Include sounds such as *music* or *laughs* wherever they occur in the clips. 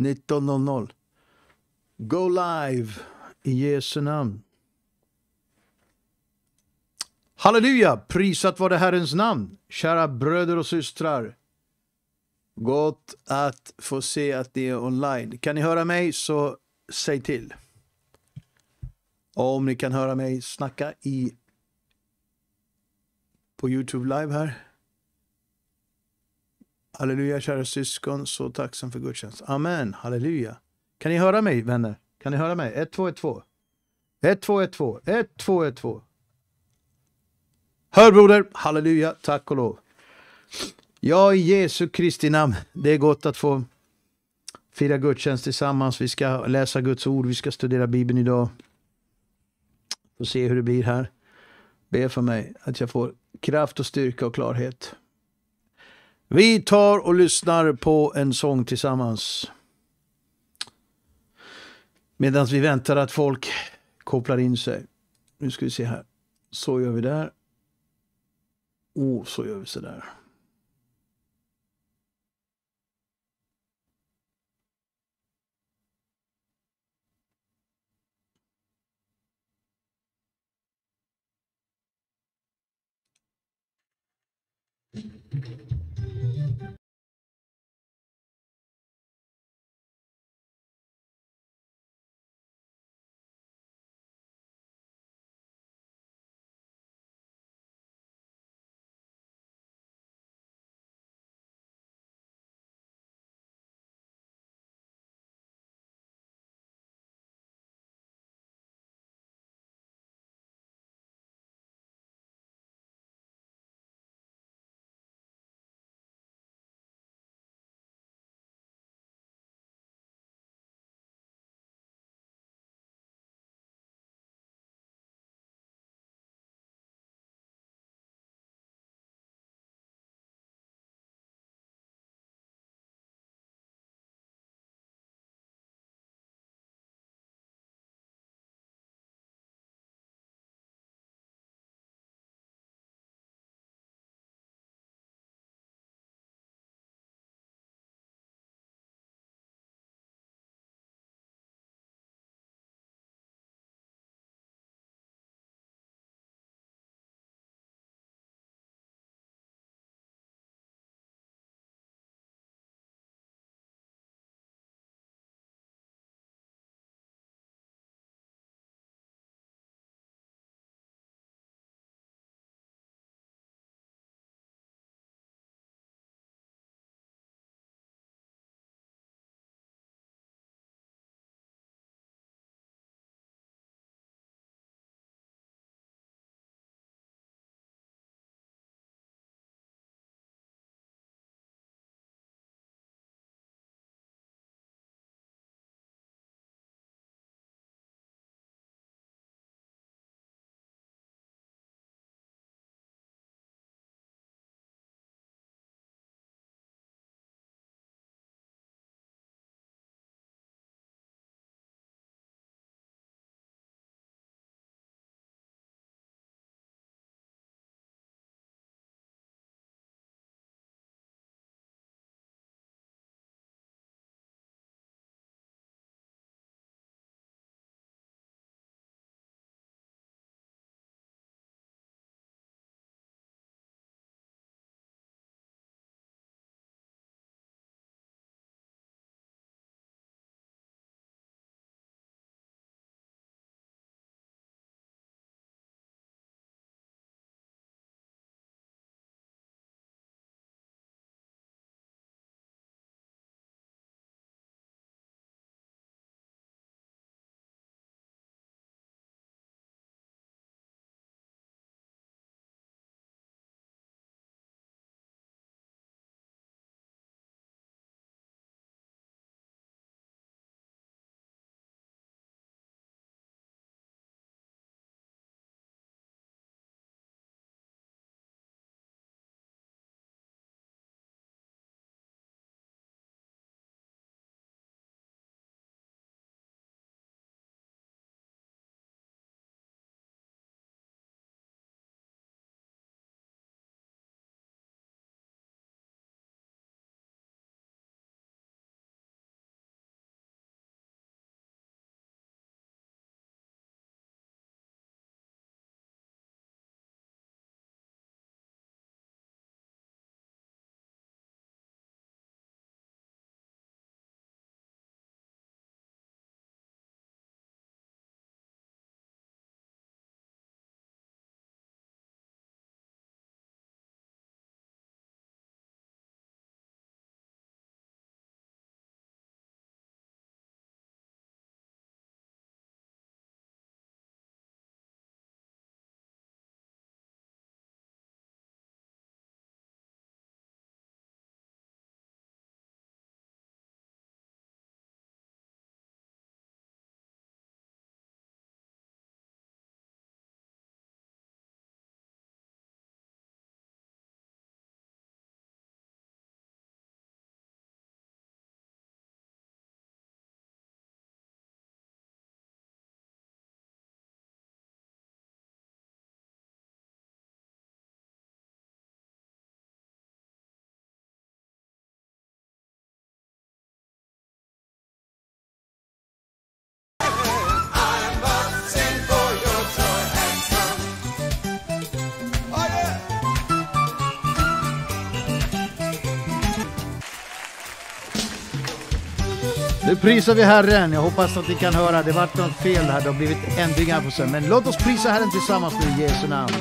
19.00. Go live i Jesu namn. Halleluja! Prisat var det Herrens namn, kära bröder och systrar. Gott att få se att det är online. Kan ni höra mig så säg till. om ni kan höra mig snacka i på Youtube live här. Halleluja kära syskon, så tacksam för gudstjänst. Amen, halleluja. Kan ni höra mig vänner? Kan ni höra mig? 1, 2, 1, 2. 1, 2, 1, 2. 1, 2, 1, 2. Hör broder, halleluja, tack och lov. Ja, i Jesu Kristi namn, det är gott att få fira gudstjänst tillsammans. Vi ska läsa Guds ord, vi ska studera Bibeln idag. Får se hur det blir här. Be för mig att jag får kraft och styrka och klarhet. Vi tar och lyssnar på en sång tillsammans. Medan vi väntar att folk kopplar in sig. Nu ska vi se här. Så gör vi där. Och så gör vi så där. Thank you. Nu prisar vi Herren. Jag hoppas att ni kan höra. Det vart något fel här. Det har blivit ändringar på sen. Men låt oss prisa Herren tillsammans nu i Jesu namn.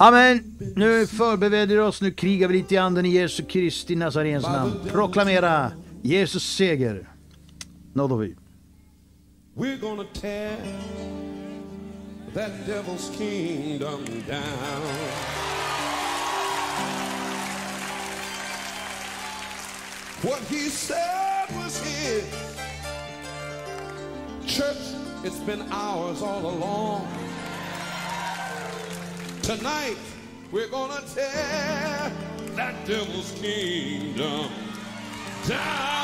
Amen. Nu förbereder vi oss, nu krigar vi lite i anden i Jesu Kristi Nazarens namn. Proklamera Jesus seger. Nådde vi. We're gonna tear that devil's kingdom down. What he said was his. Church, it's been ours all along. Tonight, we're gonna tear that devil's kingdom down.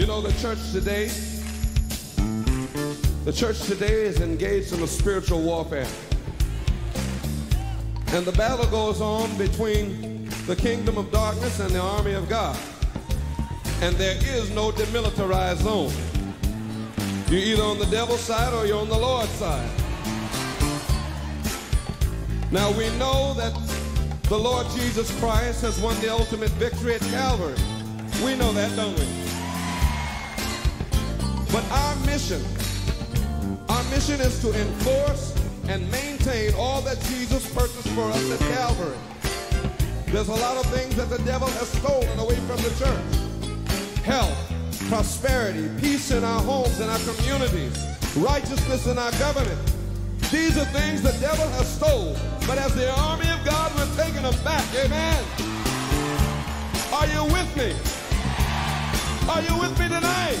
You know, the church today, the church today is engaged in a spiritual warfare. And the battle goes on between the kingdom of darkness and the army of God. And there is no demilitarized zone. You're either on the devil's side or you're on the Lord's side. Now we know that the Lord Jesus Christ has won the ultimate victory at Calvary. We know that, don't we? But our mission, our mission is to enforce and maintain all that Jesus purchased for us at Calvary. There's a lot of things that the devil has stolen away from the church. Health, prosperity, peace in our homes and our communities, righteousness in our government. These are things the devil has stolen, but as the army of God, we're taking them back. Amen. Are you with me? Are you with me tonight?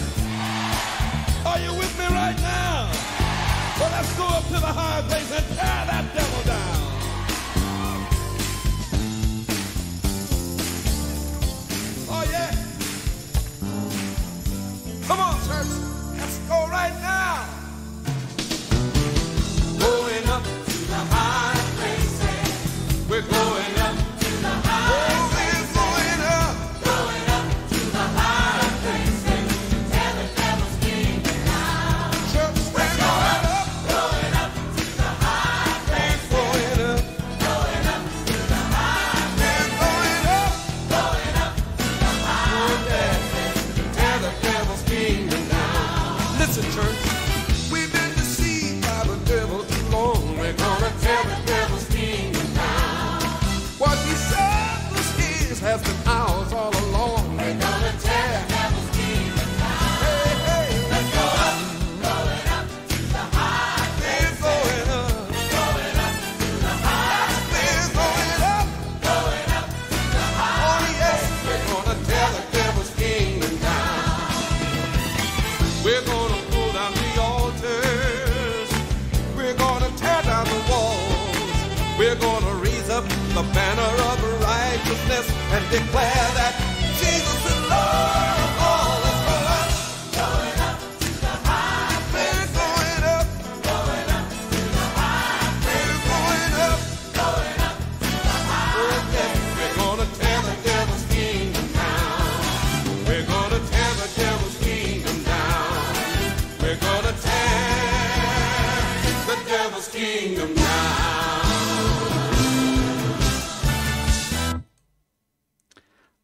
Are you with me right now? Well, let's go up to the high place and tear that devil down. Oh, yeah. Come on, church. Let's go right now. Going up to the high place. We're going. and declare that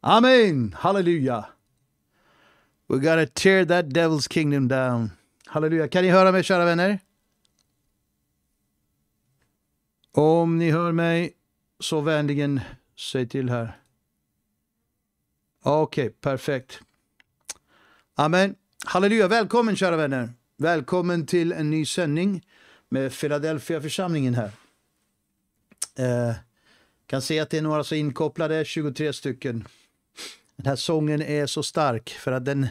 Amen. Halleluja. We gotta tear that devil's kingdom down. Halleluja. Kan ni höra mig, kära vänner? Om ni hör mig, så vänligen säg till här. Okej, okay, perfekt. Amen. Halleluja. Välkommen, kära vänner. Välkommen till en ny sändning med Philadelphia-församlingen här. Eh, kan se att det är några så inkopplade, 23 stycken. Den här sången är så stark för att den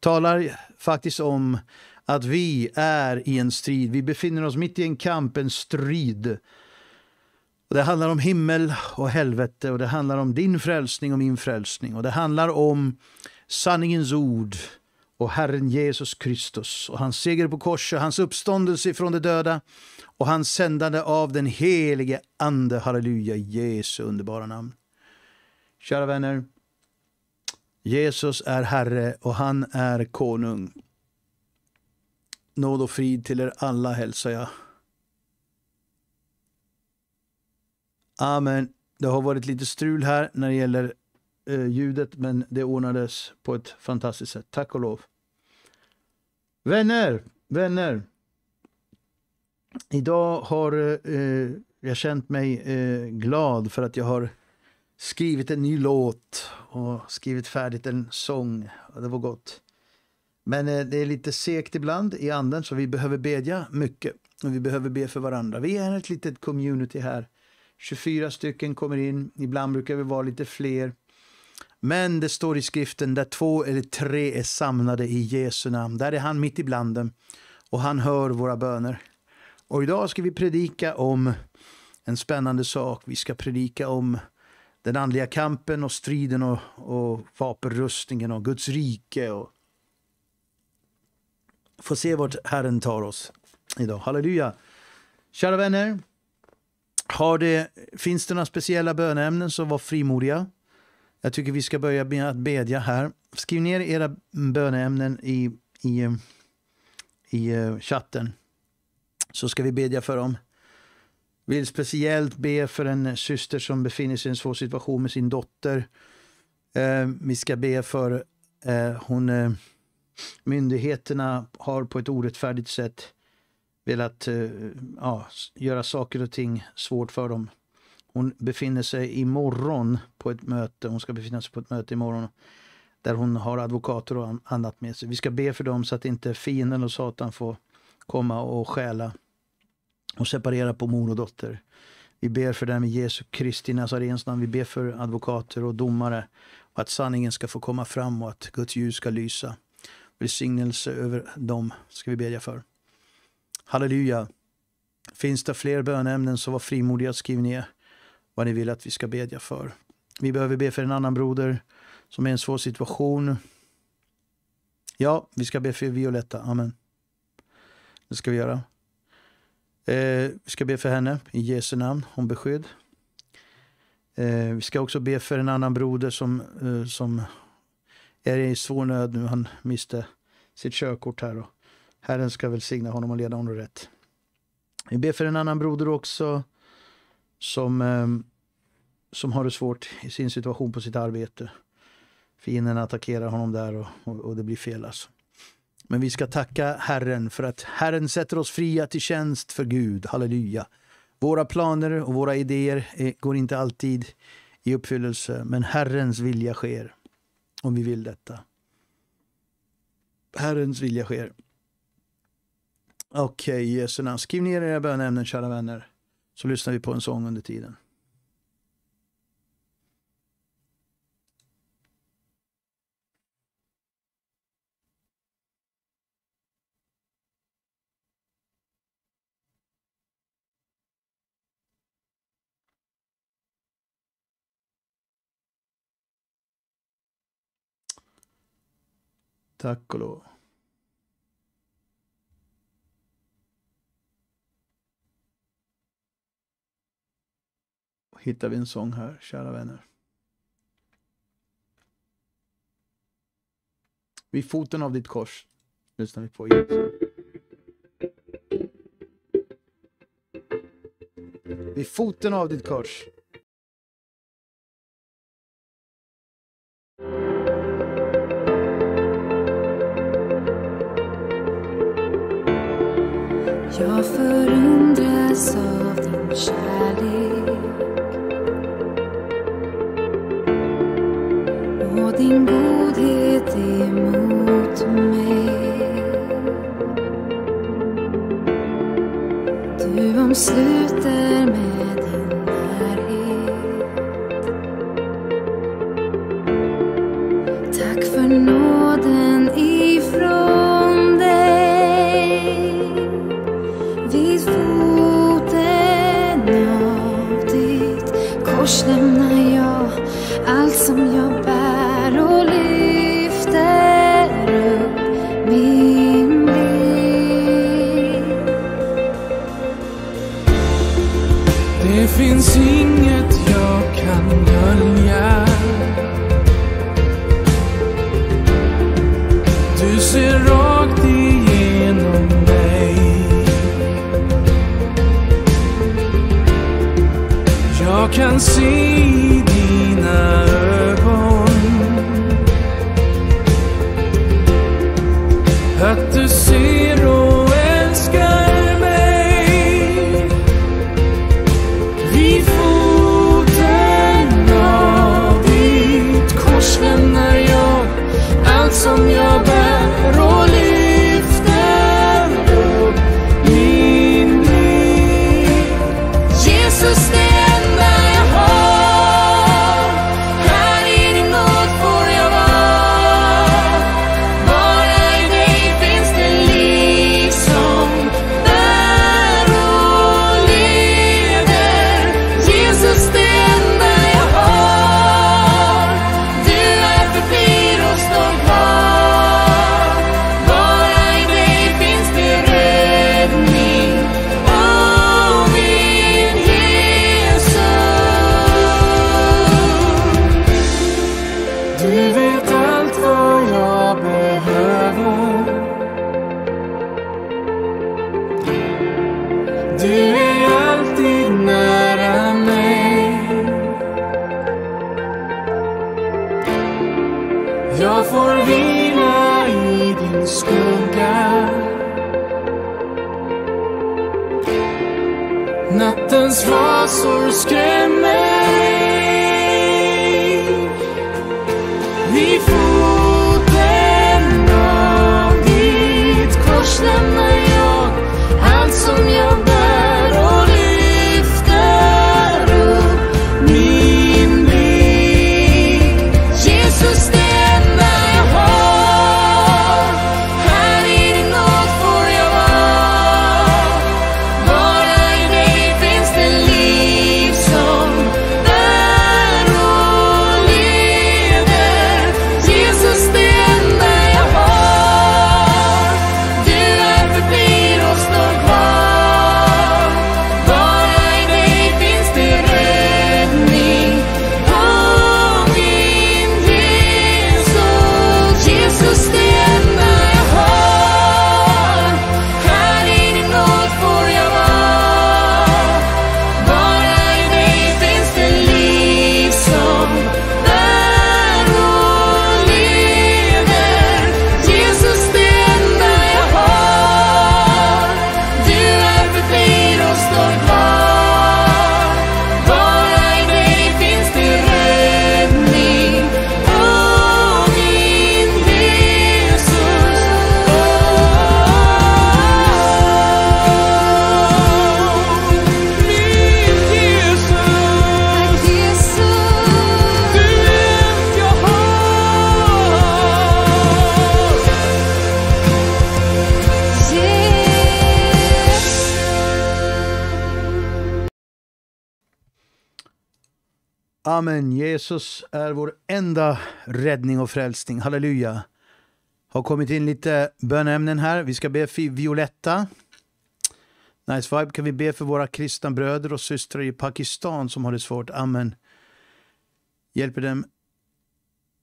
talar faktiskt om att vi är i en strid. Vi befinner oss mitt i en kamp, en strid. Det handlar om himmel och helvete och det handlar om din frälsning och min frälsning. Och det handlar om sanningens ord och Herren Jesus Kristus och hans seger på korset, hans uppståndelse från de döda och hans sändande av den helige Ande. Halleluja, Jesu underbara namn. Kära vänner, Jesus är Herre och han är konung. Nåd och frid till er alla hälsar jag. Amen. Det har varit lite strul här när det gäller eh, ljudet, men det ordnades på ett fantastiskt sätt. Tack och lov. Vänner, vänner. Idag har eh, eh jag känt mig eh, glad för att jag har skrivit en ny låt och skrivit färdigt en sång. det var gott. Men eh, det är lite segt ibland i anden, så vi behöver bedja mycket. Och vi behöver be för varandra. Vi är ett litet community här. 24 stycken kommer in. Ibland brukar vi vara lite fler. Men det står i skriften där två eller tre är samlade i Jesu namn. Där är han mitt ibland dem och han hör våra böner. Och idag ska vi predika om en spännande sak. Vi ska predika om den andliga kampen och striden och, och vapenrustningen och Guds rike. Och... Få se vart Herren tar oss idag. Halleluja! Kära vänner, har det, finns det några speciella böneämnen så var frimodiga. Jag tycker vi ska börja med att bedja här. Skriv ner era böneämnen i, i, i eh, chatten så ska vi bedja för dem. Vill speciellt be för en syster som befinner sig i en svår situation med sin dotter. Eh, vi ska be för eh, hon, eh, myndigheterna har på ett orättfärdigt sätt velat eh, ja, göra saker och ting svårt för dem. Hon befinner sig imorgon på ett möte, hon ska befinna sig på ett möte imorgon där hon har advokater och annat med sig. Vi ska be för dem så att inte fienden och Satan får komma och stjäla och separera på mor och dotter. Vi ber för dem i Jesu Kristi Nazarens namn. Vi ber för advokater och domare och att sanningen ska få komma fram och att Guds ljus ska lysa. Välsignelse över dem ska vi bedja för. Halleluja. Finns det fler bönämnen så var frimodiga att skriva ner vad ni vill att vi ska bedja för. Vi behöver be för en annan broder som är i en svår situation. Ja, vi ska be för Violetta. Amen. Det ska vi göra. Eh, vi ska be för henne i Jesu namn om beskydd. Eh, vi ska också be för en annan broder som, eh, som är i svår nöd nu. Han miste sitt körkort här. Och Herren ska välsigna honom och leda honom rätt. Vi ber för en annan broder också som, som har det svårt i sin situation på sitt arbete. Fienden attackerar honom där och, och, och det blir fel. Alltså. Men vi ska tacka Herren för att Herren sätter oss fria till tjänst för Gud. Halleluja. Våra planer och våra idéer går inte alltid i uppfyllelse, men Herrens vilja sker om vi vill detta. Herrens vilja sker. Okej, okay, Jesu namn. Skriv ner era bönämnen, kära vänner, så lyssnar vi på en sång under tiden. Tack och lov. Hittar vi en sång här, kära vänner. Vid foten av ditt kors lyssnar vi på Jesus. Vid foten av ditt kors Jag förundras av din kärlek och din godhet emot mig. Du omsluter är vår enda räddning och frälsning. Halleluja. Har kommit in lite bönämnen här. Vi ska be för Violetta. Nice vibe. Kan vi be för våra kristna bröder och systrar i Pakistan som har det svårt? Amen. Hjälper dem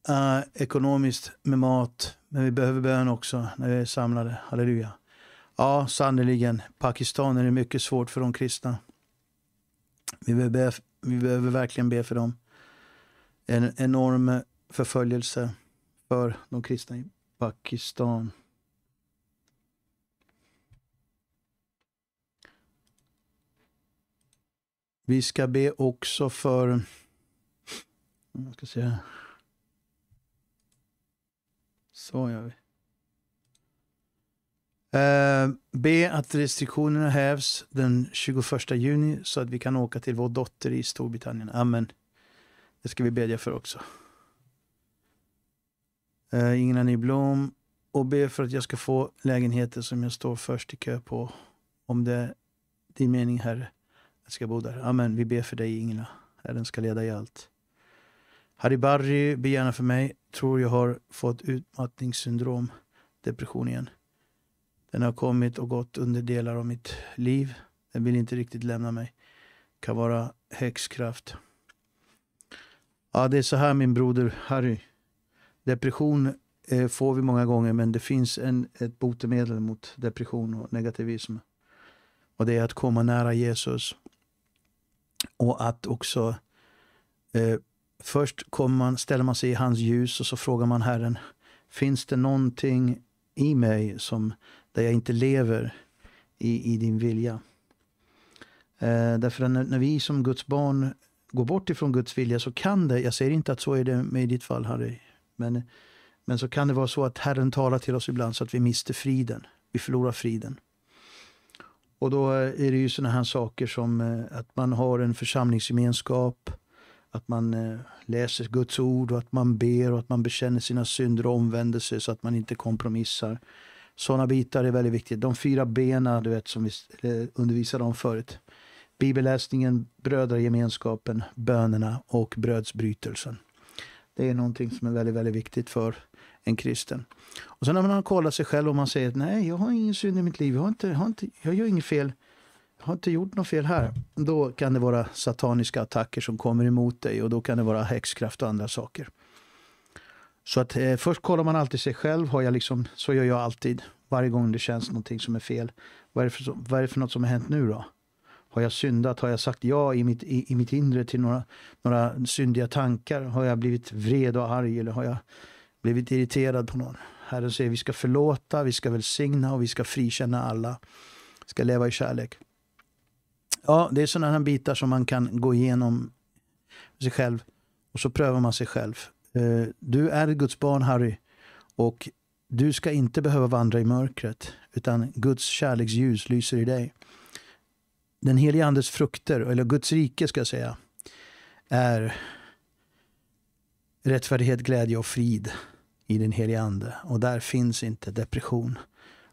uh, ekonomiskt med mat. Men vi behöver bön också när vi är samlade. Halleluja. Ja, sannerligen. Pakistan är det mycket svårt för de kristna. Vi behöver, be, vi behöver verkligen be för dem en enorm förföljelse för de kristna i Pakistan. Vi ska be också för... Jag ska se. Så gör vi. Eh, be att restriktionerna hävs den 21 juni så att vi kan åka till vår dotter i Storbritannien. Amen. Det ska vi bedja för också. Eh, Ingela Nyblom. Och be för att jag ska få lägenheter som jag står först i kö på. Om det är din mening, Herre, jag ska bo där. Amen. Vi ber för dig, Ingela. Herren ska leda i allt. Harry Barry be gärna för mig. Tror jag har fått utmattningssyndrom, depression igen. Den har kommit och gått under delar av mitt liv. Den vill inte riktigt lämna mig. Kan vara häxkraft. Ja, det är så här min broder Harry. Depression eh, får vi många gånger men det finns en, ett botemedel mot depression och negativism. Och det är att komma nära Jesus. Och att också eh, först man, ställer man sig i hans ljus och så frågar man Herren, finns det någonting i mig som, där jag inte lever i, i din vilja? Eh, därför att när, när vi som Guds barn gå bort ifrån Guds vilja så kan det, jag säger inte att så är det med i ditt fall Harry, men, men så kan det vara så att Herren talar till oss ibland så att vi mister friden, vi förlorar friden. Och då eh, är det ju sådana här saker som eh, att man har en församlingsgemenskap, att man eh, läser Guds ord och att man ber och att man bekänner sina synder och omvänder sig så att man inte kompromissar. Sådana bitar är väldigt viktiga. De fyra bena du vet, som vi undervisade om förut bibelläsningen, brödragemenskapen, bönerna och brödsbrytelsen. Det är någonting som är väldigt, väldigt viktigt för en kristen. Och sen när man har kollat sig själv och man säger att nej, jag har ingen synd i mitt liv, jag, har inte, har inte, jag gör inget fel, jag har inte gjort något fel här. Då kan det vara sataniska attacker som kommer emot dig och då kan det vara häxkraft och andra saker. Så att eh, först kollar man alltid sig själv, har jag liksom, så gör jag alltid varje gång det känns någonting som är fel. Vad är det för, vad är det för något som har hänt nu då? Har jag syndat? Har jag sagt ja i mitt, i, i mitt inre till några, några syndiga tankar? Har jag blivit vred och arg eller har jag blivit irriterad på någon? Herren säger vi ska förlåta, vi ska välsigna och vi ska frikänna alla. Vi ska leva i kärlek. Ja, det är sådana här bitar som man kan gå igenom sig själv och så prövar man sig själv. Eh, du är Guds barn Harry och du ska inte behöva vandra i mörkret utan Guds kärleksljus lyser i dig den helige andes frukter, eller Guds rike ska jag säga, är rättfärdighet, glädje och frid i den helige ande. Och där finns inte depression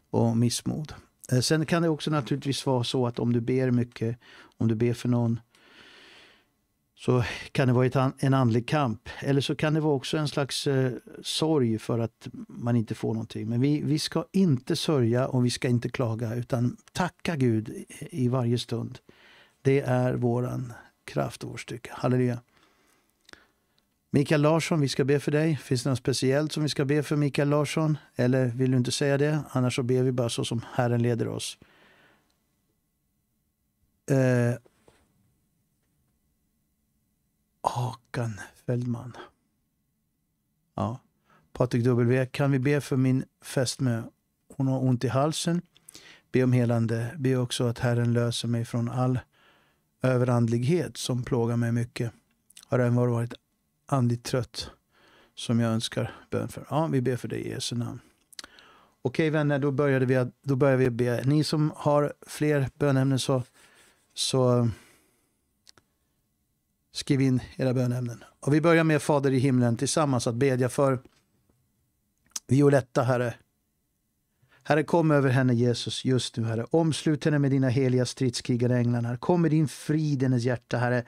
och missmod. Eh, sen kan det också naturligtvis vara så att om du ber mycket, om du ber för någon så kan det vara en andlig kamp. Eller så kan det vara också en slags eh, sorg för att man inte får någonting. Men vi, vi ska inte sörja och vi ska inte klaga, utan tacka Gud i varje stund. Det är våran kraft och vår styrka. Halleluja. Mikael Larsson, vi ska be för dig. Finns det något speciellt som vi ska be för Mikael Larsson? Eller vill du inte säga det? Annars så ber vi bara så som Herren leder oss. Eh, Håkan Fälldman. Ja. Patrik W. Kan vi be för min fästmö? Hon har ont i halsen. Be om helande. Be också att Herren löser mig från all överandlighet som plågar mig mycket. Har även varit andligt trött som jag önskar bön för. Ja, vi ber för dig i Jesu namn. Okej vänner, då började vi, då började vi be. Ni som har fler bönämnen så, så Skriv in era bönämnen. Och vi börjar med Fader i himlen tillsammans att bedja för Violetta, Herre. Herre, kom över henne, Jesus, just nu, Herre. Omslut henne med dina heliga stridskrigande änglar, Herre. Kom med din frid i hennes hjärta, Herre.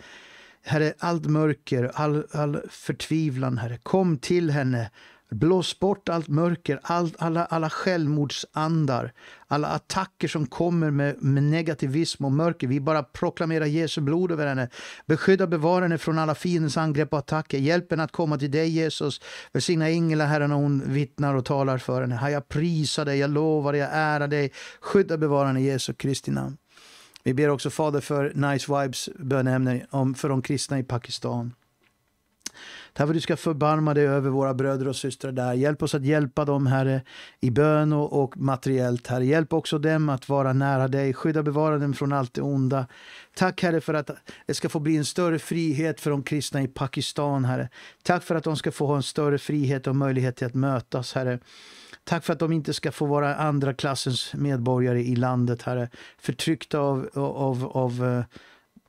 Herre, allt mörker, all, all förtvivlan, Herre. Kom till henne, Blås bort allt mörker, all, alla, alla självmordsandar, alla attacker som kommer med, med, negativism och mörker. Vi bara proklamerar Jesu blod över henne. Beskydda, och bevara henne från alla fiendens angrepp och attacker. Hjälp henne att komma till dig, Jesus. Välsigna änglar, Herre, när hon vittnar och talar för henne. Herre, jag prisar dig, jag lovar, jag ärar dig. Skydda, och bevara henne i Jesu Kristi namn. Vi ber också Fader för Nice Vibes bönämnen för de kristna i Pakistan. Tack för att du ska förbarma dig över våra bröder och systrar där. Hjälp oss att hjälpa dem, Herre, i bön och, och materiellt, Herre. Hjälp också dem att vara nära dig. Skydda och bevara dem från allt det onda. Tack, Herre, för att det ska få bli en större frihet för de kristna i Pakistan, Herre. Tack för att de ska få ha en större frihet och möjlighet till att mötas, Herre. Tack för att de inte ska få vara andra klassens medborgare i landet, Herre. Förtryckta av, av, av eh,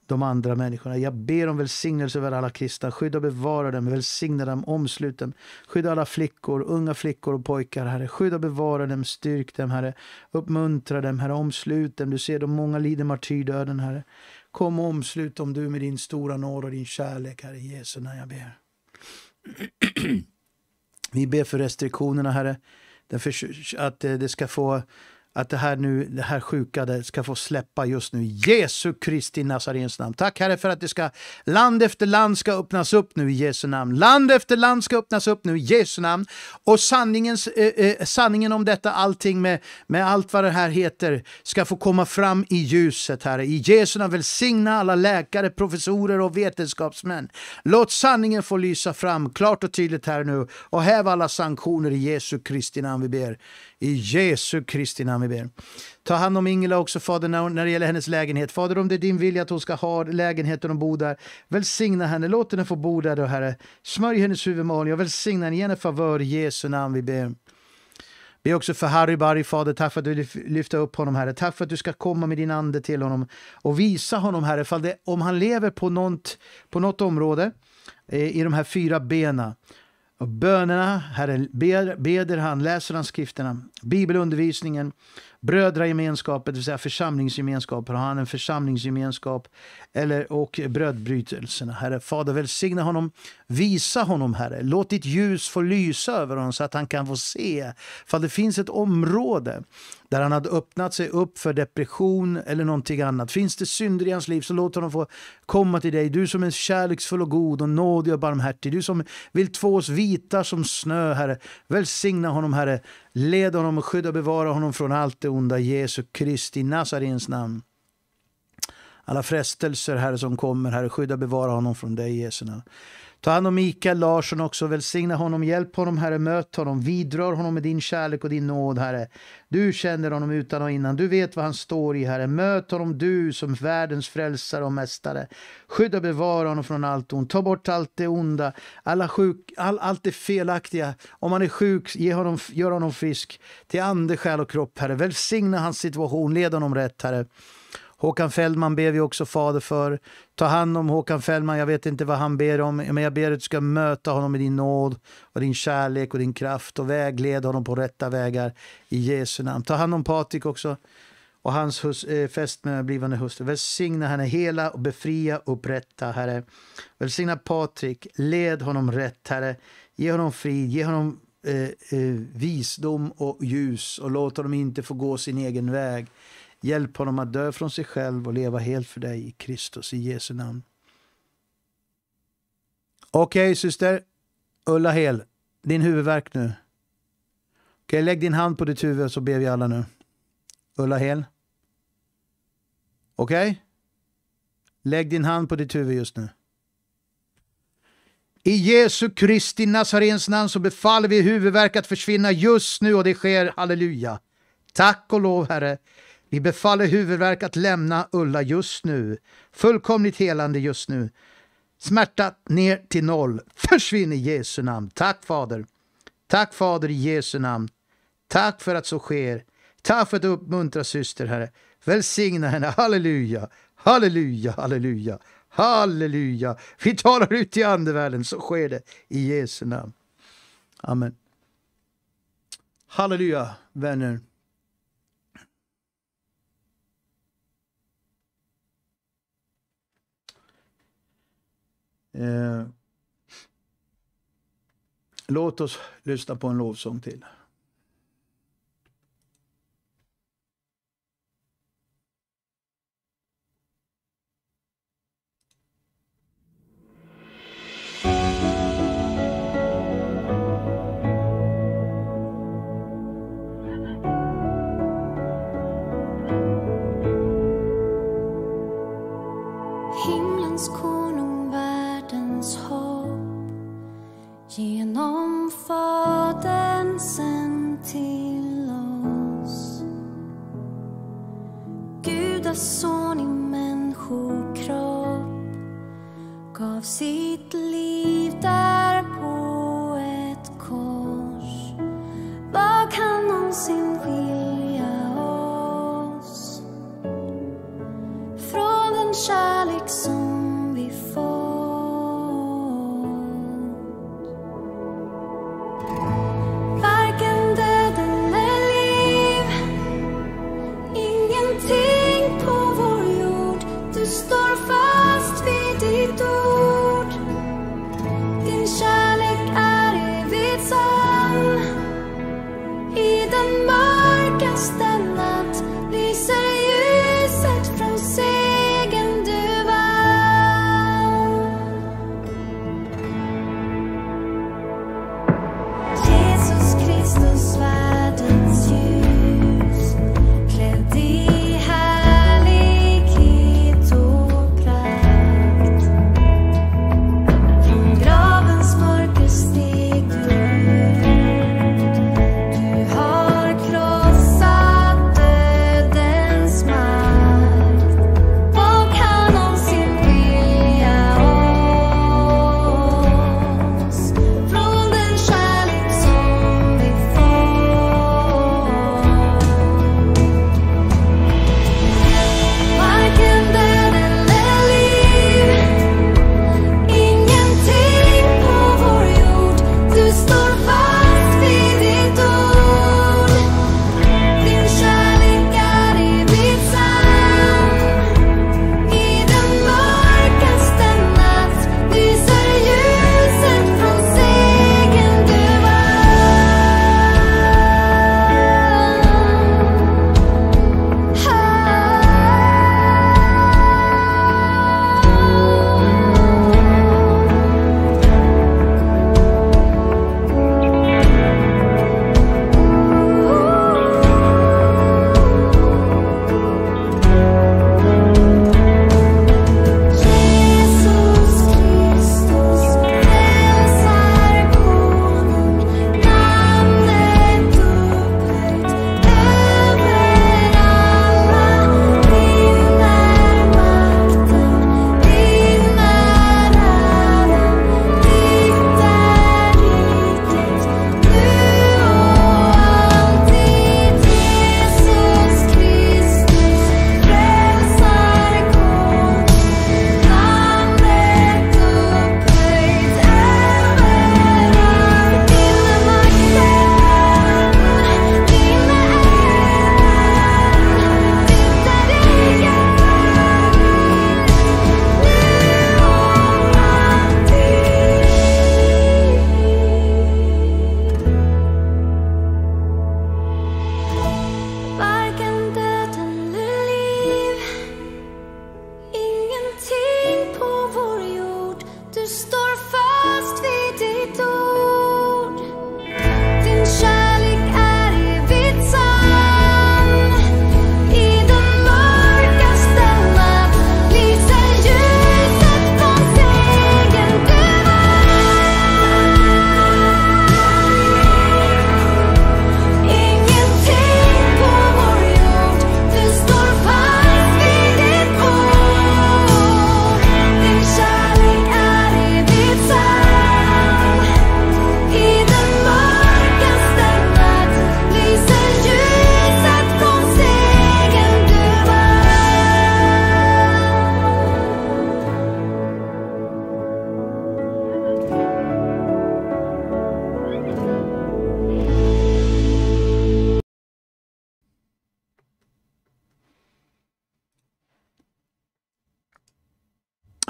de andra människorna. Jag ber om välsignelse över alla kristna. Skydda och bevara dem, välsigna dem, omslut dem. Skydda alla flickor, unga flickor och pojkar, Herre. Skydda och bevara dem, styrk dem, Herre. Uppmuntra dem, Herre. Omslut dem. Du ser, de många lider martyrdöden, Herre. Kom och omslut dem, du, med din stora nåd och din kärlek, Herre Jesus, när jag ber. *clears throat* Vi ber för restriktionerna, Herre. Att eh, det ska få att det här, nu, det här sjukade ska få släppa just nu. Jesu Kristi Nazarens namn. Tack Herre för att det ska, land efter land ska öppnas upp nu i Jesu namn. Land efter land ska öppnas upp nu i Jesu namn. Och sanningens, eh, eh, sanningen om detta allting med, med allt vad det här heter ska få komma fram i ljuset Herre. I Jesu namn välsigna alla läkare, professorer och vetenskapsmän. Låt sanningen få lysa fram klart och tydligt här nu och häv alla sanktioner i Jesu Kristi namn vi ber. I Jesu Kristi namn vi ber. Ta hand om Ingela också, Fader, när det gäller hennes lägenhet. Fader, om det är din vilja att hon ska ha lägenheten och bo där, välsigna henne. Låt henne få bo där, då, Herre. Smörj hennes huvud med olja och välsigna henne. Ge henne favör i Jesu namn vi ber. Be också för Harry Barry, Fader. Tack för att du lyfter upp honom, Herre. Tack för att du ska komma med din ande till honom och visa honom, Herre, det, om han lever på något, på något område eh, i de här fyra benen och bönerna, Herren ber, beder han, läser han skrifterna, bibelundervisningen, brödragemenskapet, det vill säga församlingsgemenskapen. Har han en församlingsgemenskap? Eller, och brödbrytelserna, Herre. Fader, välsigna honom. Visa honom, Herre. Låt ditt ljus få lysa över honom så att han kan få se. För det finns ett område där han hade öppnat sig upp för depression eller någonting annat. Finns det synder i hans liv så låt honom få komma till dig, du som är kärleksfull och god och nådig och barmhärtig, du som vill två oss vita som snö, Herre. Välsigna honom, Herre. Led honom och skydda och bevara honom från allt det onda, Jesu Kristi Nazarens namn. Alla frestelser, Herre, som kommer, Herre, skydda och bevara honom från dig, Jesu namn. Ta hand om Mikael Larsson också, välsigna honom, hjälp honom Herre, möt honom, vidrör honom med din kärlek och din nåd Herre. Du känner honom utan och innan, du vet vad han står i Herre. Möt honom du som världens frälsare och mästare. Skydda och bevara honom från allt ont, ta bort allt det onda, alla sjuk, all, allt det felaktiga. Om han är sjuk, ge honom, gör honom frisk till ande, själ och kropp Herre. Välsigna hans situation, led honom rätt Herre. Håkan Fällman ber vi också Fader för. Ta hand om Håkan Fällman, jag vet inte vad han ber om, men jag ber att du ska möta honom med din nåd och din kärlek och din kraft och vägleda honom på rätta vägar i Jesu namn. Ta hand om Patrik också och hans hus, eh, fästmö, blivande hustru. Välsigna henne hela och befria och upprätta, Herre. Välsigna Patrik, led honom rätt, Herre. Ge honom frid, ge honom eh, eh, visdom och ljus och låt honom inte få gå sin egen väg. Hjälp honom att dö från sig själv och leva helt för dig i Kristus, i Jesu namn. Okej, okay, syster Ulla Hel, din huvudvärk nu. okay, lägg din hand på ditt huvud så ber vi alla nu. Ulla Hel. Okej? Okay? Lägg din hand på ditt huvud just nu. I Jesu Kristi Nazarens namn så befaller vi huvudvärk att försvinna just nu och det sker, halleluja. Tack och lov, Herre, vi befaller huvudvärk att lämna Ulla just nu. Fullkomligt helande just nu. Smärta ner till noll. Försvinn i Jesu namn. Tack Fader. Tack Fader i Jesu namn. Tack för att så sker. Tack för att du uppmuntrar syster Herre. Välsigna henne. Halleluja. Halleluja, halleluja, halleluja. Vi talar ut i andevärlden, så sker det i Jesu namn. Amen. Halleluja, vänner. Eh, låt oss lyssna på en lovsång till. Genom Fadern sänd till oss Gudas son i människokropp gav sitt liv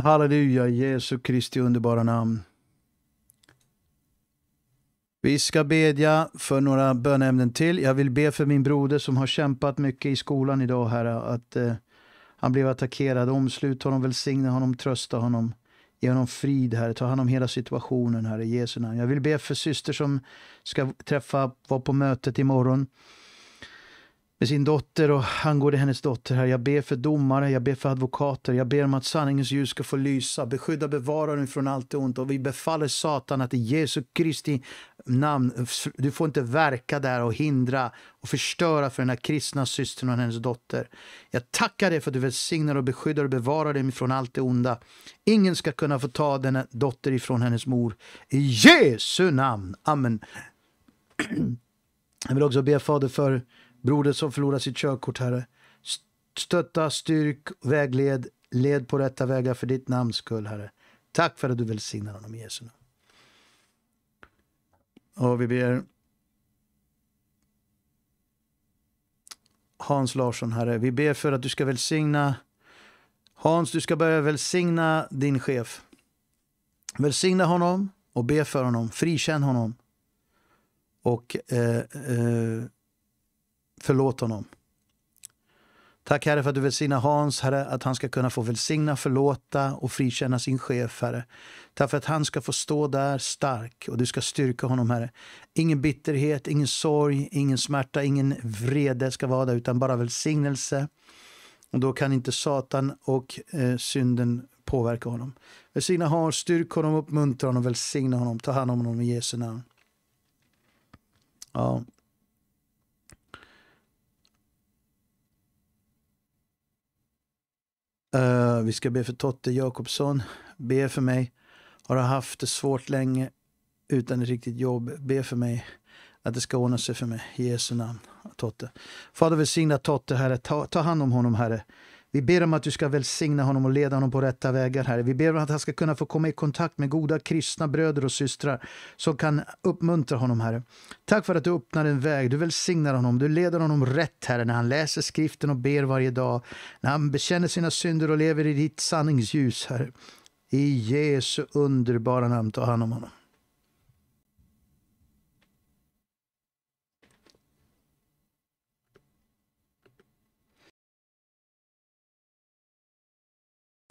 Halleluja, Jesu Kristi underbara namn. Vi ska bedja för några bönämnen till. Jag vill be för min broder som har kämpat mycket i skolan idag, Herre, att eh, han blev attackerad. Omslut honom, välsigna honom, trösta honom. Ge honom frid, Herre. Ta hand om hela situationen, Herre, i Jesu namn. Jag vill be för syster som ska träffa, vara på mötet imorgon med sin dotter och angående hennes dotter. här. Jag ber för domare, jag ber för advokater, jag ber om att sanningens ljus ska få lysa. Beskydda, bevara den från allt ont och vi befaller Satan att i Jesu Kristi namn, du får inte verka där och hindra och förstöra för den här kristna systern och hennes dotter. Jag tackar dig för att du välsignar och beskyddar och bevarar dem från allt det onda. Ingen ska kunna få ta denna dotter ifrån hennes mor. I Jesu namn. Amen. Jag vill också be Fader för Broder som förlorar sitt körkort, Herre. Stötta, styrk, vägled, led på rätta vägar för ditt namns skull, Herre. Tack för att du välsignar honom i Jesu namn. Och vi ber Hans Larsson, Herre. Vi ber för att du ska välsigna Hans, du ska börja välsigna din chef. Välsigna honom och be för honom. Frikänn honom. Och eh, eh, Förlåt honom. Tack Herre för att du välsignar Hans, Herre, att han ska kunna få välsigna, förlåta och frikänna sin chef, Herre. Tack för att han ska få stå där stark och du ska styrka honom, Herre. Ingen bitterhet, ingen sorg, ingen smärta, ingen vrede ska vara där, utan bara välsignelse. Och då kan inte Satan och eh, synden påverka honom. Välsigna Hans, styrk honom, uppmuntra honom, välsigna honom, ta hand om honom i Jesu namn. Ja. Uh, vi ska be för Totte Jakobsson. Be för mig. Har haft det svårt länge utan ett riktigt jobb. Be för mig att det ska ordna sig för mig. I Jesu namn. Totte. Fader välsigna Totte, Herre. Ta, ta hand om honom, Herre. Vi ber om att du ska välsigna honom och leda honom på rätta vägar, Herre. Vi ber om att han ska kunna få komma i kontakt med goda kristna bröder och systrar som kan uppmuntra honom, Herre. Tack för att du öppnar en väg, du välsignar honom, du leder honom rätt, Herre, när han läser skriften och ber varje dag, när han bekänner sina synder och lever i ditt sanningsljus, Herre. I Jesu underbara namn, ta hand om honom.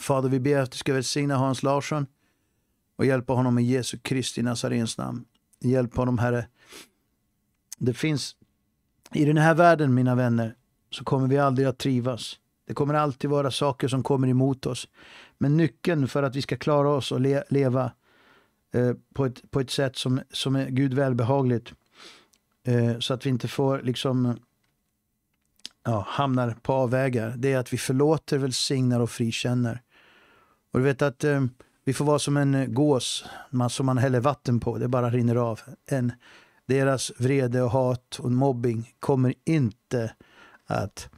Fader, vi ber att du ska välsigna Hans Larsson och hjälpa honom i Jesu Kristi Nazarens namn. Hjälp honom, Herre. Det finns i den här världen, mina vänner, så kommer vi aldrig att trivas. Det kommer alltid vara saker som kommer emot oss. Men nyckeln för att vi ska klara oss och le leva eh, på, ett, på ett sätt som, som är Gud välbehagligt, eh, så att vi inte får liksom ja, hamnar på avvägar, det är att vi förlåter, välsignar och frikänner. Och du vet att eh, vi får vara som en eh, gås man, som man häller vatten på, det bara rinner av. En, deras vrede och hat och mobbing kommer inte att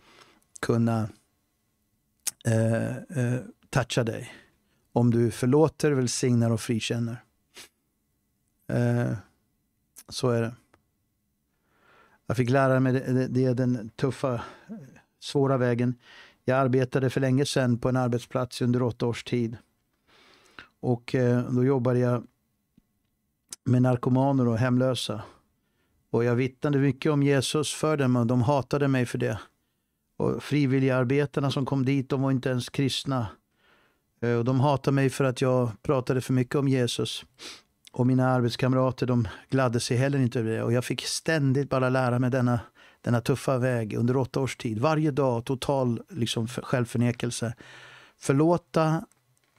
kunna eh, eh, toucha dig om du förlåter, välsignar och frikänner. Eh, så är det. Jag fick lära mig det, det, det är den tuffa, svåra vägen. Jag arbetade för länge sedan på en arbetsplats under åtta års tid. Och eh, då jobbade jag med narkomaner och hemlösa. Och jag vittnade mycket om Jesus för dem och de hatade mig för det. Och frivilligarbetarna som kom dit, de var inte ens kristna. Eh, och de hatade mig för att jag pratade för mycket om Jesus. Och mina arbetskamrater, de gladde sig heller inte över det. Och jag fick ständigt bara lära mig denna denna tuffa väg under åtta års tid. Varje dag total liksom, självförnekelse. Förlåta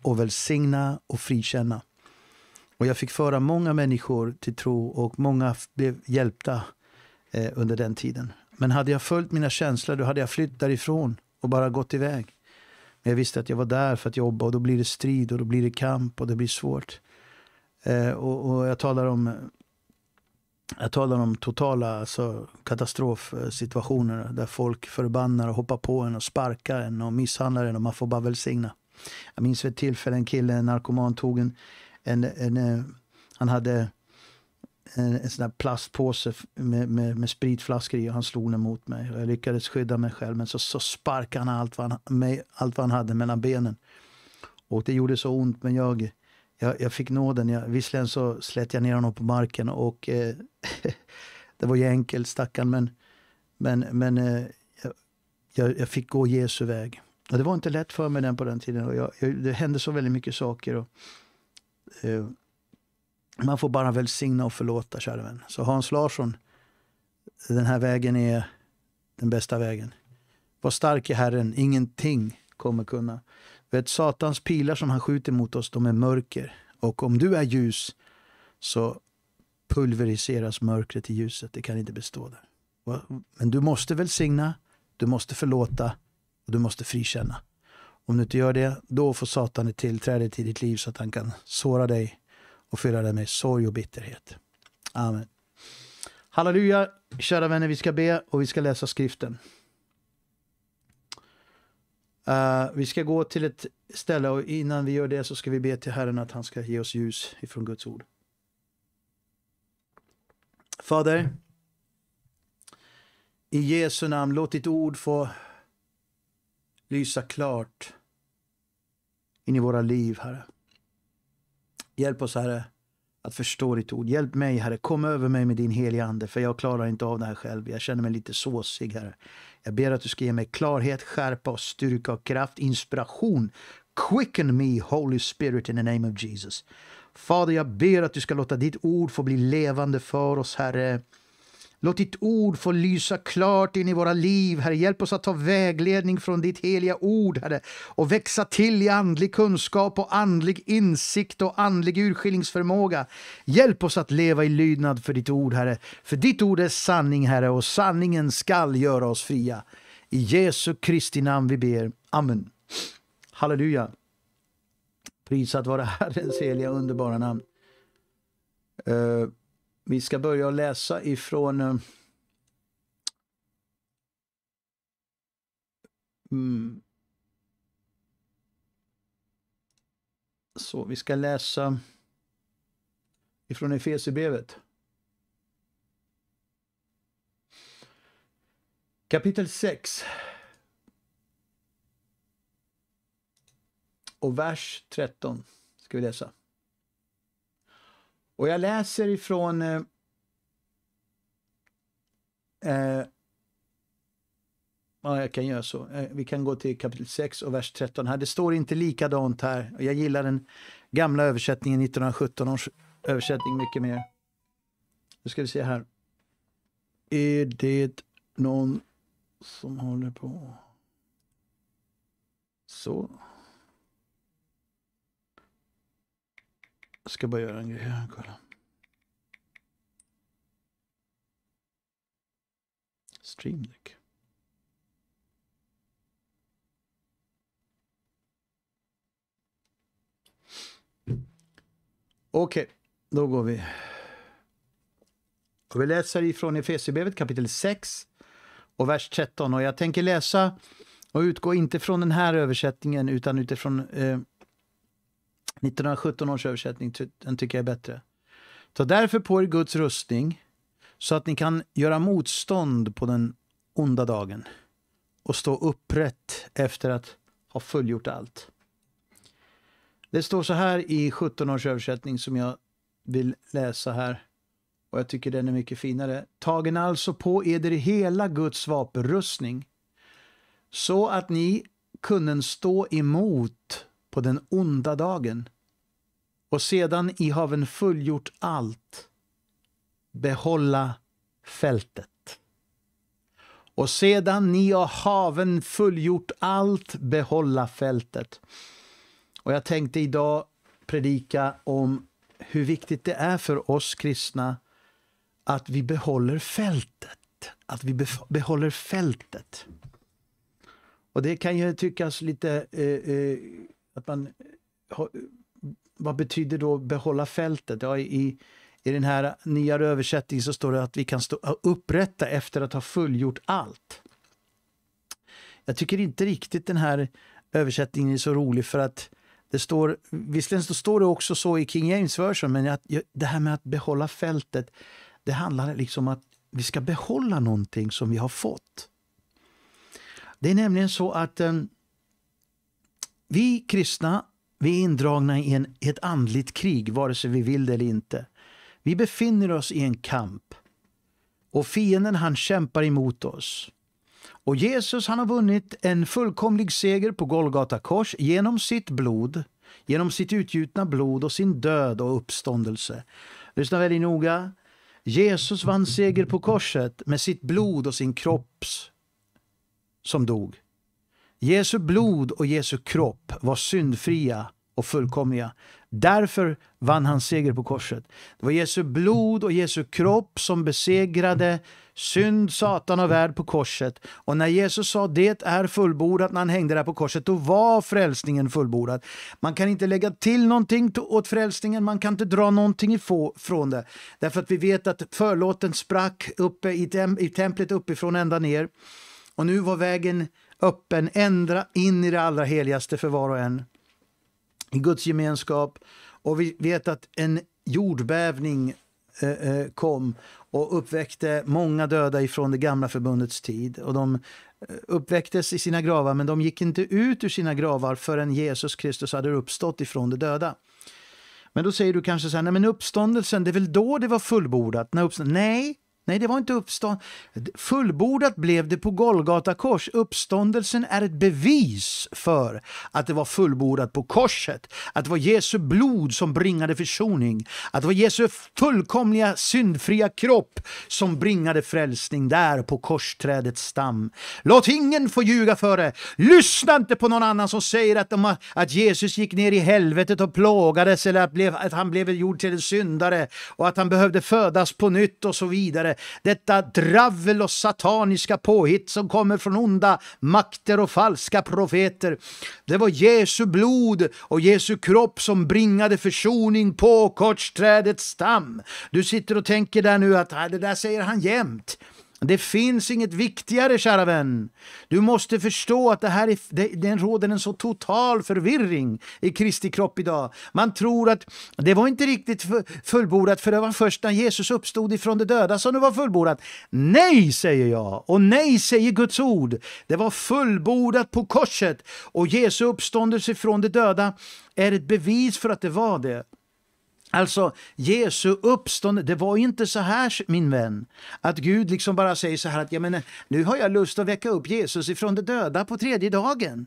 och välsigna och frikänna. Och jag fick föra många människor till tro och många blev hjälpta eh, under den tiden. Men hade jag följt mina känslor då hade jag flytt därifrån och bara gått iväg. Men jag visste att jag var där för att jobba och då blir det strid och då blir det kamp och det blir svårt. Eh, och, och, jag talar om jag talar om totala alltså, katastrofsituationer där folk förbannar och hoppar på en och sparkar en och misshandlar en och man får bara välsigna. Jag minns ett tillfälle en kille, en narkoman, tog en, en, en eh, han hade en, en sån där plastpåse med, med, med spritflaskor i och han slog den mot mig. Jag lyckades skydda mig själv men så, så sparkade han allt vad han, mig, allt vad han hade mellan benen. Och det gjorde så ont men jag jag, jag fick nåden. Jag, visserligen så slet jag ner honom på marken och eh, *laughs* det var ju enkelt, stackarn, men, men, men eh, jag, jag, fick gå Jesu väg. Och det var inte lätt för mig den på den tiden. Jag, det hände så väldigt mycket saker. Och, eh, man får bara välsigna och förlåta, kära vän. Så Hans Larsson, den här vägen är den bästa vägen. Var stark i Herren, ingenting kommer kunna Vet, satans pilar som han skjuter mot oss, de är mörker. Och om du är ljus så pulveriseras mörkret i ljuset. Det kan inte bestå där. Men du måste välsigna, du måste förlåta och du måste frikänna. Om du inte gör det, då får Satan ett tillträde till ditt liv så att han kan såra dig och fylla dig med sorg och bitterhet. Amen. Halleluja, kära vänner, vi ska be och vi ska läsa skriften. Uh, vi ska gå till ett ställe och innan vi gör det så ska vi be till Herren att han ska ge oss ljus ifrån Guds ord. Fader, i Jesu namn, låt ditt ord få lysa klart in i våra liv, Herre. Hjälp oss, Herre, att förstå ditt ord. Hjälp mig, Herre. Kom över mig med din heliga Ande, för jag klarar inte av det här själv. Jag känner mig lite såsig, Herre. Jag ber att du ska ge mig klarhet, skärpa och styrka och kraft, inspiration. Quicken me, Holy Spirit, in the name of Jesus. Fader, jag ber att du ska låta ditt ord få bli levande för oss, Herre. Låt ditt ord få lysa klart in i våra liv, Herre. Hjälp oss att ta vägledning från ditt heliga ord, Herre, och växa till i andlig kunskap och andlig insikt och andlig urskiljningsförmåga. Hjälp oss att leva i lydnad för ditt ord, Herre. För ditt ord är sanning, Herre, och sanningen skall göra oss fria. I Jesu Kristi namn vi ber. Amen. Halleluja. Prisat vara Herrens heliga underbara namn. Uh, vi ska börja läsa ifrån eh, mm. Så vi ska läsa ifrån Efesierbrevet. Kapitel 6. Och vers 13 ska vi läsa. Och jag läser ifrån eh, eh, Ja, jag kan göra så. Eh, vi kan gå till kapitel 6 och vers 13. Här, det står inte likadant här. Jag gillar den gamla översättningen, 1917 års översättning, mycket mer. Nu ska vi se här. Är det någon som håller på? Så. Jag ska bara göra en grej här. Kolla. Stream Okej, okay, då går vi. Och vi läser ifrån Efesierbrevet kapitel 6 och vers 13. Och jag tänker läsa och utgå inte från den här översättningen utan utifrån eh, 1917 års översättning den tycker jag är bättre. Ta därför på er Guds rustning så att ni kan göra motstånd på den onda dagen och stå upprätt efter att ha fullgjort allt. Det står så här i 17 års översättning som jag vill läsa här och jag tycker den är mycket finare. Tagen alltså på eder hela Guds vapenrustning så att ni kunnat stå emot på den onda dagen och sedan i haven fullgjort allt behålla fältet. Och sedan ni av haven fullgjort allt behålla fältet. Och jag tänkte idag predika om hur viktigt det är för oss kristna att vi behåller fältet. Att vi behåller fältet. Och det kan ju tyckas lite eh, eh, att man, eh, eh, vad betyder då behålla fältet? Ja, i, I den här nyare översättningen så står det att vi kan stå, upprätta efter att ha fullgjort allt. Jag tycker inte riktigt den här översättningen är så rolig för att det står, visserligen så står det också så i King James version, men att, det här med att behålla fältet, det handlar liksom om att vi ska behålla någonting som vi har fått. Det är nämligen så att um, vi kristna, vi är indragna i, en, ett andligt krig, vare sig vi vill det eller inte. Vi befinner oss i en kamp. Och fienden han kämpar emot oss. Och Jesus han har vunnit en fullkomlig seger på Golgata kors genom sitt blod, genom sitt utgjutna blod och sin död och uppståndelse. Lyssna väldigt noga. Jesus vann seger på korset med sitt blod och sin kropp, som dog. Jesu blod och Jesu kropp var syndfria och fullkomliga. Därför vann han seger på korset. Det var Jesu blod och Jesu kropp som besegrade synd, Satan och värld på korset. Och när Jesus sa det är fullbordat när han hängde där på korset, då var frälsningen fullbordad. Man kan inte lägga till någonting åt frälsningen, man kan inte dra någonting ifrån det. Därför att vi vet att förlåten sprack uppe i, templet uppifrån ända ner. Och nu var vägen öppen ändra in i det allra heligaste för var och en i Guds gemenskap. Och vi vet att en jordbävning eh, eh kom och uppväckte många döda ifrån det gamla förbundets tid. Och de eh, uppväcktes i sina gravar, men de gick inte ut ur sina gravar förrän Jesus Kristus hade uppstått ifrån de döda. Men då säger du kanske så här, nej men uppståndelsen, det är väl då det var fullbordat? Nej, Nej, det var inte uppstånd. Fullbordat blev det på Golgata kors. Uppståndelsen är ett bevis för att det var fullbordat på korset. Att det var Jesu blod som bringade försoning. Att det var Jesu fullkomliga syndfria kropp som bringade frälsning där på korsträdets stam. Låt ingen få ljuga för det. Lyssna inte på någon annan som säger att, de, att Jesus gick ner i helvetet och plågades eller att, blev, att han blev gjord till en syndare och att han behövde födas på nytt och så vidare. Detta dravel och sataniska påhitt som kommer från onda makter och falska profeter. Det var Jesu blod och Jesu kropp som bringade försoning på korsträdets stam. Du sitter och tänker där nu att ah, det där säger han jämt. Det finns inget viktigare, kära vän. Du måste förstå att det här är, det, det råder en så total förvirring i Kristi kropp idag. Man tror att det var inte riktigt fullbordat för det var först när Jesus uppstod ifrån de döda som det var fullbordat. Nej, säger jag, och nej säger Guds ord. Det var fullbordat på korset och Jesu uppståndelse från de döda är ett bevis för att det var det. Alltså, Jesu uppstånd, det var inte så här min vän, att Gud liksom bara säger så här att ja, men, nu har jag lust att väcka upp Jesus ifrån de döda på tredje dagen.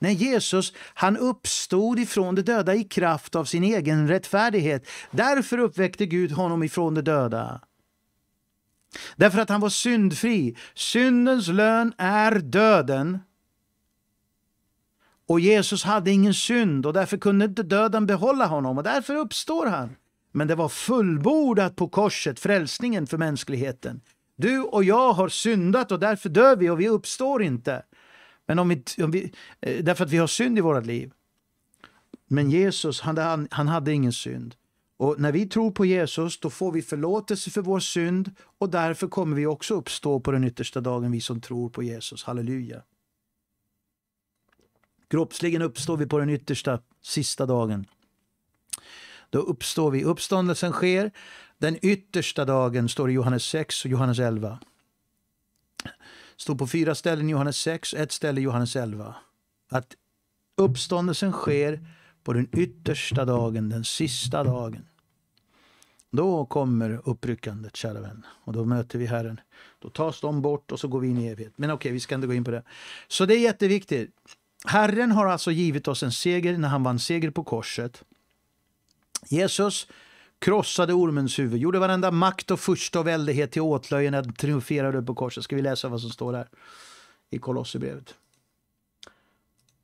Nej, Jesus, han uppstod ifrån de döda i kraft av sin egen rättfärdighet. Därför uppväckte Gud honom ifrån de döda. Därför att han var syndfri. Syndens lön är döden. Och Jesus hade ingen synd och därför kunde inte döden behålla honom och därför uppstår han. Men det var fullbordat på korset, frälsningen för mänskligheten. Du och jag har syndat och därför dör vi och vi uppstår inte. Men om vi, om vi, eh, därför att vi har synd i våra liv. Men Jesus, han, han, han hade ingen synd. Och när vi tror på Jesus, då får vi förlåtelse för vår synd och därför kommer vi också uppstå på den yttersta dagen, vi som tror på Jesus. Halleluja. Kroppsligen uppstår vi på den yttersta, sista dagen. Då uppstår vi. Uppståndelsen sker den yttersta dagen, står det i Johannes 6 och Johannes 11. Står på fyra ställen i Johannes 6, ett ställe i Johannes 11. Att uppståndelsen sker på den yttersta dagen, den sista dagen. Då kommer uppryckandet, kära vän. Och då möter vi Herren. Då tas de bort och så går vi in i evighet. Men okej, okay, vi ska inte gå in på det. Så det är jätteviktigt. Herren har alltså givit oss en seger när han vann seger på korset. Jesus krossade ormens huvud, gjorde varenda makt och första och väldighet till åtlöje när han triumferade på korset. Ska vi läsa vad som står där i Kolosserbrevet?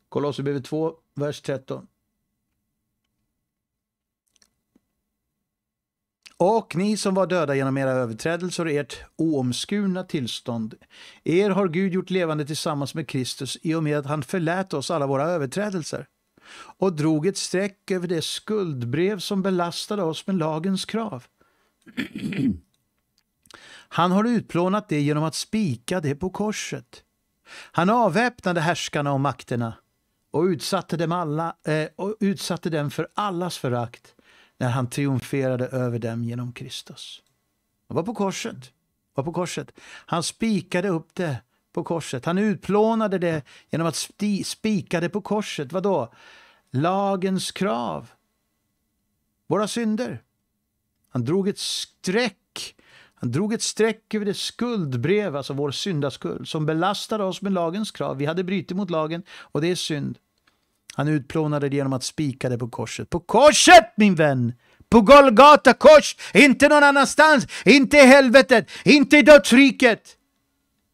Kolosserbrevet 2, vers 13. Och ni som var döda genom era överträdelser och ert oomskurna tillstånd, er har Gud gjort levande tillsammans med Kristus i och med att han förlät oss alla våra överträdelser och drog ett streck över det skuldbrev som belastade oss med lagens krav. Han har utplånat det genom att spika det på korset. Han avväpnade härskarna och makterna och utsatte, dem alla, eh, och utsatte dem för allas förakt när han triumferade över dem genom Kristus. Han var på korset. Var på korset. Han spikade upp det på korset. Han utplånade det genom att spika det på korset. Vadå? Lagens krav. Våra synder. Han drog ett streck han drog ett streck över det skuldbrev, alltså vår syndaskuld, som belastade oss med lagens krav. Vi hade brutit mot lagen och det är synd. Han utplånade det genom att spika det på korset. På korset min vän! På Golgata kors! Inte någon annanstans! Inte i helvetet! Inte i dödsriket!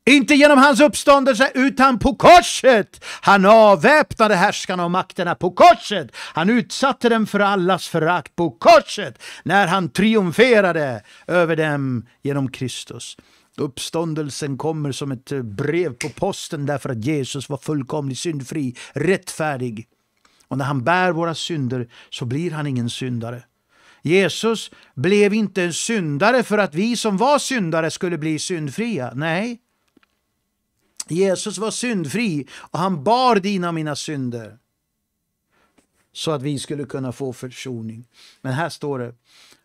Inte genom hans uppståndelse utan på korset! Han avväpnade härskarna och makterna på korset! Han utsatte dem för allas förakt på korset när han triumferade över dem genom Kristus. Uppståndelsen kommer som ett eh, brev på posten därför att Jesus var fullkomligt syndfri, rättfärdig. Och när han bär våra synder så blir han ingen syndare. Jesus blev inte en syndare för att vi som var syndare skulle bli syndfria. Nej, Jesus var syndfri och han bar dina och mina synder så att vi skulle kunna få försoning. Men här står det,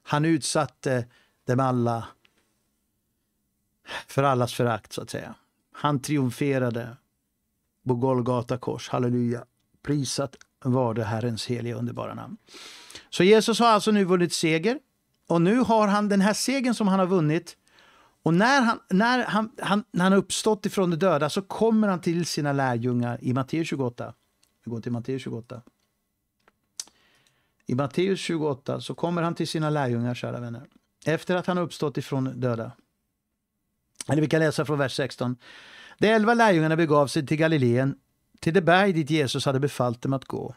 han utsatte dem alla för allas förakt, så att säga. Han triumferade på Golgata kors. Halleluja. Prisat var det Herrens heliga underbara namn. Så Jesus har alltså nu vunnit seger. Och nu har han den här segern som han har vunnit. Och när han, när han, han, när han uppstått ifrån de döda så kommer han till sina lärjungar i Matteus 28. Vi går till Matteus 28. I Matteus 28 så kommer han till sina lärjungar, kära vänner, efter att han uppstått ifrån döda. Eller vi kan läsa från vers 16. De elva lärjungarna begav sig till Galileen, till det berg dit Jesus hade befallt dem att gå.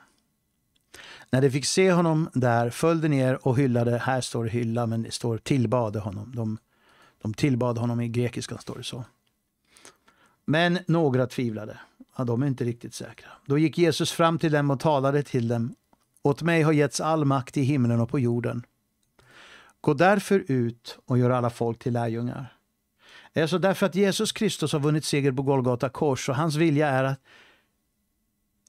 När de fick se honom där föll de ner och hyllade, här står det hylla, men det står tillbade honom. De, de tillbad honom, i grekiskan står det så. Men några tvivlade. Ja, de är inte riktigt säkra. Då gick Jesus fram till dem och talade till dem. Åt mig har getts all makt i himlen och på jorden. Gå därför ut och gör alla folk till lärjungar. Det eh, därför att Jesus Kristus har vunnit seger på Golgata kors och hans vilja är att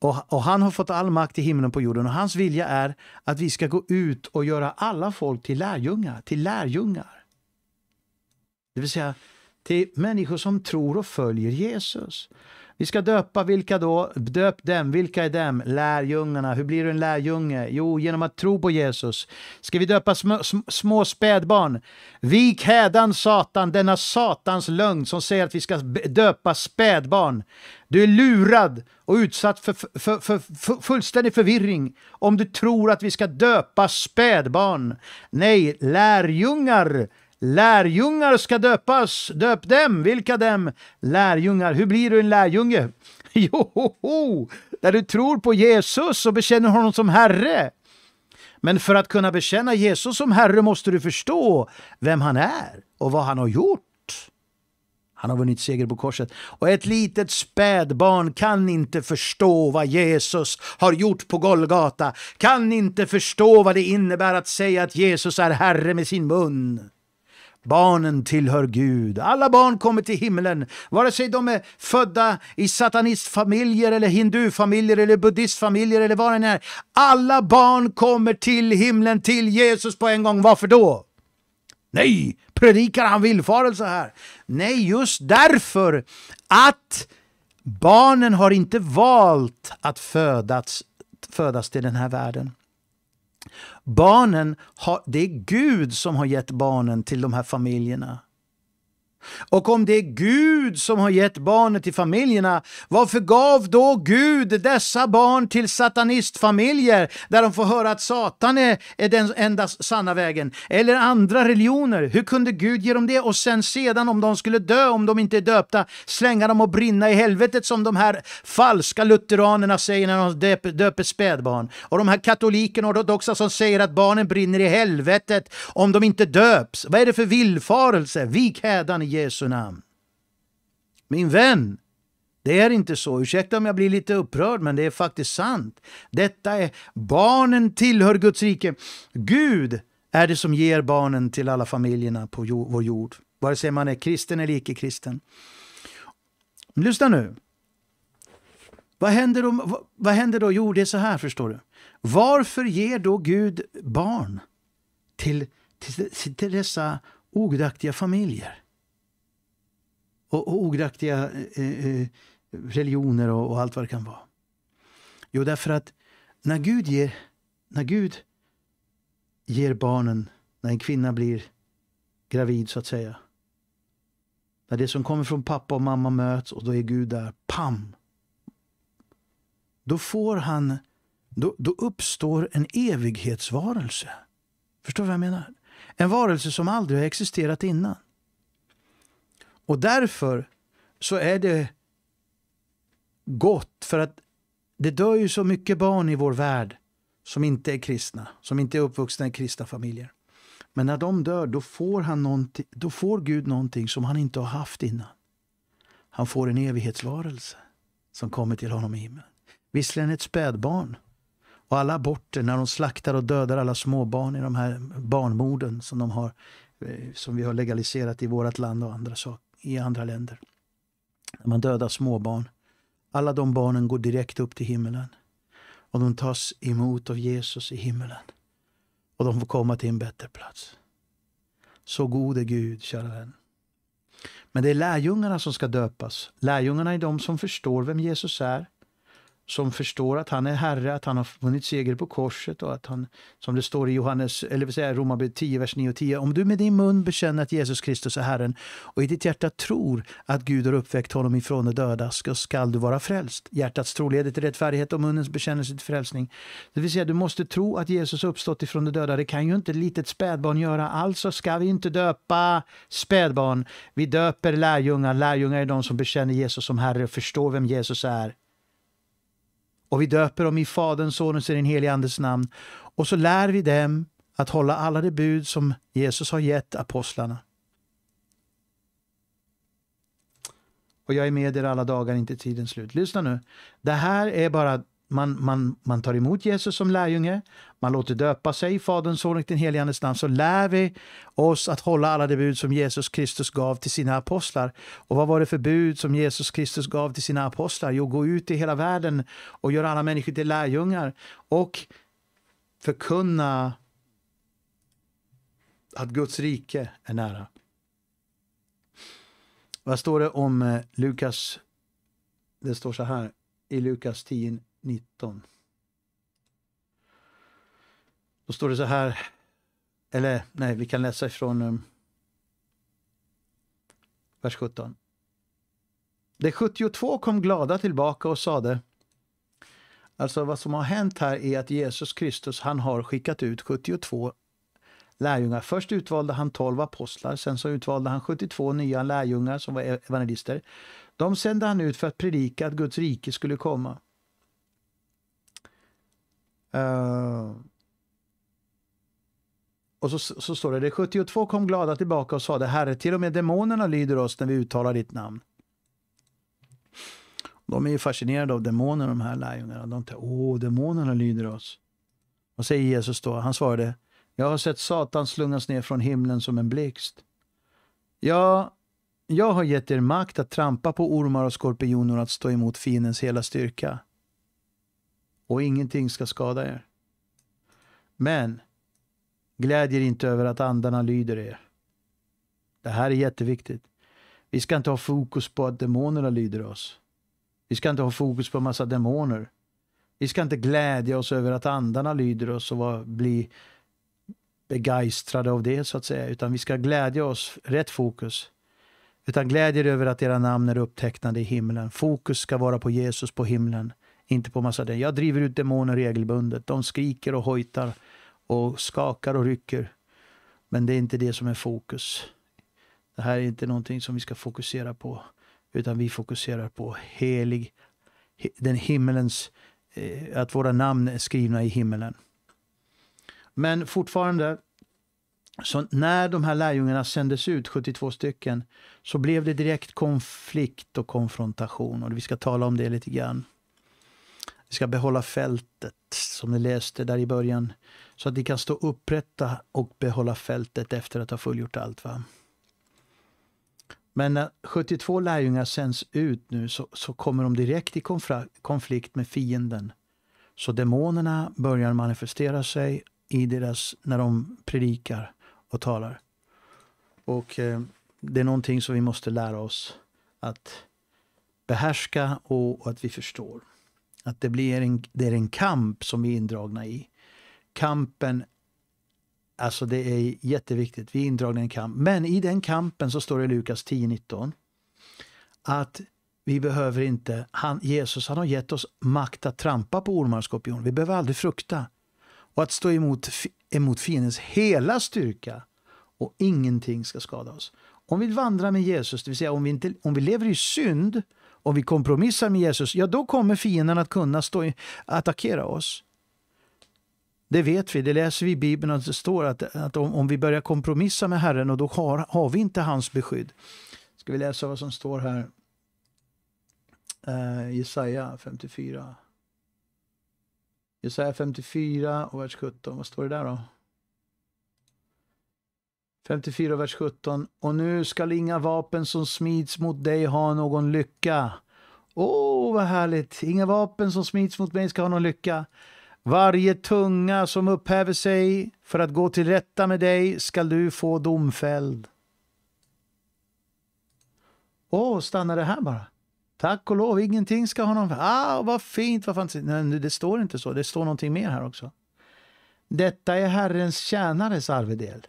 och, och, han har fått all makt i himlen på jorden och hans vilja är att vi ska gå ut och göra alla folk till lärjungar, till lärjungar. Det vill säga till människor som tror och följer Jesus. Vi ska döpa vilka då? Döp dem. Vilka är dem? Lärjungarna. Hur blir du en lärjunge? Jo, genom att tro på Jesus. Ska vi döpa små, små spädbarn? Vik hädan Satan, denna Satans lögn som säger att vi ska döpa spädbarn. Du är lurad och utsatt för, för, för, för, fullständig förvirring om du tror att vi ska döpa spädbarn. Nej, lärjungar Lärjungar ska döpas. Döp dem. Vilka dem? Lärjungar. Hur blir du en lärjunge? *laughs* Johoho! Där du tror på Jesus och bekänner honom som Herre. Men för att kunna bekänna Jesus som Herre måste du förstå vem han är och vad han har gjort. Han har vunnit seger på korset. Och ett litet spädbarn kan inte förstå vad Jesus har gjort på Golgata. Kan inte förstå vad det innebär att säga att Jesus är Herre med sin mun. Barnen tillhör Gud. Alla barn kommer till himlen, vare sig de är födda i satanistfamiljer eller hindufamiljer eller buddhistfamiljer eller vad det är. Alla barn kommer till himlen, till Jesus på en gång. Varför då? Nej, predikar han villfarelse här? Nej, just därför att barnen har inte valt att födas, födas till den här världen. Barnen har, det är Gud som har gett barnen till de här familjerna. Och om det är Gud som har gett barnet till familjerna, varför gav då Gud dessa barn till satanistfamiljer där de får höra att Satan är, den enda sanna vägen? Eller andra religioner? Hur kunde Gud ge dem det och sen sedan om de skulle dö, om de inte är döpta, slänga dem och brinna i helvetet som de här falska lutheranerna säger när de döper, spädbarn? Och de här katolikerna och ortodoxa som säger att barnen brinner i helvetet om de inte döps. Vad är det för villfarelse? Vik hädan i Jesu namn. Min vän, det är inte så. Ursäkta om jag blir lite upprörd, men det är faktiskt sant. Detta är barnen tillhör Guds rike. Gud är det som ger barnen till alla familjerna på vår jord. Vare sig man är kristen eller icke-kristen. Lyssna nu. Vad händer, då? vad händer då? Jo, det är så här förstår du. Varför ger då Gud barn till, till, till dessa ogudaktiga familjer? och, ograktiga eh, eh, religioner och, och, allt vad det kan vara? Jo, därför att när Gud ger, när Gud ger barnen, när en kvinna blir gravid så att säga. När det som kommer från pappa och mamma möts och då är Gud där, pam! Då får han, då, då uppstår en evighetsvarelse. Förstår du vad jag menar? En varelse som aldrig har existerat innan. Och därför så är det gott för att det dör ju så mycket barn i vår värld som inte är kristna, som inte är uppvuxna i kristna familjer. Men när de dör, då får, han då får Gud någonting som han inte har haft innan. Han får en evighetsvarelse som kommer till honom i himlen. Visserligen ett spädbarn. Och alla aborter, när de slaktar och dödar alla småbarn i de här barnmorden som de har, eh, som vi har legaliserat i vårt land och andra saker i andra länder. När man dödar småbarn. Alla de barnen går direkt upp till himlen Och de tas emot av Jesus i himlen. Och de får komma till en bättre plats. Så gode Gud, kära vän. Men det är lärjungarna som ska döpas. Lärjungarna är de som förstår vem Jesus är som förstår att han är herre, att han har vunnit seger på korset och att han, som det står i Johannes, eller vill säga Romarbrevet 10, vers 9 och 10. Om du med din mun bekänner att Jesus Kristus är Herren och i ditt hjärta tror att Gud har uppväckt honom ifrån de döda, så skall du vara frälst. Hjärtats tro leder till rättfärdighet och munnens bekännelse till frälsning. Det vill säga, du måste tro att Jesus har uppstått ifrån de döda. Det kan ju inte ett litet spädbarn göra. Alltså ska vi inte döpa spädbarn. Vi döper lärjungar. Lärjungar är de som bekänner Jesus som Herre och förstår vem Jesus är och vi döper dem i Faderns, Sonens och den helige Andes namn. Och så lär vi dem att hålla alla de bud som Jesus har gett apostlarna. Och jag är med er alla dagar, inte tidens slut. Lyssna nu. Det här är bara man, man, man tar emot Jesus som lärjunge, man låter döpa sig i Faderns, Sonens och den helige Andes namn, så lär vi oss att hålla alla de bud som Jesus Kristus gav till sina apostlar. Och vad var det för bud som Jesus Kristus gav till sina apostlar? Jo, gå ut i hela världen och göra alla människor till lärjungar och förkunna att Guds rike är nära. Vad står det om eh, Lukas? Det står så här i Lukas 10, 19. Då står det så här, eller nej, vi kan läsa ifrån um, vers 17. De 72 kom glada tillbaka och sade Alltså vad som har hänt här är att Jesus Kristus, han har skickat ut 72 lärjungar. Först utvalde han 12 apostlar, sen så utvalde han 72 nya lärjungar som var e- evangelister. De sände han ut för att predika att Guds rike skulle komma. Uh, och så, så står det, det 72 kom glada tillbaka och sade, Herre, till och med demonerna lyder oss när vi uttalar ditt namn. De är ju fascinerade av demoner, de här lärjungarna. De tänker, åh, demonerna lyder oss. Och säger Jesus då, han svarade, jag har sett Satan slungas ner från himlen som en blixt. Ja, jag har gett er makt att trampa på ormar och skorpioner och att stå emot fiendens hela styrka och ingenting ska skada er. Men gläd er inte över att andarna lyder er. Det här är jätteviktigt. Vi ska inte ha fokus på att demonerna lyder oss. Vi ska inte ha fokus på massa demoner. Vi ska inte glädja oss över att andarna lyder oss och bli begeistrade av det, så att säga. Utan vi ska glädja oss, rätt fokus. Utan glädjer över att era namn är upptecknade i himlen. Fokus ska vara på Jesus på himlen. Inte på massa det. Jag driver ut demoner regelbundet. De skriker och hojtar och skakar och rycker. Men det är inte det som är fokus. Det här är inte någonting som vi ska fokusera på. Utan vi fokuserar på helig, den himmelens, eh, att våra namn är skrivna i himmelen. Men fortfarande, så när de här lärjungarna sändes ut, 72 stycken, så blev det direkt konflikt och konfrontation. Och vi ska tala om det lite grann. Vi ska behålla fältet som ni läste där i början. Så att ni kan stå upprätta och behålla fältet efter att ha fullgjort allt. Va? Men när 72 lärjungar sänds ut nu så, så kommer de direkt i konflikt med fienden. Så demonerna börjar manifestera sig i deras, när de predikar och talar. Och eh, det är någonting som vi måste lära oss att behärska och, och att vi förstår. Att det, blir en, det är en kamp som vi är indragna i. Kampen, alltså det är jätteviktigt. Vi är indragna i en kamp. Men i den kampen så står det i Lukas 10.19 att vi behöver inte, han, Jesus han har gett oss makt att trampa på ormar och skorpioner. Vi behöver aldrig frukta. Och att stå emot, emot fiendens hela styrka och ingenting ska skada oss. Om vi vandrar med Jesus, det vill säga om vi, inte, om vi lever i synd, om vi kompromissar med Jesus, ja då kommer fienden att kunna stå, attackera oss. Det vet vi, det läser vi i Bibeln att det står att, att om, om vi börjar kompromissa med Herren och då har, har vi inte hans beskydd. Ska vi läsa vad som står här? Eh, Jesaja 54. Jesaja 54 och vers 17, vad står det där då? 54, vers 17. Och nu skall inga vapen som smids mot dig ha någon lycka. Åh, oh, vad härligt! Inga vapen som smids mot mig ska ha någon lycka. Varje tunga som upphäver sig för att gå till rätta med dig skall du få domfälld. Åh, oh, stannar det här bara? Tack och lov, ingenting ska ha någon... Ah, vad fint, vad fantastiskt. Nej, det står inte så. Det står någonting mer här också. Detta är Herrens tjänares arvedel.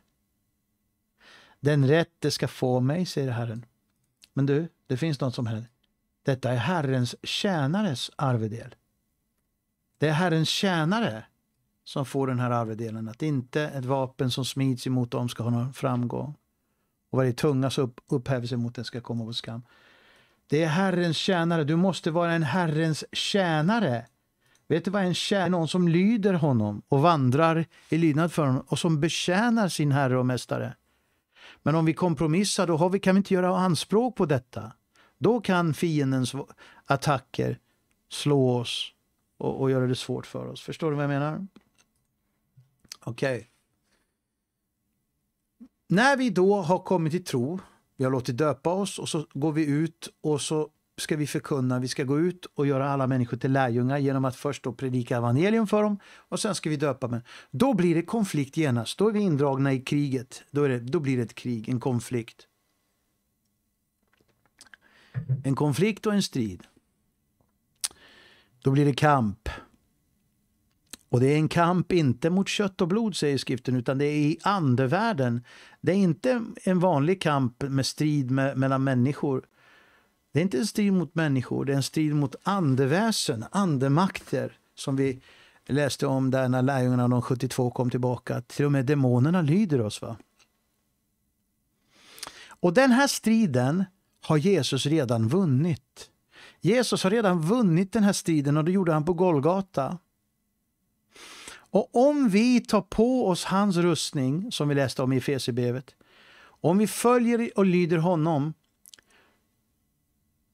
Den rätt det ska få mig, säger Herren. Men du, det finns något som händer. Detta är Herrens tjänares arvedel. Det är Herrens tjänare som får den här arvedelen. Att inte ett vapen som smids emot dem ska ha någon framgång. Och varje tunga som upp, upphävs emot den ska komma på skam. Det är Herrens tjänare. Du måste vara en Herrens tjänare. Vet du vad en tjänare är? Någon som lyder honom och vandrar i lydnad för honom och som betjänar sin Herre och Mästare. Men om vi kompromissar då har vi, kan vi inte göra anspråk på detta. Då kan fiendens attacker slå oss och, och göra det svårt för oss. Förstår du vad jag menar? Okej. Okay. När vi då har kommit till tro, vi har låtit döpa oss och så går vi ut och så ska vi förkunna, vi ska gå ut och göra alla människor till lärjungar genom att först då predika evangelium för dem och sen ska vi döpa dem. Då blir det konflikt genast, då är vi indragna i kriget. Då, det, då blir det ett krig, en konflikt. En konflikt och en strid. Då blir det kamp. Och det är en kamp inte mot kött och blod, säger skriften, utan det är i andevärlden. Det är inte en vanlig kamp med strid med, mellan människor, det är inte en strid mot människor, det är en strid mot andeväsen, andemakter som vi läste om där när lärjungarna de 72 kom tillbaka. Till och med demonerna lyder oss. va? Och den här striden har Jesus redan vunnit. Jesus har redan vunnit den här striden och det gjorde han på Golgata. Och om vi tar på oss hans rustning, som vi läste om i Efesierbrevet, om vi följer och lyder honom,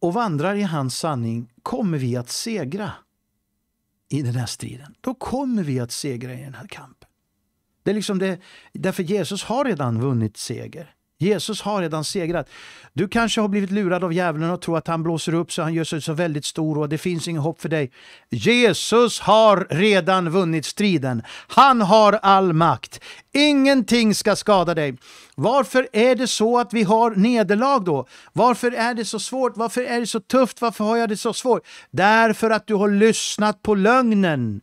och vandrar i hans sanning kommer vi att segra i den här striden. Då kommer vi att segra i den här kampen. Det är liksom det, därför Jesus har redan vunnit seger. Jesus har redan segrat. Du kanske har blivit lurad av djävulen och tror att han blåser upp så han gör sig så väldigt stor och det finns inget hopp för dig. Jesus har redan vunnit striden. Han har all makt. Ingenting ska skada dig. Varför är det så att vi har nederlag då? Varför är det så svårt? Varför är det så tufft? Varför har jag det så svårt? Därför att du har lyssnat på lögnen.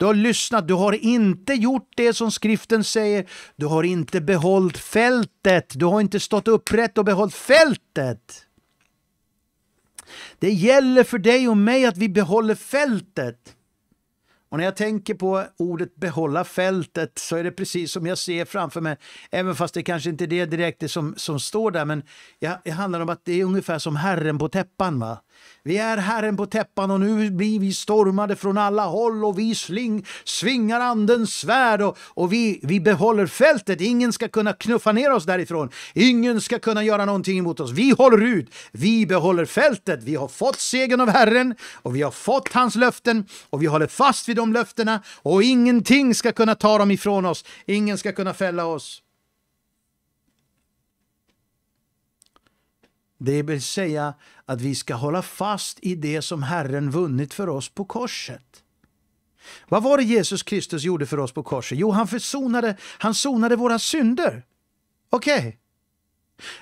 Du har lyssnat, du har inte gjort det som skriften säger. Du har inte behållit fältet. Du har inte stått upprätt och behållit fältet. Det gäller för dig och mig att vi behåller fältet. Och när jag tänker på ordet behålla fältet så är det precis som jag ser framför mig, även fast det kanske inte är det direkt som, som står där. Men jag, det handlar om att det är ungefär som Herren på täppan. Va? Vi är Herren på täppan och nu blir vi stormade från alla håll och vi sling, svingar andens svärd och, och vi, vi behåller fältet. Ingen ska kunna knuffa ner oss därifrån. Ingen ska kunna göra någonting emot oss. Vi håller ut. Vi behåller fältet. Vi har fått segern av Herren och vi har fått hans löften och vi håller fast vid de löftena och ingenting ska kunna ta dem ifrån oss. Ingen ska kunna fälla oss. Det vill säga att vi ska hålla fast i det som Herren vunnit för oss på korset. Vad var det Jesus Kristus gjorde för oss på korset? Jo, han försonade, han sonade våra synder. Okej, okay.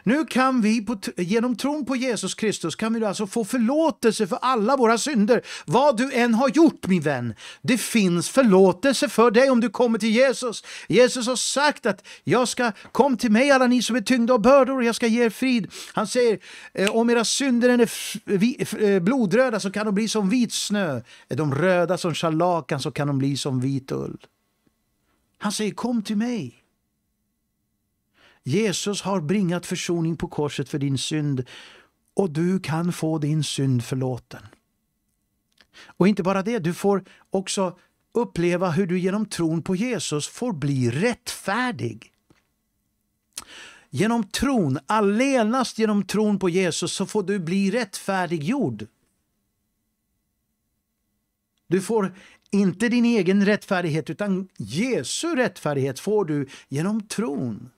Nu kan vi genom tron på Jesus Kristus kan vi alltså få förlåtelse för alla våra synder. Vad du än har gjort min vän, det finns förlåtelse för dig om du kommer till Jesus. Jesus har sagt att jag ska, kom till mig alla ni som är tyngda av bördor och jag ska ge er frid. Han säger, eh, om era synder är eh, blodröda så kan de bli som vit snö. Är de röda som scharlakan så kan de bli som vit ull. Han säger kom till mig. Jesus har bringat försoning på korset för din synd och du kan få din synd förlåten. Och inte bara det, du får också uppleva hur du genom tron på Jesus får bli rättfärdig. Genom tron, allenast genom tron på Jesus, så får du bli rättfärdiggjord. Du får inte din egen rättfärdighet, utan Jesu rättfärdighet får du genom tron.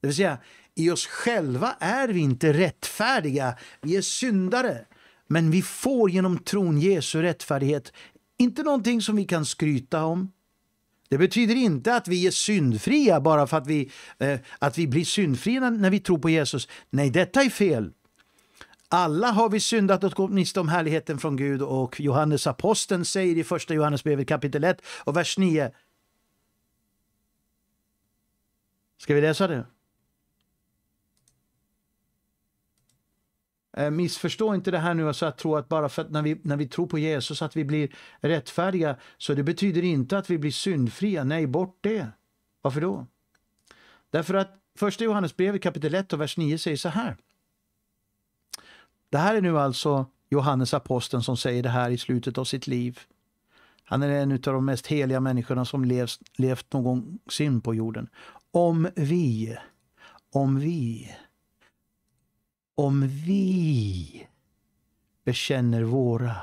Det vill säga, i oss själva är vi inte rättfärdiga, vi är syndare. Men vi får genom tron Jesu rättfärdighet inte någonting som vi kan skryta om. Det betyder inte att vi är syndfria bara för att vi, eh, att vi blir syndfria när vi tror på Jesus. Nej, detta är fel. Alla har vi syndat och gått miste om härligheten från Gud och Johannes aposteln säger i första Johannesbrevet kapitel 1 och vers 9. Ska vi läsa det? Eh, missförstå inte det här nu så att tro att bara för att när vi, när vi tror på Jesus att vi blir rättfärdiga så det betyder inte att vi blir syndfria. Nej, bort det. Varför då? Därför att första Johannesbrevet kapitel 1 och vers 9 säger så här. Det här är nu alltså Johannes aposteln som säger det här i slutet av sitt liv. Han är en av de mest heliga människorna som levt, levt någonsin på jorden. Om vi, om vi om vi bekänner våra,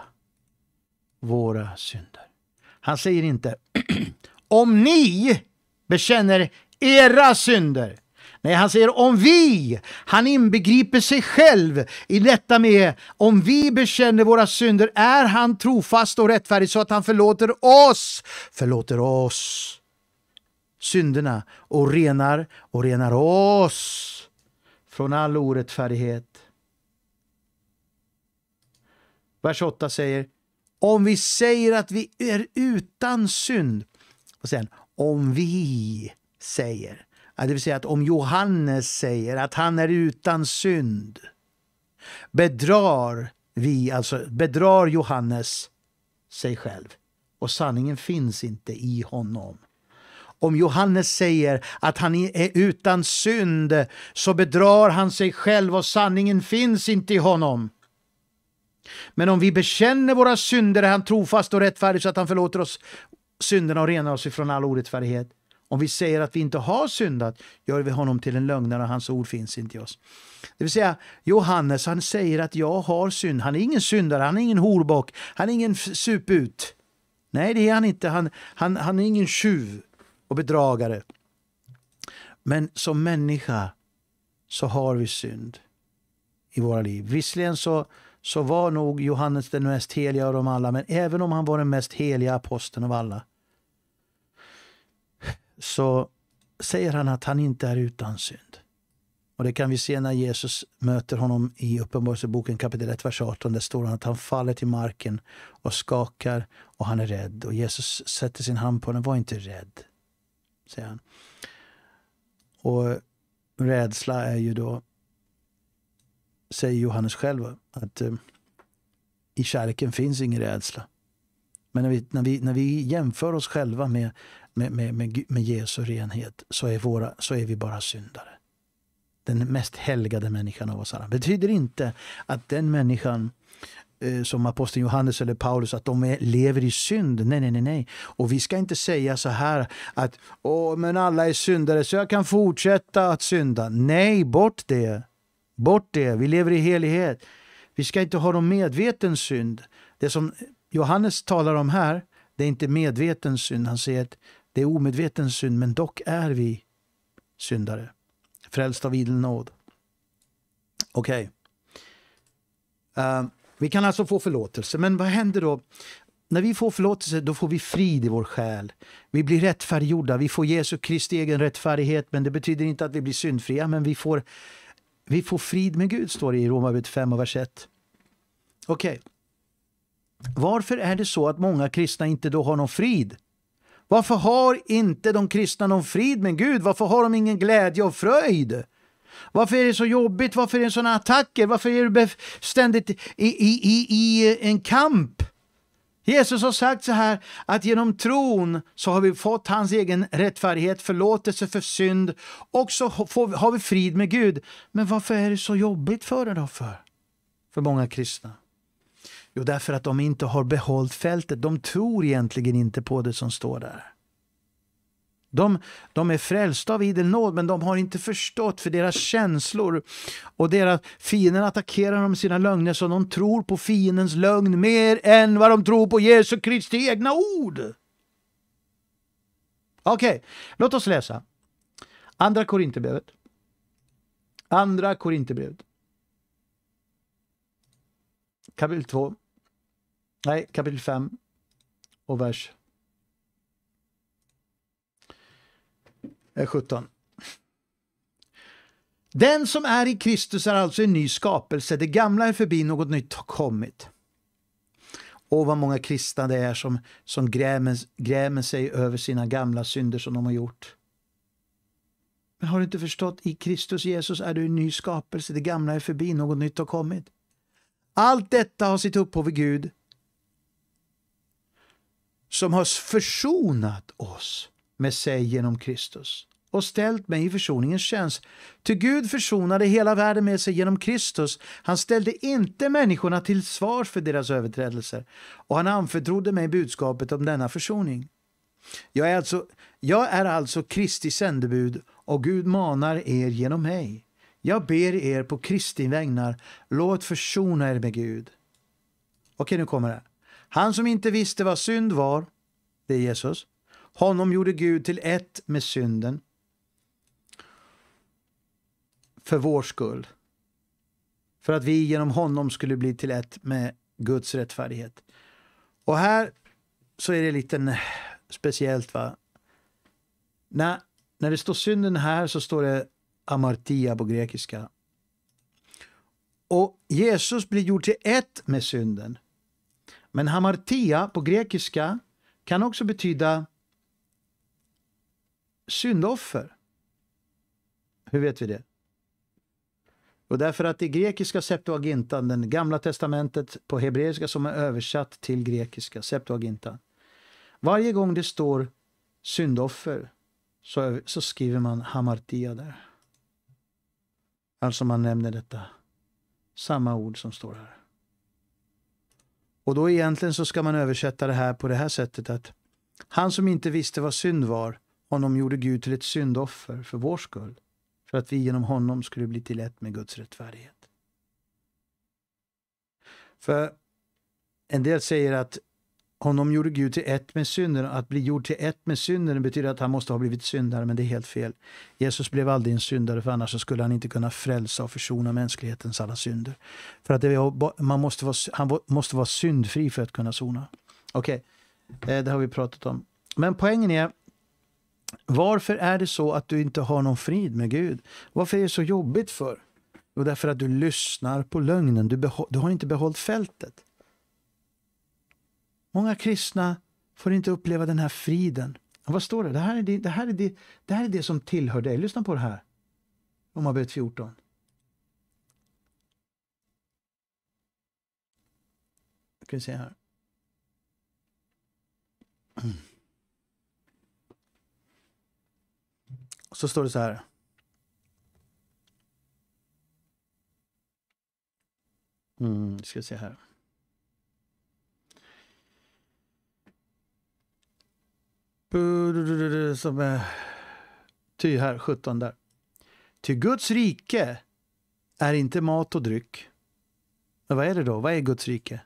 våra synder. Han säger inte *clears throat* om ni bekänner era synder. Nej, han säger om vi. Han inbegriper sig själv i detta med om vi bekänner våra synder är han trofast och rättfärdig så att han förlåter oss, förlåter oss synderna och renar och renar oss från all orättfärdighet. Vers 8 säger, om vi säger att vi är utan synd. Och sen, om vi säger. Det vill säga att om Johannes säger att han är utan synd bedrar vi, alltså bedrar Johannes sig själv och sanningen finns inte i honom. Om Johannes säger att han är utan synd så bedrar han sig själv och sanningen finns inte i honom. Men om vi bekänner våra synder är han trofast och rättfärdig så att han förlåter oss synderna och renar oss ifrån all orättfärdighet. Om vi säger att vi inte har syndat gör vi honom till en lögnare och hans ord finns inte i oss. Det vill säga, Johannes han säger att jag har synd. Han är ingen syndare, han är ingen horbock, han är ingen suput. Nej, det är han inte. Han, han, han är ingen tjuv och bedragare. Men som människa så har vi synd i våra liv. Visserligen så, så var nog Johannes den mest heliga av dem alla, men även om han var den mest heliga aposteln av alla, så säger han att han inte är utan synd. Och Det kan vi se när Jesus möter honom i Uppenbarelseboken kapitel 1, vers 18. Där står han att han faller till marken och skakar och han är rädd. Och Jesus sätter sin hand på honom. Var inte rädd säger han. Och rädsla är ju då, säger Johannes själv, att eh, i kärleken finns ingen rädsla. Men när vi, när vi, när vi jämför oss själva med, med, med, med, med Jesu renhet så är, våra, så är vi bara syndare. Den mest helgade människan av oss alla. betyder inte att den människan Eh, som aposteln Johannes eller Paulus att de lever i synd. Nej, nej, nej. nej. Och vi ska inte säga så här att Åh, men alla är syndare så jag kan fortsätta att synda. Nej, bort det. Bort det. Vi lever i helighet. Vi ska inte ha någon medveten synd. Det som Johannes talar om här, det är inte medveten synd. Han säger att det är omedveten synd, men dock är vi syndare. Frälst av idel nåd. Okej. Okay. Eh, um, vi kan alltså få förlåtelse, men vad händer då? När vi får förlåtelse då får vi frid i vår själ. Vi blir rättfärdiggjorda, vi får Jesu Kristi egen rättfärdighet men det betyder inte att vi blir syndfria, men vi får, vi får frid med Gud, står det i Romarbrevet 5 och vers 1. Okej. Okay. Varför är det så att många kristna inte då har någon frid? Varför har inte de kristna någon frid med Gud? Varför har de ingen glädje och fröjd? Varför är det så jobbigt? Varför är det sådana attacker? Varför är du ständigt i, i, i, i en kamp? Jesus har sagt så här att genom tron så har vi fått hans egen rättfärdighet, förlåtelse för synd och så har vi frid med Gud. Men varför är det så jobbigt för er då för? För många kristna? Jo, därför att de inte har behållit fältet. De tror egentligen inte på det som står där. De, de är frälsta av idel nåd, men de har inte förstått för deras känslor och deras fienden attackerar dem med sina lögner så de tror på fiendens lögn mer än vad de tror på Jesu Kristi egna ord. Okej, okay. låt oss läsa. Andra Korinthierbrevet. Andra Korinthierbrevet. Kapitel 2. Nej, kapitel 5 och vers 17. Eh, Den som är i Kristus är alltså en ny skapelse. Det gamla är förbi, något nytt har kommit. Och vad många kristna det är som, som grämer, grämer sig över sina gamla synder som de har gjort. Men har du inte förstått? I Kristus Jesus är du en ny skapelse. Det gamla är förbi, något nytt har kommit. Allt detta har sitt upphov i Gud som har försonat oss med sig genom Kristus och ställt mig i försoningens tjänst. Till Gud försonade hela världen med sig genom Kristus. Han ställde inte människorna till svars för deras överträdelser och han anförtrodde mig budskapet om denna försoning. Jag är alltså, jag är alltså Kristi sändebud och Gud manar er genom mig. Jag ber er på Kristi vägnar, låt försona er med Gud. Okej, nu kommer det. Han som inte visste vad synd var, det är Jesus, honom gjorde Gud till ett med synden för vår skull. För att vi genom honom skulle bli till ett med Guds rättfärdighet. Och här så är det lite speciellt. va? När, när det står synden här så står det amartia på grekiska. Och Jesus blir gjord till ett med synden. Men hamartia på grekiska kan också betyda syndoffer. Hur vet vi det? Och därför att i grekiska Septuagintan, den gamla testamentet på hebreiska som är översatt till grekiska Septuagintan. Varje gång det står syndoffer så, så skriver man hamartia där. Alltså man nämner detta. Samma ord som står här. Och då egentligen så ska man översätta det här på det här sättet att han som inte visste vad synd var honom gjorde Gud till ett syndoffer för vår skull, för att vi genom honom skulle bli till ett med Guds rättfärdighet. För en del säger att honom gjorde Gud till ett med synden. Att bli gjord till ett med synden betyder att han måste ha blivit syndare, men det är helt fel. Jesus blev aldrig en syndare, för annars skulle han inte kunna frälsa och försona mänsklighetens alla synder. För att var, man måste vara, han måste vara syndfri för att kunna sona. Okej, okay. Eh, det har vi pratat om. Men poängen är varför är det så att du inte har någon frid med Gud? Varför är det så jobbigt för? Jo, därför att du lyssnar på lögnen. Du, du har inte behållit fältet. Många kristna får inte uppleva den här friden. Vad står det? Det här är det, det, här är det, det, här är det som tillhör dig. Lyssna på det här. Romarbrevet 14. Ska vi se här. Och så står det så här. Mm, ska se här. Som är... Ty här, 17 där. Ty Guds rike är inte mat och dryck. Men vad är det då? Vad är Guds rike?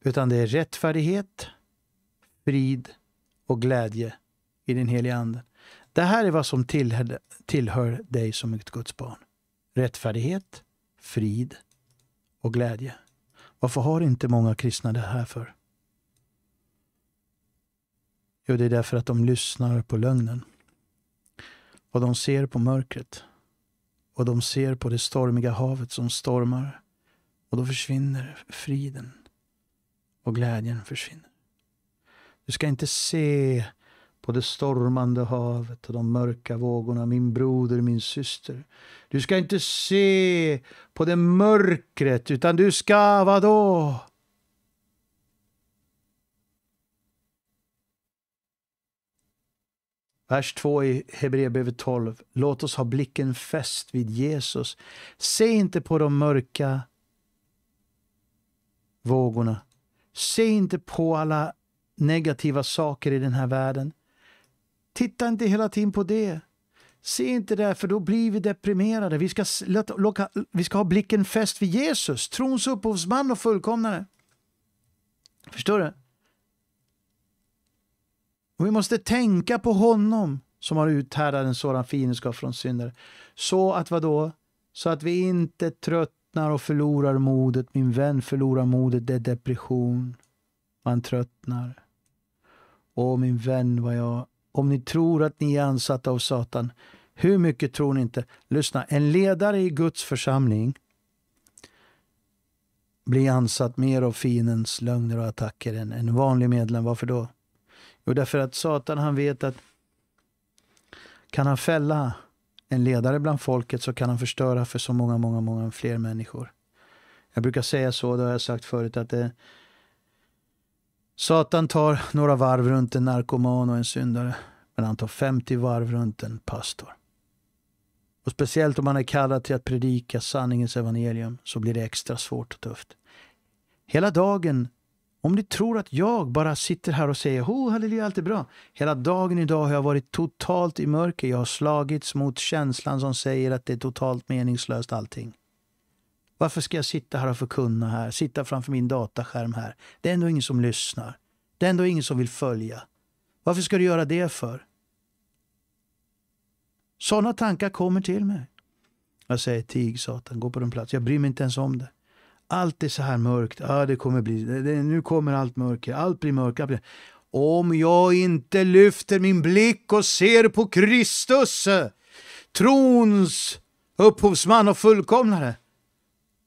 Utan det är rättfärdighet, frid och glädje i den heliga anden. Det här är vad som tillhör, tillhör dig som ett Guds barn. Rättfärdighet, frid och glädje. Varför har inte många kristna det här för? Jo, det är därför att de lyssnar på lögnen. Och de ser på mörkret. Och de ser på det stormiga havet som stormar. Och då försvinner friden. Och glädjen försvinner. Du ska inte se på det stormande havet och de mörka vågorna, min broder, min syster. Du ska inte se på det mörkret, utan du ska vadå? Vers 2 i Hebreerbrevet 12. Låt oss ha blicken fäst vid Jesus. Se inte på de mörka vågorna. Se inte på alla negativa saker i den här världen. Titta inte hela tiden på det. Se inte det, för då blir vi deprimerade. Vi ska, locka, vi ska ha blicken fäst vid Jesus, trons upphovsman och fullkomnare. Förstår du? Och vi måste tänka på honom som har uthärdat en sådan fiendskap från syndare. Så att vadå? Så att vi inte tröttnar och förlorar modet. Min vän förlorar modet, det är depression. Man tröttnar. Åh min vän vad jag om ni tror att ni är ansatta av Satan. Hur mycket tror ni inte? Lyssna, en ledare i Guds församling blir ansatt mer av fiendens lögner och attacker än en vanlig medlem. Varför då? Jo, därför att Satan han vet att kan han fälla en ledare bland folket så kan han förstöra för så många, många, många fler människor. Jag brukar säga så, det har jag sagt förut, att det, Satan tar några varv runt en narkoman och en syndare, men han tar 50 varv runt en pastor. Och speciellt om man är kallad till att predika sanningens evangelium så blir det extra svårt och tufft. Hela dagen, om ni tror att jag bara sitter här och säger oh, halleluja, allt är bra. Hela dagen idag har jag varit totalt i mörker. Jag har slagits mot känslan som säger att det är totalt meningslöst allting. Varför ska jag sitta här och förkunna här? Sitta framför min dataskärm här? Det är ändå ingen som lyssnar. Det är ändå ingen som vill följa. Varför ska du göra det för? Sådana tankar kommer till mig. Jag säger tig Satan, gå på den plats. Jag bryr mig inte ens om det. Allt är så här mörkt. Ja, det kommer bli. Det, nu kommer allt mörker. Allt blir mörkare. Om jag inte lyfter min blick och ser på Kristus, eh, trons upphovsman och fullkomnare,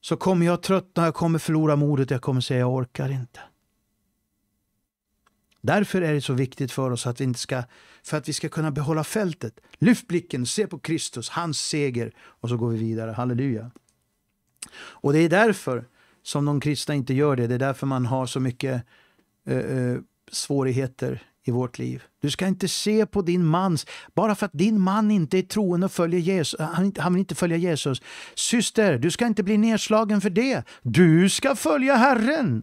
så kommer jag tröttna, jag kommer förlora modet, jag kommer säga jag orkar inte. Därför är det så viktigt för oss att vi inte ska, för att vi ska kunna behålla fältet. Lyft blicken, se på Kristus, hans seger och så går vi vidare. Halleluja. Och det är därför som de kristna inte gör det. Det är därför man har så mycket eh, eh svårigheter i vårt liv. Du ska inte se på din mans, bara för att din man inte är troende och följer Jesus, eh, han, han vill inte följa Jesus. Syster, du ska inte bli nedslagen för det. Du ska följa Herren.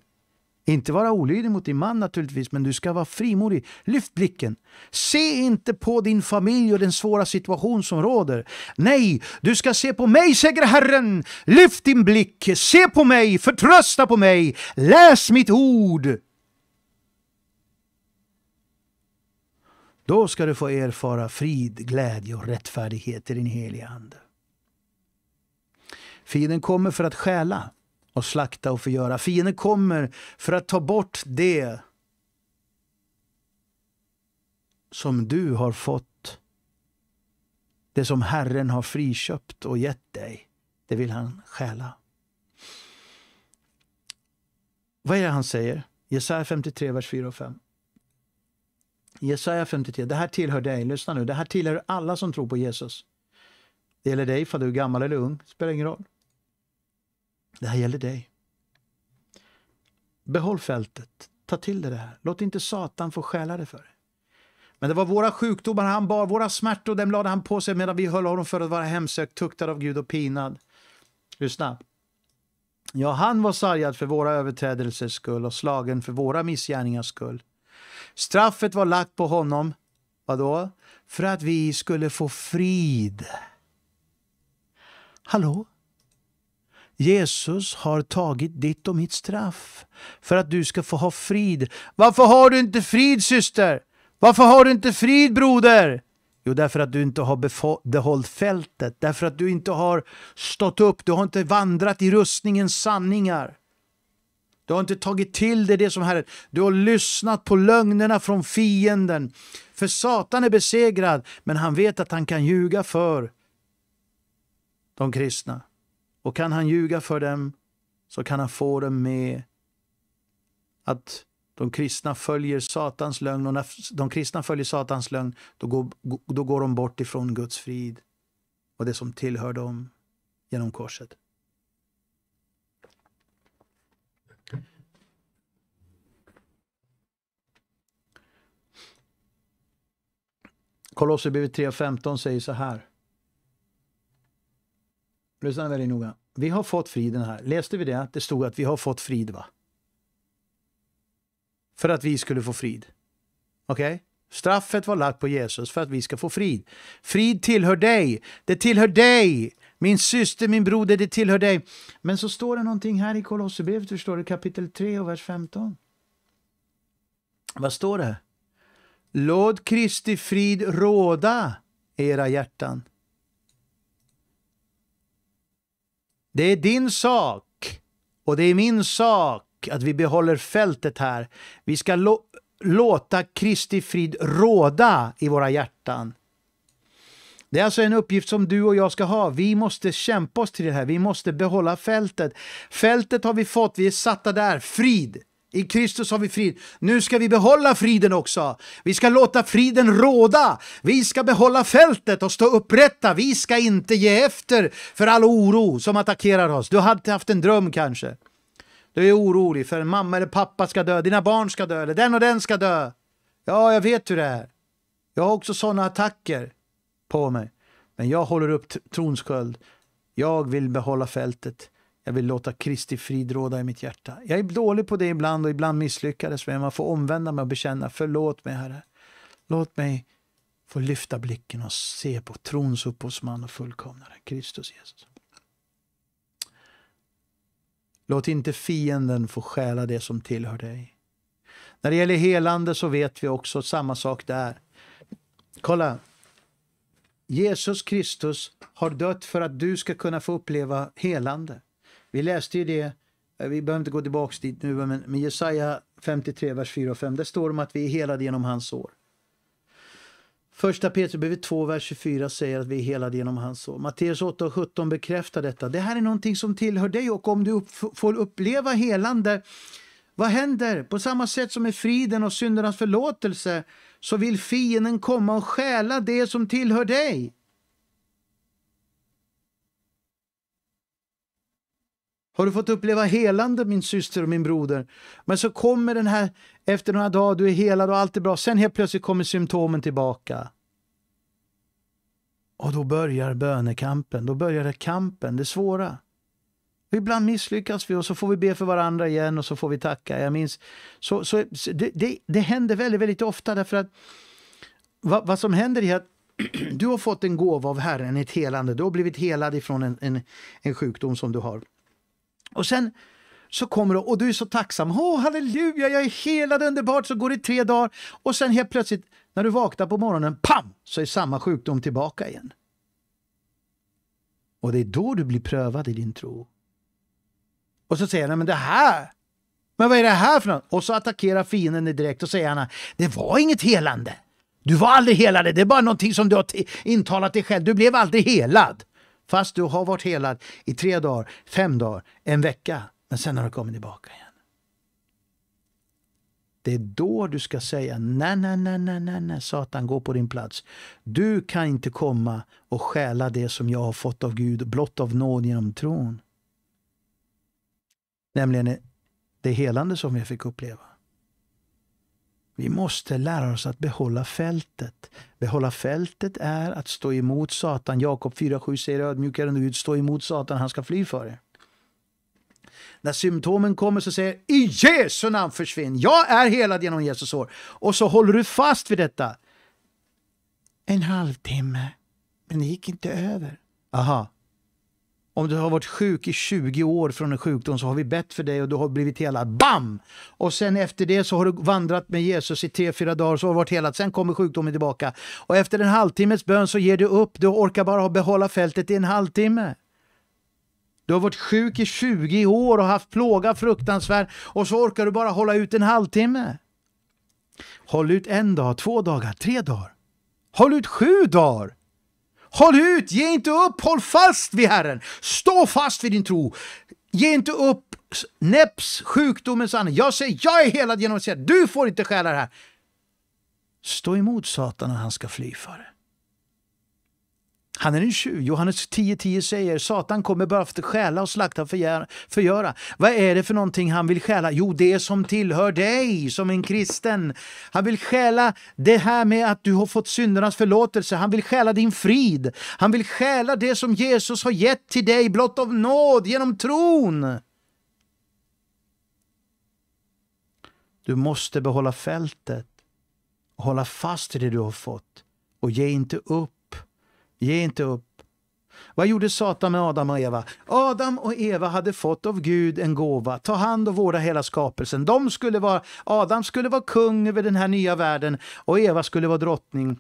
Inte vara olydig mot din man naturligtvis, men du ska vara frimodig. Lyft blicken. Se inte på din familj och den svåra situation som råder. Nej, du ska se på mig, säger Herren. Lyft din blick, se på mig, förtrösta på mig, läs mitt ord. Då ska du få erfara frid, glädje och rättfärdighet i din heliga Ande. Fienden kommer för att stjäla och slakta och förgöra. Fienden kommer för att ta bort det som du har fått. Det som Herren har friköpt och gett dig, det vill han stjäla. Vad är det han säger? Jesaja 53, vers 4 och 5. Jesaja 53, det här tillhör dig. Lyssna nu, det här tillhör alla som tror på Jesus. Det gäller dig, för du är gammal eller ung, spelar ingen roll. Det här gäller dig. Behåll fältet, ta till dig det här. Låt inte Satan få stjäla det för dig. Men det var våra sjukdomar han bar, våra smärtor, dem lade han på sig medan vi höll honom för att vara hemsökt, tuktad av Gud och pinad. Lyssna. Ja, han var sargad för våra överträdelsers skull och slagen för våra missgärningars skull. Straffet var lagt på honom. Vadå? För att vi skulle få frid. Hallå? Jesus har tagit ditt och mitt straff för att du ska få ha frid. Varför har du inte frid syster? Varför har du inte frid broder? Jo, därför att du inte har behållit fältet, därför att du inte har stått upp, du har inte vandrat i rustningens sanningar. Du har inte tagit till dig det som Herren. Du har lyssnat på lögnerna från fienden. För Satan är besegrad, men han vet att han kan ljuga för de kristna. Och kan han ljuga för dem så kan han få dem med att de kristna följer Satans lögn och när de kristna följer Satans lögn då går, då går de bort ifrån Guds frid och det som tillhör dem genom korset. Kolosserbrevet 3.15 säger så här. Lyssna väldigt noga. Vi har fått friden här. Läste vi det? Det stod att vi har fått frid, va? För att vi skulle få frid. Okej? Okay? Straffet var lagt på Jesus för att vi ska få frid. Frid tillhör dig. Det tillhör dig. Min syster, min broder, det tillhör dig. Men så står det någonting här i Kolosserbrevet, förstår du, kapitel 3 och vers 15. Vad står det? Låt Kristi frid råda era hjärtan. Det är din sak och det är min sak att vi behåller fältet här. Vi ska låta Kristi frid råda i våra hjärtan. Det är alltså en uppgift som du och jag ska ha. Vi måste kämpa oss till det här. Vi måste behålla fältet. Fältet har vi fått. Vi är satta där. Frid! I Kristus har vi frid. Nu ska vi behålla friden också. Vi ska låta friden råda. Vi ska behålla fältet och stå upprätta. Vi ska inte ge efter för all oro som attackerar oss. Du hade haft en dröm kanske. Du är orolig för en mamma eller pappa ska dö, dina barn ska dö eller den och den ska dö. Ja, jag vet hur det är. Jag har också sådana attacker på mig. Men jag håller upp trons sköld. Jag vill behålla fältet. Jag vill låta Kristi frid råda i mitt hjärta. Jag är dålig på det ibland och ibland misslyckades men man får omvända mig och bekänna förlåt mig Herre. Låt mig få lyfta blicken och se på trons upphovsman och fullkomnare, Kristus Jesus. Låt inte fienden få stjäla det som tillhör dig. När det gäller helande så vet vi också samma sak där. Kolla, Jesus Kristus har dött för att du ska kunna få uppleva helande. Vi läste ju det, eh, vi behöver inte gå tillbaka dit nu, men, men Jesaja 53, vers 4 och 5, där står det att vi är helade genom hans sår. Första Petrusbrevet 2, vers 24 säger att vi är helade genom hans sår. Matteus 8 och 17 bekräftar detta. Det här är någonting som tillhör dig och om du upp, får uppleva helande, vad händer? På samma sätt som med friden och syndernas förlåtelse så vill fienden komma och stjäla det som tillhör dig. Har du fått uppleva helande min syster och min broder? Men så kommer den här, efter några dagar, du är helad och allt är bra. Sen helt plötsligt kommer symptomen tillbaka. Och då börjar bönekampen, då börjar det kampen, det svåra. Och ibland misslyckas vi och så får vi be för varandra igen och så får vi tacka. Jag minns, så, så, det, det, det händer väldigt, väldigt ofta därför att vad, vad som händer är att *clears throat* du har fått en gåva av Herren, ett helande. Du har blivit helad ifrån en, en, en sjukdom som du har. Och sen så kommer du och du är så tacksam. Åh, oh, halleluja, jag är helad underbart. Så går det tre dagar och sen helt plötsligt när du vaknar på morgonen, pam, så är samma sjukdom tillbaka igen. Och det är då du blir prövad i din tro. Och så säger han, men det här, men vad är det här för något? Och så attackerar fienden dig direkt och säger han, det var inget helande. Du var aldrig helad, det är bara någonting som du har intalat dig själv. Du blev aldrig helad. Fast du har varit helad i tre dagar, fem dagar, en vecka. Men sen har du kommit tillbaka igen. Det är då du ska säga nej, nej, nej, nej, nej, nej, Satan, gå på din plats. Du kan inte komma och stjäla det som jag har fått av Gud, blott av nåd genom tron. Nämligen det helande som jag fick uppleva. Vi måste lära oss att behålla fältet. Behålla fältet är att stå emot Satan. Jakob 4.7 säger ödmjukare än Gud, stå emot Satan, han ska fly för er. När symptomen kommer så säger i Jesu namn försvinn, jag är helad genom Jesus år. Och så håller du fast vid detta. En halvtimme, men det gick inte över. Aha, om du har varit sjuk i 20 år från en sjukdom så har vi bett för dig och du har blivit helad. BAM! Och sen efter det så har du vandrat med Jesus i 3-4 dagar så har du varit helad. Sen kommer sjukdomen tillbaka. Och efter en halvtimmes bön så ger du upp. Du orkar bara behålla fältet i en halvtimme. Du har varit sjuk i 20 år och haft plåga fruktansvärd och så orkar du bara hålla ut en halvtimme. Håll ut en dag, två dagar, tre dagar. Håll ut sju dagar! Håll ut, ge inte upp, håll fast vid Herren. Stå fast vid din tro. Ge inte upp näpps sjukdomens ande. Jag säger, jag är helad genom att säga, du får inte stjäla det här. Stå emot Satan och han ska fly för det. Han är en tjuv. Johannes 10.10 10 säger Satan kommer bara för att stjäla och slakta och förgöra. Vad är det för någonting han vill stjäla? Jo, det som tillhör dig som en kristen. Han vill stjäla det här med att du har fått syndernas förlåtelse. Han vill stjäla din frid. Han vill stjäla det som Jesus har gett till dig blott av nåd genom tron. Du måste behålla fältet, och hålla fast i det du har fått och ge inte upp Ge inte upp. Vad gjorde Satan med Adam och Eva? Adam och Eva hade fått av Gud en gåva, ta hand och vårda hela skapelsen. De skulle vara, Adam skulle vara kung över den här nya världen och Eva skulle vara drottning.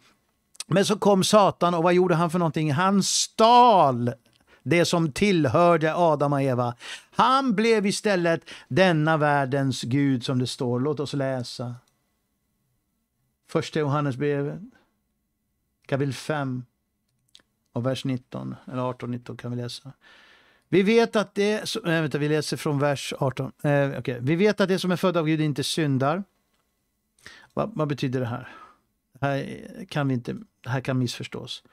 Men så kom Satan och vad gjorde han för någonting? Han stal det som tillhörde Adam och Eva. Han blev istället denna världens Gud som det står. Låt oss läsa. Första Johannesbrevet kapitel 5 och vers 19, eller 18, 19 kan vi läsa. Vi vet att det, som, nej, vänta, vi läser från vers 18. Eh, okay. Vi vet att det som är född av Gud inte syndar. Va, vad betyder det här? Det här kan, vi inte, här kan missförstås.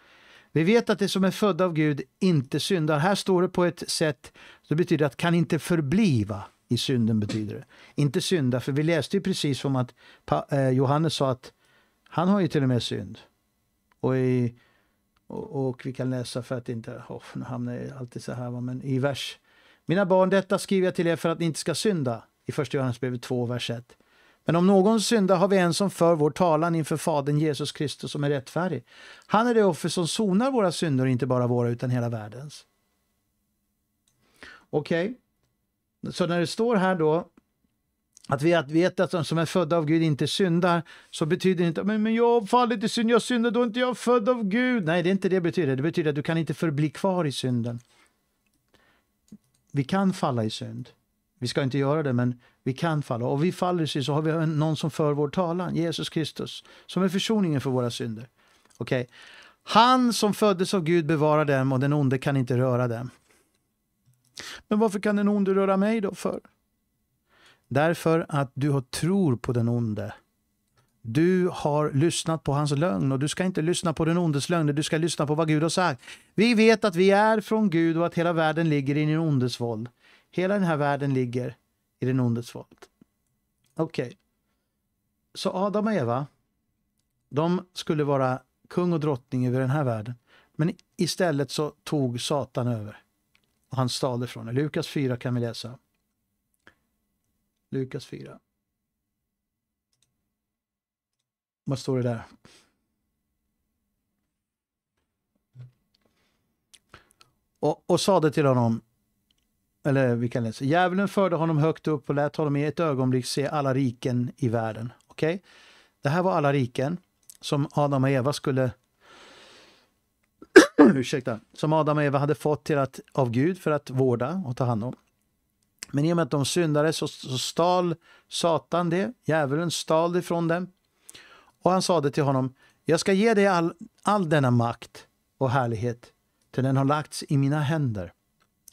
Vi vet att det som är född av Gud inte syndar. Här står det på ett sätt som betyder att kan inte förbliva i synden betyder det. Inte synda, för vi läste ju precis om att eh, Johannes sa att han har ju till och med synd. Och i och, vi kan läsa för att inte, oh, nu hamnar jag alltid så här, men i vers. Mina barn, detta skriver jag till er för att ni inte ska synda. I första Johannesbrevet 2, vers 1. Men om någon syndar har vi en som för vår talan inför Fadern Jesus Kristus som är rättfärdig. Han är det offer som sonar våra synder, inte bara våra utan hela världens. Okej, okay. så när det står här då att vi vet att de som är födda av Gud inte syndar, så betyder det inte att men jag har fallit i synd, jag syndar då är inte jag född av Gud. Nej, det är inte det det betyder. Det betyder att du kan inte förbli kvar i synden. Vi kan falla i synd. Vi ska inte göra det, men vi kan falla. Och vi faller synd så har vi någon som för vår talan, Jesus Kristus, som är försoningen för våra synder. Okej. Okay. Han som föddes av Gud bevarar dem och den onde kan inte röra dem. Men varför kan den onde röra mig då för? Därför att du tror på den onde. Du har lyssnat på hans lögn och du ska inte lyssna på den ondes lögn. du ska lyssna på vad Gud har sagt. Vi vet att vi är från Gud och att hela världen ligger i den ondes våld. Hela den här världen ligger i den ondes våld. Okej. Okay. Så Adam och Eva, de skulle vara kung och drottning över den här världen. Men istället så tog Satan över och han stal ifrån. I Lukas 4 kan vi läsa. Lukas 4. Vad står det där? Och, och sade till honom, eller vi kan läsa, djävulen förde honom högt upp och lät honom i ett ögonblick se alla riken i världen. Okej? Okay? Det här var alla riken som Adam och Eva skulle *clears throat* ursäkta, som Adam och Eva hade fått till att, av Gud för att vårda och ta hand om. Men i och med att de syndade så, så stal Satan det, djävulen stal det ifrån dem. Och han sade till honom, jag ska ge dig all, all denna makt och härlighet, till den har lagts i mina händer.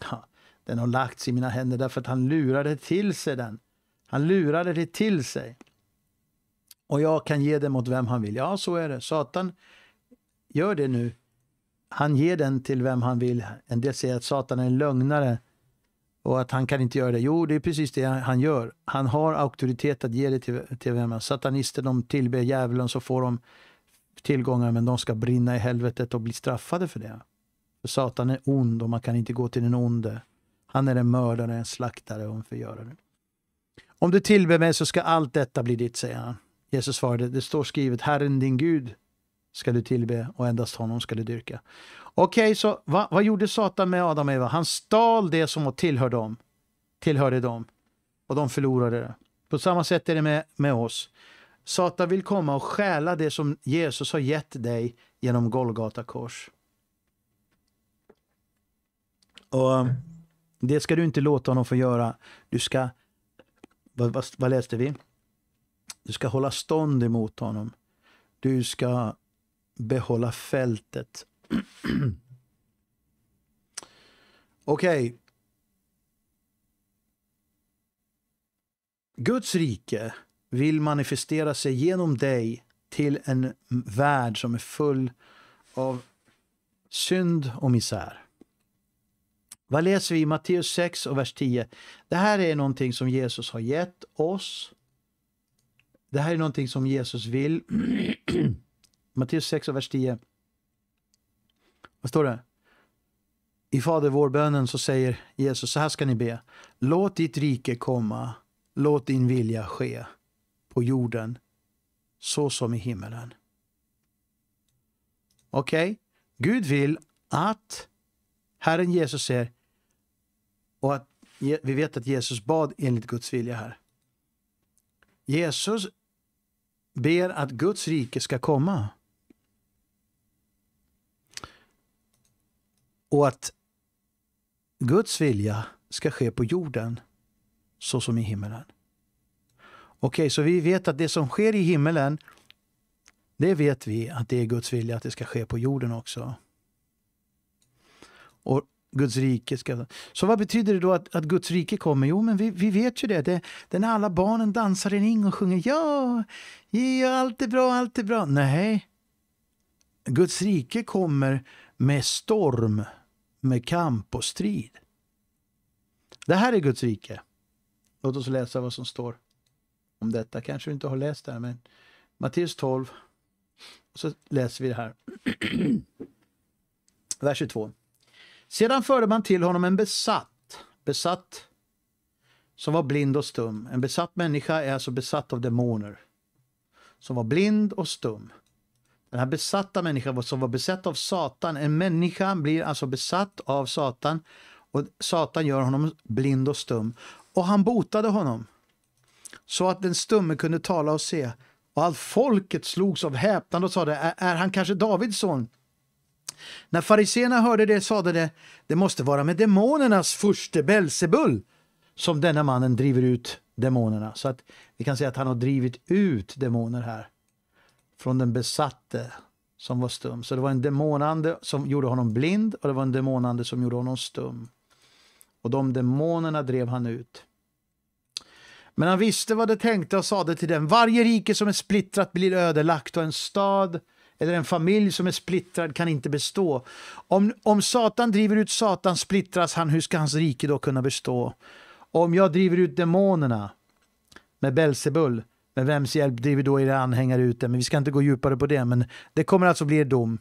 Ha, den har lagts i mina händer därför att han lurade till sig den. Han lurade det till sig. Och jag kan ge den mot vem han vill. Ja, så är det. Satan gör det nu. Han ger den till vem han vill. En del säger att Satan är en lögnare och att han kan inte göra det. Jo, det är precis det han gör. Han har auktoritet att ge det till, till vem Satanister de tillber djävulen så får de tillgångar men de ska brinna i helvetet och bli straffade för det. För Satan är ond och man kan inte gå till den onde. Han är en mördare, en slaktare och en förgörare. Om du tillber mig så ska allt detta bli ditt, säger han. Jesus svarade, det står skrivet, Herren din Gud ska du tillbe och endast honom ska du dyrka. Okej, okay, så va, vad gjorde Satan med Adam och Eva? Han stal det som tillhör dem, tillhörde dem och de förlorade det. På samma sätt är det med, med oss. Satan vill komma och stjäla det som Jesus har gett dig genom Golgata kors. Och um, det ska du inte låta honom få göra. Du ska, vad, vad, vad läste vi? Du ska hålla stånd emot honom. Du ska behålla fältet. *clears throat* Okej. Okay. Guds rike vill manifestera sig genom dig till en värld som är full av synd och misär. Vad läser vi i Matteus 6 och vers 10? Det här är någonting som Jesus har gett oss. Det här är någonting som Jesus vill *clears throat* Matteus 6 och vers 10. Vad står det? I Fader vår-bönen så säger Jesus, så här ska ni be. Låt ditt rike komma, låt din vilja ske på jorden så som i himmelen. Okej, okay? Gud vill att Herren Jesus säger, och att vi vet att Jesus bad enligt Guds vilja här. Jesus ber att Guds rike ska komma. Och att Guds vilja ska ske på jorden så som i himmelen. Okej, okay, så vi vet att det som sker i himmelen, det vet vi att det är Guds vilja att det ska ske på jorden också. Och Guds rike ska... Så vad betyder det då att, att Guds rike kommer? Jo, men vi, vi vet ju det. det. Det är när alla barnen dansar en ring och sjunger ja, ja, allt är bra, allt är bra. Nej. Guds rike kommer med storm med kamp och strid. Det här är Guds rike. Låt oss läsa vad som står om detta. Kanske du inte har läst det här, men Matteus 12. så läser vi det här. *clears throat* Vers 22. Sedan förde man till honom en besatt, besatt som var blind och stum. En besatt människa är alltså besatt av demoner. Som var blind och stum den här besatta människan som var besatt av Satan. En människa blir alltså besatt av Satan och Satan gör honom blind och stum. Och han botade honom så att den stumme kunde tala och se. Och allt folket slogs av häpnad och sade, är, är han kanske Davids son? När fariseerna hörde det sade de, det måste vara med demonernas furste Belsebull som denna mannen driver ut demonerna. Så att vi kan säga att han har drivit ut demoner här från den besatte som var stum. Så det var en demonande som gjorde honom blind och det var en demonande som gjorde honom stum. Och de demonerna drev han ut. Men han visste vad de tänkte och sade till dem. Varje rike som är splittrat blir ödelagt och en stad eller en familj som är splittrad kan inte bestå. Om, om Satan driver ut Satan splittras han, hur ska hans rike då kunna bestå? Om jag driver ut demonerna med Belsebul, med vems hjälp driver då era anhängare ut det? Men vi ska inte gå djupare på det. Men det kommer alltså bli er dom.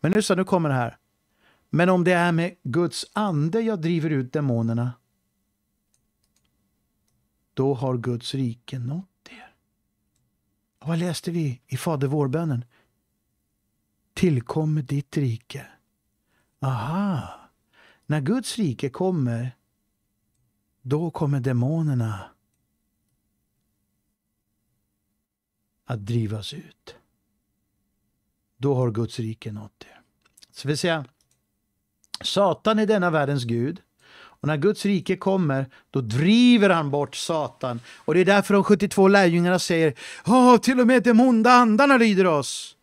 Men nu så, nu kommer det här. Men om det är med Guds ande jag driver ut demonerna, då har Guds rike nått er. Och vad läste vi i Fader vårbönen? Tillkommer ditt rike. Aha, när Guds rike kommer, då kommer demonerna att drivas ut. Då har Guds rike nått er. Så vill säga, Satan är denna världens gud. Och när Guds rike kommer, då driver han bort Satan. Och det är därför de 72 lärjungarna säger, Åh, till och med de onda andarna lyder oss.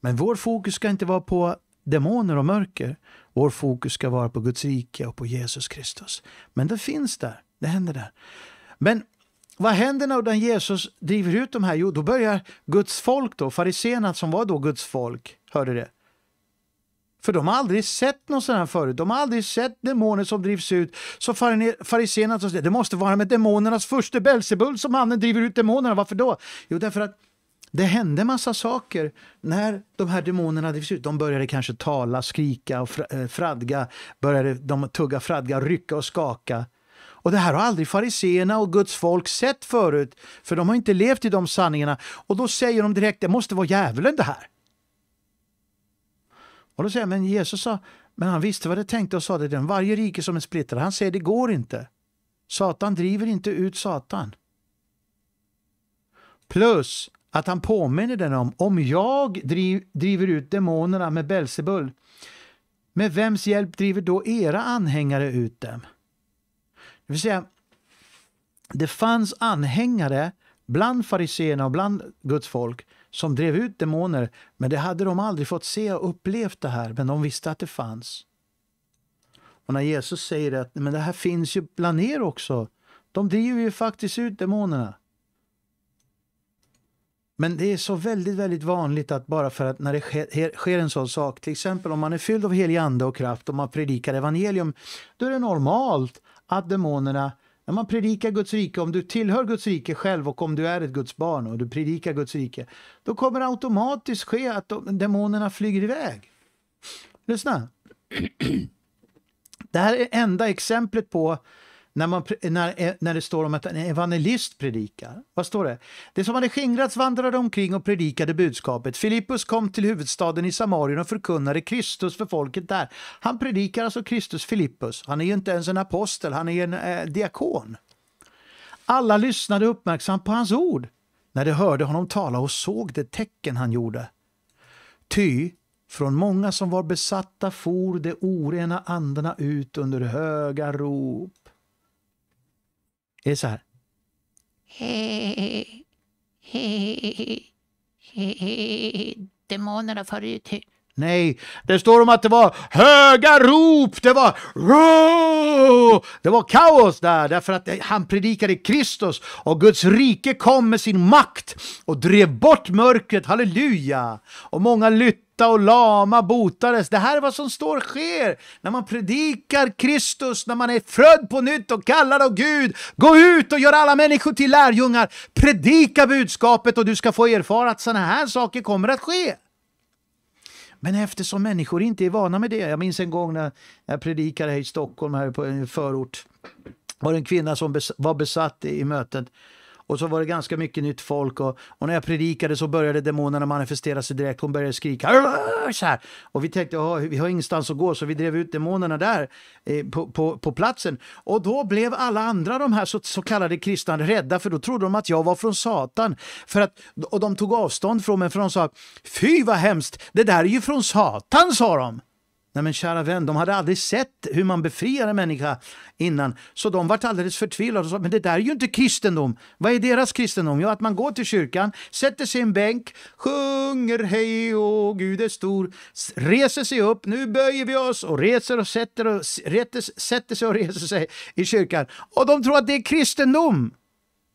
Men vår fokus ska inte vara på demoner och mörker. Vår fokus ska vara på Guds rike och på Jesus Kristus. Men det finns där, det händer där. Men vad händer när Jesus driver ut de här? Jo, då börjar Guds folk, då, fariséerna som var då Guds folk, hörde det. För de har aldrig sett någon sån här förut. De har aldrig sett demoner som drivs ut. Så fariséerna säger, det måste vara med demonernas första Belsebul som mannen driver ut demonerna. Varför då? Jo, därför att det hände massa saker när de här demonerna drivs ut. De började kanske tala, skrika och eh, fradga. Började de tugga fradga, rycka och skaka. Och det här har aldrig fariseerna och Guds folk sett förut, för de har inte levt i de sanningarna. Och då säger de direkt, det måste vara djävulen det här. Och då säger jag, men Jesus sa, men han visste vad det tänkte och sa det den. Varje rike som är splittrad, han säger det går inte. Satan driver inte ut Satan. Plus att han påminner den om, om jag driv, driver ut demonerna med Belsebul, med vems hjälp driver då era anhängare ut dem? Det vill säga, det fanns anhängare bland fariseerna och bland Guds folk som drev ut demoner, men det hade de aldrig fått se och upplevt det här, men de visste att det fanns. Och när Jesus säger att men det här finns ju bland er också, de driver ju faktiskt ut demonerna. Men det är så väldigt, väldigt vanligt att bara för att när det sker, sker en sån sak, till exempel om man är fylld av helig ande och kraft och man predikar evangelium, då är det normalt att demonerna, när man predikar Guds rike, om du tillhör Guds rike själv och om du är ett Guds barn och du predikar Guds rike, då kommer det automatiskt ske att de, demonerna flyger iväg. Lyssna. *clears throat* Det här är enda exemplet på när, man, när, eh, när det står om att en evangelist predikar. Vad står det? Det som hade skingrats vandrade omkring och predikade budskapet. Filippus kom till huvudstaden i Samarien och förkunnade Kristus för folket där. Han predikar alltså Kristus Filippus. Han är ju inte ens en apostel, han är en eh, diakon. Alla lyssnade uppmärksamt på hans ord när de hörde honom tala och såg det tecken han gjorde. Ty från många som var besatta for de orena andarna ut under höga rop. Är det så här? Hej, demonerna far ut. Nej, det står om att det var höga rop, det var Rå! Det var kaos där, därför att han predikade Kristus och Guds rike kom med sin makt och drev bort mörkret, halleluja! Och många lytt sjuka och lama botades. Det här är vad som står sker när man predikar Kristus, när man är född på nytt och kallad av Gud. Gå ut och gör alla människor till lärjungar. Predika budskapet och du ska få erfara att sådana här saker kommer att ske. Men eftersom människor inte är vana med det. Jag minns en gång när jag predikade här i Stockholm, här på en förort. det var en kvinna som var besatt i mötet. Och så var det ganska mycket nytt folk och, och när jag predikade så började demonerna manifestera sig direkt. Hon började skrika så här. Och vi tänkte, oh, vi har ingenstans att gå, så vi drev ut demonerna där eh, på, på, på, platsen. Och då blev alla andra de här så, så kallade kristna rädda, för då trodde de att jag var från Satan. För att, och de tog avstånd från mig, för de sa, fy vad hemskt, det där är ju från Satan, sa de. Nej men kära vän, de hade aldrig sett hur man befriar en människa innan. Så de vart alldeles förtvivlade och sa, men det där är ju inte kristendom. Vad är deras kristendom? Jo, att man går till kyrkan, sätter sig i en bänk, sjunger hej och Gud är stor, reser sig upp, nu böjer vi oss och reser och sätter, och, sätter sig och reser sig i kyrkan. Och de tror att det är kristendom!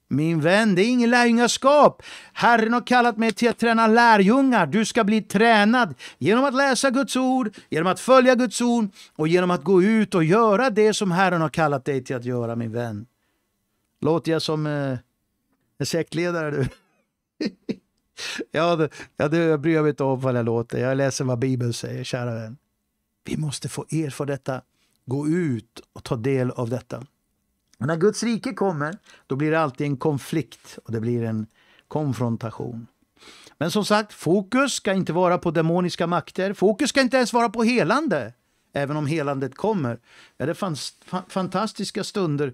Min vän, det är ingen lärjungaskap. Herren har kallat mig till att träna lärjungar. Du ska bli tränad genom att läsa Guds ord, genom att följa Guds ord och genom att gå ut och göra det som Herren har kallat dig till att göra, min vän. Låter jag som eh, en sektledare du? *laughs* ja, det, ja, det, jag bryr mig inte om vad jag låter. Jag läser vad Bibeln säger, kära vän. Vi måste få er för detta. Gå ut och ta del av detta. Och när Guds rike kommer, då blir det alltid en konflikt och det blir en konfrontation. Men som sagt, fokus ska inte vara på demoniska makter. Fokus ska inte ens vara på helande, även om helandet kommer. Ja, det fanns fantastiska stunder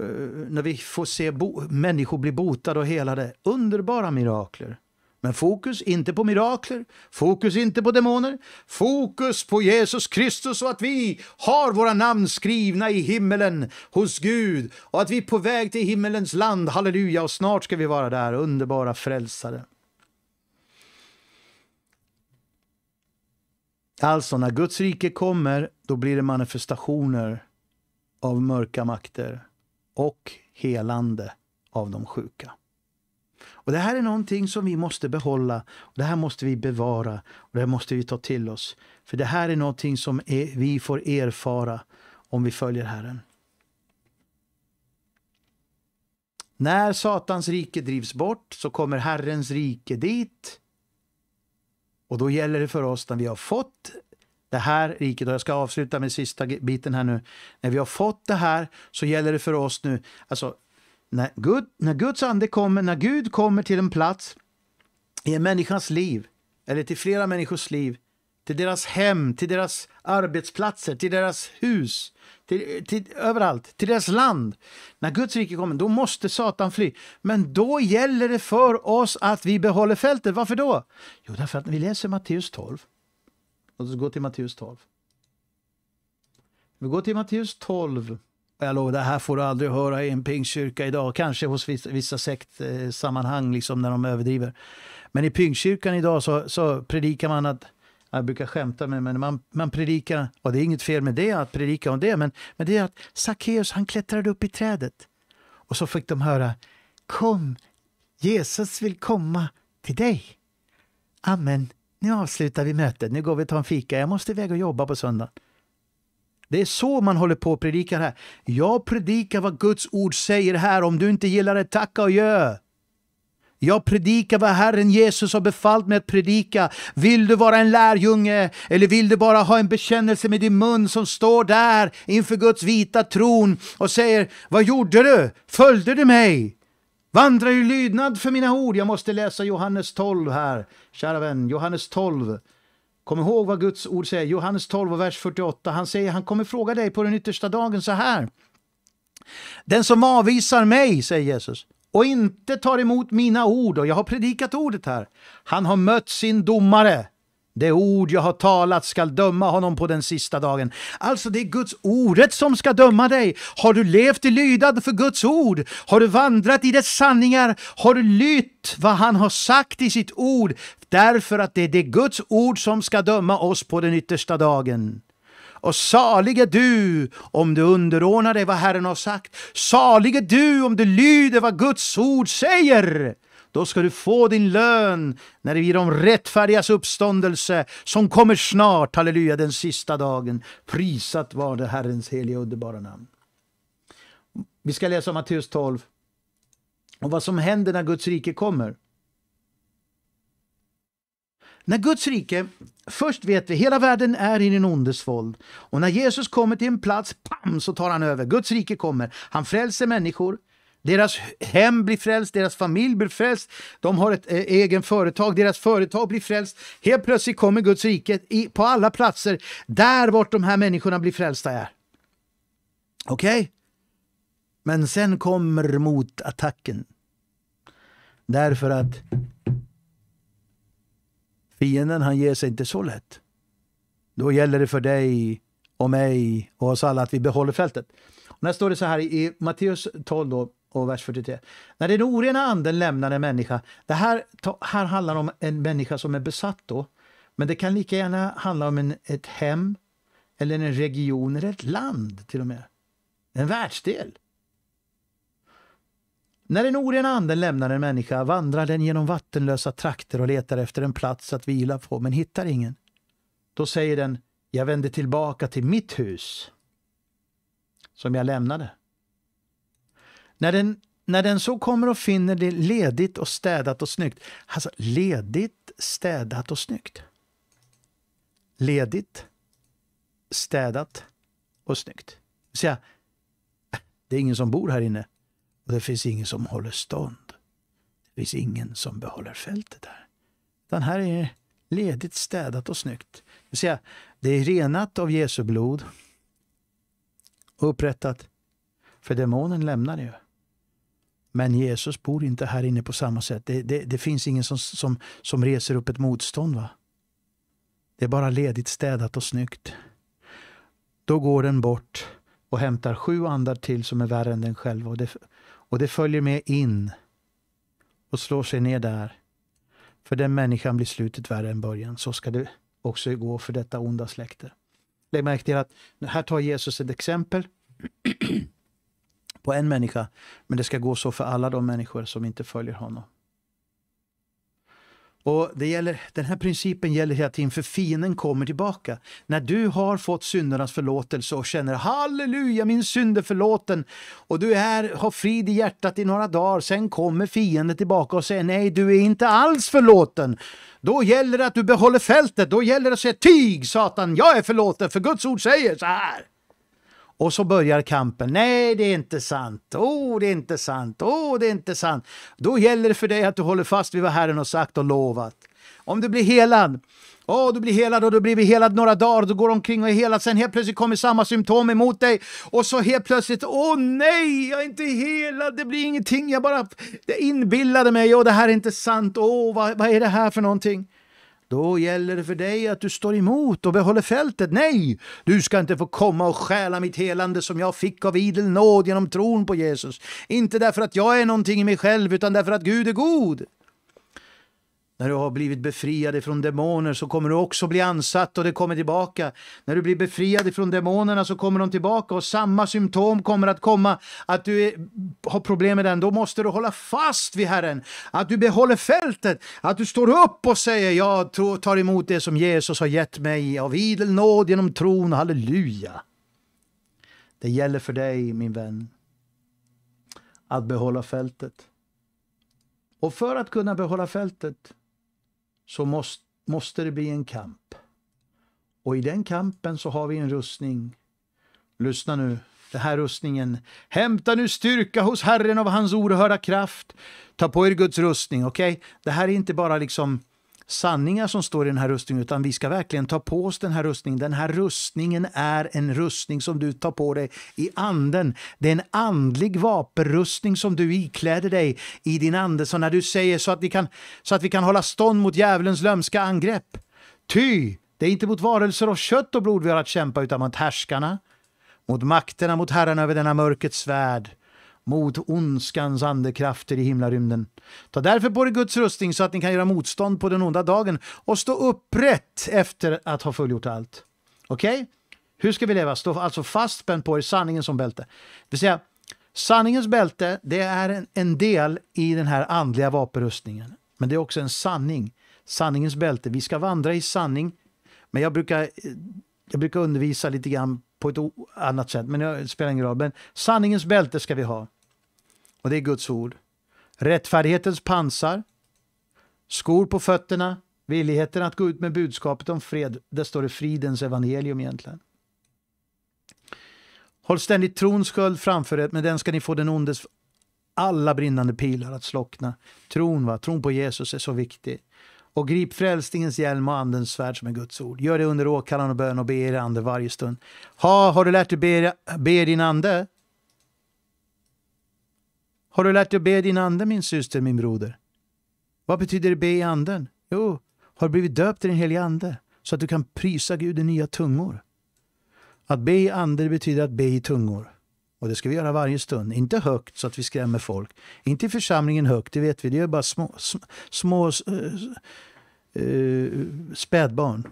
eh, när vi får se människor bli botade och helade. Underbara mirakler. Men fokus inte på mirakler, fokus inte på demoner. Fokus på Jesus Kristus och att vi har våra namn skrivna i himmelen hos Gud och att vi är på väg till himmelens land. Halleluja! Och snart ska vi vara där, underbara frälsare. Alltså, när Guds rike kommer, då blir det manifestationer av mörka makter och helande av de sjuka. Och det här är någonting som vi måste behålla. Och det här måste vi bevara och det här måste vi ta till oss. För det här är någonting som är, vi får erfara om vi följer Herren. När Satans rike drivs bort så kommer Herrens rike dit. Och då gäller det för oss när vi har fått det här riket, och jag ska avsluta med sista biten här nu. När vi har fått det här så gäller det för oss nu, alltså när, Gud, när Guds ande kommer, när Gud kommer till en plats i en människas liv, eller till flera människors liv, till deras hem, till deras arbetsplatser, till deras hus, till, till, överallt, till deras land. När Guds rike kommer, då måste Satan fly. Men då gäller det för oss att vi behåller fältet. Varför då? Jo, därför att när vi läser Matteus 12, låt oss gå till Matteus 12. Vi går till Matteus 12 jag lovar, det här får du aldrig höra i en pingstkyrka idag. Kanske hos vissa, vissa sektsammanhang, liksom när de överdriver. Men i pingstkyrkan idag så, så predikar man att jag brukar skämta med men man, man predikar, och det är inget fel med det, att predika om det, men, men det är att Sackeus han klättrade upp i trädet. Och så fick de höra, kom, Jesus vill komma till dig. Amen, nu avslutar vi mötet, nu går vi och tar en fika, jag måste iväg och jobba på söndag. Det är så man håller på och predikar här. Jag predikar vad Guds ord säger här. Om du inte gillar det, tacka och gör. Jag predikar vad Herren Jesus har befallt mig att predika. Vill du vara en lärjunge eller vill du bara ha en bekännelse med din mun som står där inför Guds vita tron och säger Vad gjorde du? Följde du mig? Vandrar du lydnad för mina ord? Jag måste läsa Johannes 12 här, kära vän. Johannes 12 Kom ihåg vad Guds ord säger, Johannes 12 och vers 48. Han säger, han kommer fråga dig på den yttersta dagen så här. Den som avvisar mig, säger Jesus, och inte tar emot mina ord, och jag har predikat ordet här, han har mött sin domare. Det ord jag har talat skall döma honom på den sista dagen. Alltså det är Guds ordet som ska döma dig. Har du levt i lydnad för Guds ord? Har du vandrat i dess sanningar? Har du lytt vad han har sagt i sitt ord? Därför att det är det Guds ord som ska döma oss på den yttersta dagen. Och salig är du om du underordnar dig vad Herren har sagt. Salig är du om du lyder vad Guds ord säger. Då ska du få din lön när det blir de rättfärdigas uppståndelse som kommer snart, halleluja, den sista dagen. Prisat var det Herrens heliga och underbara namn. Vi ska läsa Matteus 12 och vad som händer när Guds rike kommer. När Guds rike, först vet vi, hela världen är i den ondes våld. Och när Jesus kommer till en plats, pam, så tar han över. Guds rike kommer. Han frälser människor. Deras hem blir frälst, deras familj blir frälst, de har ett eh, egen företag, deras företag blir frälst. Helt plötsligt kommer Guds rike i, på alla platser där vart de här människorna blir frälsta är. Okej? Okay? Men sen kommer motattacken. Därför att Fienden han ger sig inte så lätt. Då gäller det för dig och mig och oss alla att vi behåller fältet. Och där står det så här i Matteus 12 då, och vers 43. När den orena anden lämnar en människa. Det här, här handlar om en människa som är besatt då. Men det kan lika gärna handla om en, ett hem, eller en region, eller ett land till och med. En världsdel. När den orena anden lämnar en människa vandrar den genom vattenlösa trakter och letar efter en plats att vila på, men hittar ingen. Då säger den, jag vänder tillbaka till mitt hus som jag lämnade. När den, när den så kommer och finner det ledigt och städat och snyggt. Alltså ledigt, städat och snyggt. Ledigt, städat och snyggt. Så jag, det är ingen som bor här inne. Och det finns ingen som håller stånd. Det finns ingen som behåller fältet här. Utan här är ledigt, städat och snyggt. Det, säga, det är renat av Jesu blod. Upprättat. För demonen lämnar det ju. Men Jesus bor inte här inne på samma sätt. Det, det, det finns ingen som, som, som reser upp ett motstånd. va? Det är bara ledigt, städat och snyggt. Då går den bort och hämtar sju andar till som är värre än den själv. Och det och det följer med in och slår sig ner där. För den människan blir slutet värre än början. Så ska det också gå för detta onda släkte. Lägg märke till att här tar Jesus ett exempel *clears throat* på en människa, men det ska gå så för alla de människor som inte följer honom. Och det gäller, den här principen gäller hela tiden, för fienden kommer tillbaka. När du har fått syndernas förlåtelse och känner halleluja, min synd är förlåten och du är har frid i hjärtat i några dagar, sen kommer fienden tillbaka och säger nej, du är inte alls förlåten. Då gäller det att du behåller fältet, då gäller det att säga tyg Satan, jag är förlåten, för Guds ord säger så här. Och så börjar kampen. Nej, det är inte sant. oh, det är inte sant. oh, det är inte sant. Då gäller det för dig att du håller fast vid vad Herren har sagt och lovat. Om du blir helad, Åh, oh, du blir helad och du blir helad några dagar, du går omkring och är helad, sen helt plötsligt kommer samma symptom emot dig och så helt plötsligt, åh oh, nej, jag är inte helad, det blir ingenting, jag bara det inbillade mig och det här är inte sant, åh, oh, vad, vad är det här för någonting? Då gäller det för dig att du står emot och behåller fältet. Nej, du ska inte få komma och stjäla mitt helande som jag fick av idel nåd genom tron på Jesus. Inte därför att jag är någonting i mig själv, utan därför att Gud är god. När du har blivit befriad från demoner så kommer du också bli ansatt och det kommer tillbaka. När du blir befriad från demonerna så kommer de tillbaka och samma symptom kommer att komma. Att du är, har problem med den, då måste du hålla fast vid Herren. Att du behåller fältet, att du står upp och säger jag tar emot det som Jesus har gett mig av idel nåd genom tron, halleluja. Det gäller för dig min vän att behålla fältet. Och för att kunna behålla fältet så måste, måste det bli en kamp. Och i den kampen så har vi en rustning. Lyssna nu, den här rustningen. Hämta nu styrka hos Herren av hans oerhörda kraft. Ta på er Guds rustning, okej? Okay? Det här är inte bara liksom sanningar som står i den här rustningen, utan vi ska verkligen ta på oss den här rustningen. Den här rustningen är en rustning som du tar på dig i anden. Det är en andlig vapenrustning som du ikläder dig i din ande. Så när du säger så att vi kan, så att vi kan hålla stånd mot djävulens lömska angrepp. Ty, det är inte mot varelser av kött och blod vi har att kämpa, utan mot härskarna, mot makterna, mot herrarna över denna mörkets svärd mot ondskans andekrafter i himlarymden. Ta därför på er Guds rustning så att ni kan göra motstånd på den onda dagen och stå upprätt efter att ha fullgjort allt. Okej? Okay? Hur ska vi leva? Stå alltså fastspänd på er sanningen som bälte. Det vill säga, sanningens bälte, det är en, del i den här andliga vapenrustningen. Men det är också en sanning. Sanningens bälte. Vi ska vandra i sanning. Men jag brukar, jag brukar undervisa lite grann på ett annat sätt, men det spelar ingen roll. Men sanningens bälte ska vi ha och det är Guds ord. Rättfärdighetens pansar, skor på fötterna, villigheten att gå ut med budskapet om fred. Där står det fridens evangelium egentligen. Håll ständigt trons sköld framför er, med den ska ni få den ondes alla brinnande pilar att slockna. Tron, va? Tron på Jesus är så viktig. Och grip frälsningens hjälm och andens svärd som är Guds ord. Gör det under åkallan och bön och be er ande varje stund. Ha, har du lärt dig be, be din ande? Har du lärt dig att be i din ande, min syster, min broder? Vad betyder det be i anden? Jo, har du blivit döpt i den helige ande så att du kan prisa Gud i nya tungor? Att be i ande betyder att be i tungor. Och det ska vi göra varje stund. Inte högt så att vi skrämmer folk. Inte i församlingen högt, det vet vi. Det är bara små, små uh, uh, spädbarn.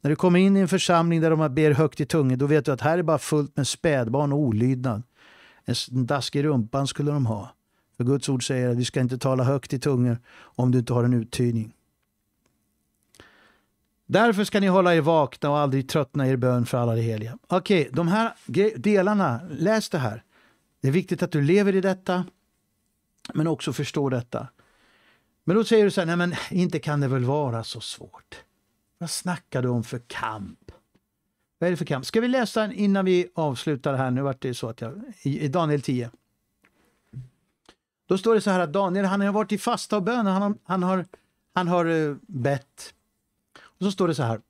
När du kommer in i en församling där de ber högt i tungor, då vet du att här är bara fullt med spädbarn och olydnad. En dask i rumpan skulle de ha. För Guds ord säger att vi ska inte tala högt i tungor om du inte har en uttydning. Därför ska ni hålla er vakna och aldrig tröttna er bön för alla de heliga. Okej, okay, de här delarna, läs det här. Det är viktigt att du lever i detta, men också förstår detta. Men då säger du så här, nej men inte kan det väl vara så svårt? Vad snackar du om för kamp? Vad är det för kamp? Ska vi läsa den innan vi avslutar här? Nu vart det så att jag... I Daniel 10. Då står det så här att Daniel han har varit i fasta och bön. Han har, han har, han har eh, bett. Och så står det så här.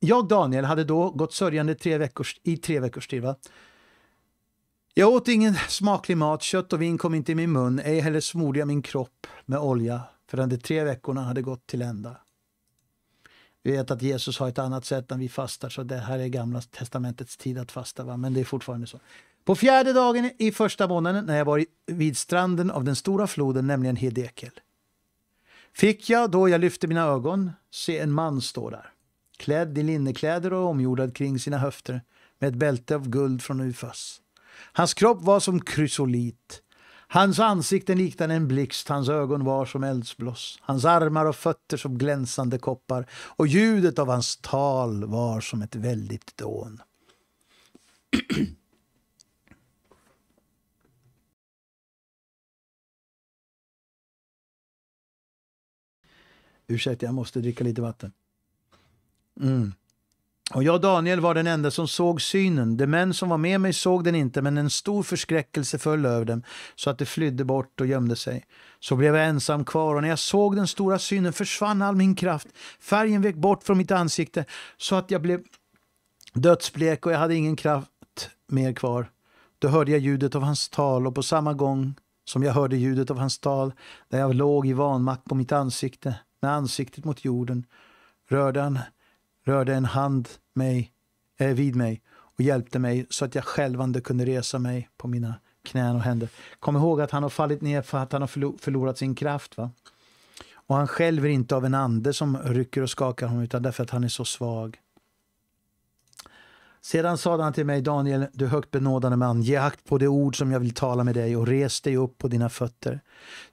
Jag, Daniel, hade då gått sörjande tre veckors, i tre veckors tid. Jag åt ingen smaklig mat, kött och vin kom inte i min mun, ej heller smorde jag min kropp med olja förrän de tre veckorna hade gått till ända. Vi vet att Jesus har ett annat sätt när vi fastar, så det här är Gamla testamentets tid att fasta, va? men det är fortfarande så. På fjärde dagen i första månaden, när jag var vid stranden av den stora floden, nämligen Hedekel, fick jag, då jag lyfte mina ögon, se en man stå där, klädd i linnekläder och omgjordad kring sina höfter, med ett bälte av guld från Ufas. Hans kropp var som krysolit, Hans ansikten liknade en blixt, hans ögon var som eldsbloss hans armar och fötter som glänsande koppar och ljudet av hans tal var som ett väldigt dån. *clears throat* Ursäkta, jag måste dricka lite vatten. Mm. Och jag Daniel var den enda som såg synen. De män som var med mig såg den inte, men en stor förskräckelse föll över dem, så att de flydde bort och gömde sig. Så blev jag ensam kvar, och när jag såg den stora synen försvann all min kraft. Färgen vek bort från mitt ansikte, så att jag blev dödsblek och jag hade ingen kraft mer kvar. Då hörde jag ljudet av hans tal, och på samma gång som jag hörde ljudet av hans tal, där jag låg i vanmakt på mitt ansikte, med ansiktet mot jorden, rörde han rörde en hand mig, eh, vid mig och hjälpte mig så att jag självande kunde resa mig på mina knän och händer. Kom ihåg att han har fallit ner för att han har förlorat sin kraft. va? Och han själv är inte av en ande som rycker och skakar honom utan därför att han är så svag. Sedan sade han till mig, Daniel, du högt benådade man, ge akt på det ord som jag vill tala med dig och res dig upp på dina fötter.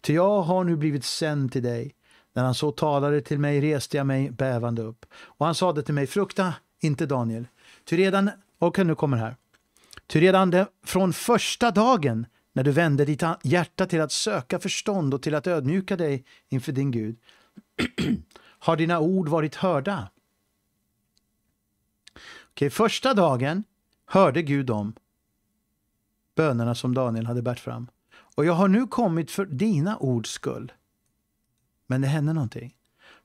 Ty jag har nu blivit sänd till dig. När han så talade till mig reste jag mig bävande upp. Och han sade till mig, frukta inte Daniel. Ty redan, okej okay, nu kommer här. Ty redan det, från första dagen när du vände ditt hjärta till att söka förstånd och till att ödmjuka dig inför din Gud *clears throat* har dina ord varit hörda. Okej, första dagen hörde Gud om bönerna som Daniel hade bärt fram. Och jag har nu kommit för dina ords skull men det hände någonting.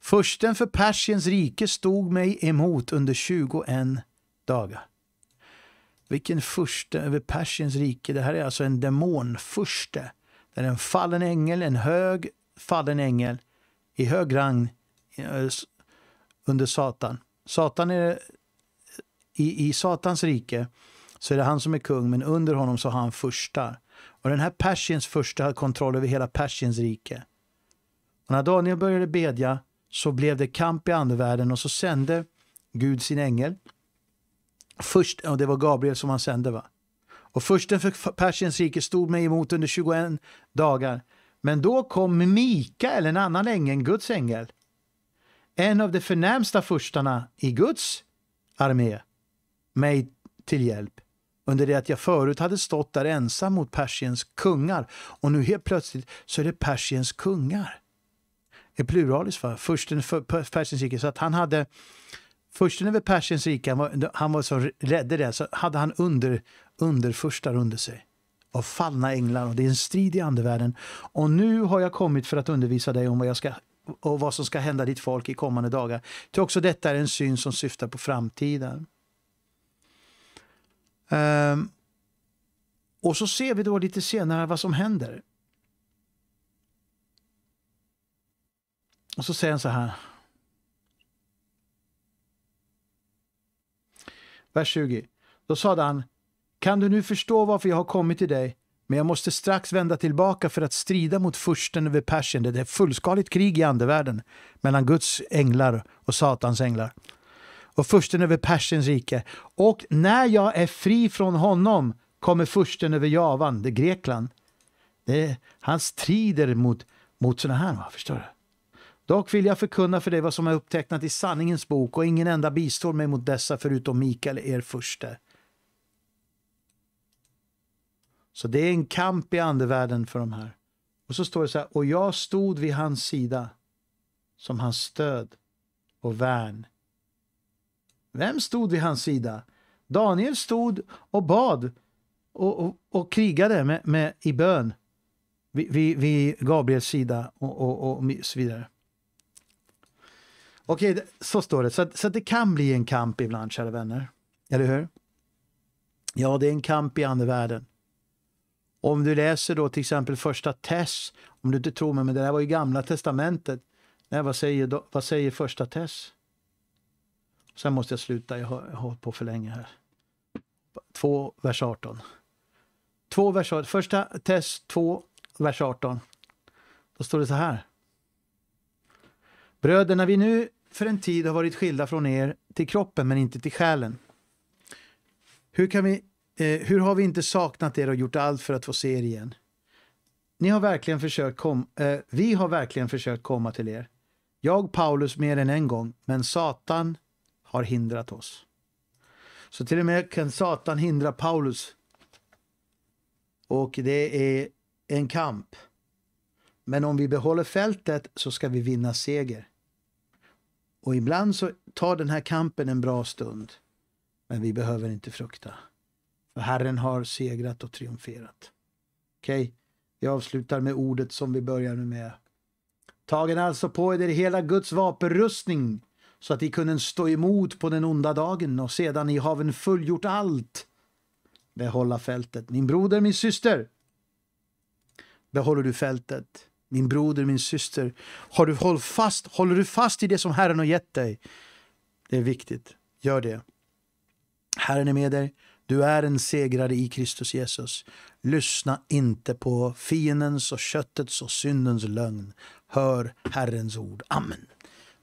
Försten för Persiens rike stod mig emot under 21 dagar. Vilken furste över Persiens rike? Det här är alltså en demonfurste. Det är en fallen ängel, en hög fallen ängel i hög rang eh, under Satan. Satan är, i, I Satans rike så är det han som är kung, men under honom så har han furstar. Och den här Persiens första har kontroll över hela Persiens rike. Och när Daniel började bedja så blev det kamp i andevärlden och så sände Gud sin ängel. Först, och det var Gabriel som han sände. Va? Och försten för Persiens rike stod mig emot under 21 dagar. Men då kom Mikael, en annan ängel, Guds ängel. En av de förnämsta furstarna i Guds armé, mig till hjälp. Under det att jag förut hade stått där ensam mot Persiens kungar. Och nu helt plötsligt så är det Persiens kungar i pluralis för, fursten för Persiens rike. Så att han hade, fursten över Persiens rike, han var, han var som rädde det, så hade han under, underfurstar under sig av fallna änglar och det är en strid i andevärlden. Och nu har jag kommit för att undervisa dig om vad jag ska och vad som ska hända ditt folk i kommande dagar. Till också detta är en syn som syftar på framtiden. Um, och så ser vi då lite senare vad som händer. Och så säger han så här. Vers 20. Då sade han, kan du nu förstå varför jag har kommit till dig? Men jag måste strax vända tillbaka för att strida mot fursten över Persien. Det är fullskaligt krig i andevärlden mellan Guds änglar och Satans änglar och fursten över Persiens rike. Och när jag är fri från honom kommer fursten över Javan, det är Grekland. Det, han strider mot, mot sådana här, förstår du? Dock vill jag förkunna för dig vad som är upptecknat i sanningens bok och ingen enda bistår mig mot dessa förutom Mikael, er furste. Så det är en kamp i andevärlden för de här. Och så står det så här, och jag stod vid hans sida som hans stöd och värn. Vem stod vid hans sida? Daniel stod och bad och, och, och krigade med, med, i bön vid, vid, vid Gabriels sida och, och, och så vidare. Okej, så står det. Så, så det kan bli en kamp ibland, kära vänner. Eller hur? Ja, det är en kamp i andevärlden. Om du läser då till exempel första Tess, om du inte tror mig, men det där var ju gamla testamentet. Nej, vad säger, vad säger första Tess? Sen måste jag sluta, jag har, jag har hållit på för länge här. 2, vers 18. 2, vers 18. Första Tess 2, vers 18. Då står det så här. Bröder, när vi nu för en tid har varit skilda från er till kroppen men inte till själen. Hur, kan vi, eh, hur har vi inte saknat er och gjort allt för att få se er igen? Ni har verkligen försökt kom, eh, vi har verkligen försökt komma till er. Jag, Paulus, mer än en gång, men Satan har hindrat oss. Så till och med kan Satan hindra Paulus. Och det är en kamp. Men om vi behåller fältet så ska vi vinna seger. Och ibland så tar den här kampen en bra stund. Men vi behöver inte frukta. För Herren har segrat och triumferat. Okej, okay? vi avslutar med ordet som vi börjar med. Tagen alltså på er hela Guds vapenrustning så att ni kunde stå emot på den onda dagen och sedan I haven fullgjort allt behålla fältet. Min broder, min syster, behåller du fältet min broder, min syster. Har du håll fast, håller du fast i det som Herren har gett dig? Det är viktigt. Gör det. Herren är med dig. Du är en segrare i Kristus Jesus. Lyssna inte på fiendens och köttets och syndens lögn. Hör Herrens ord. Amen.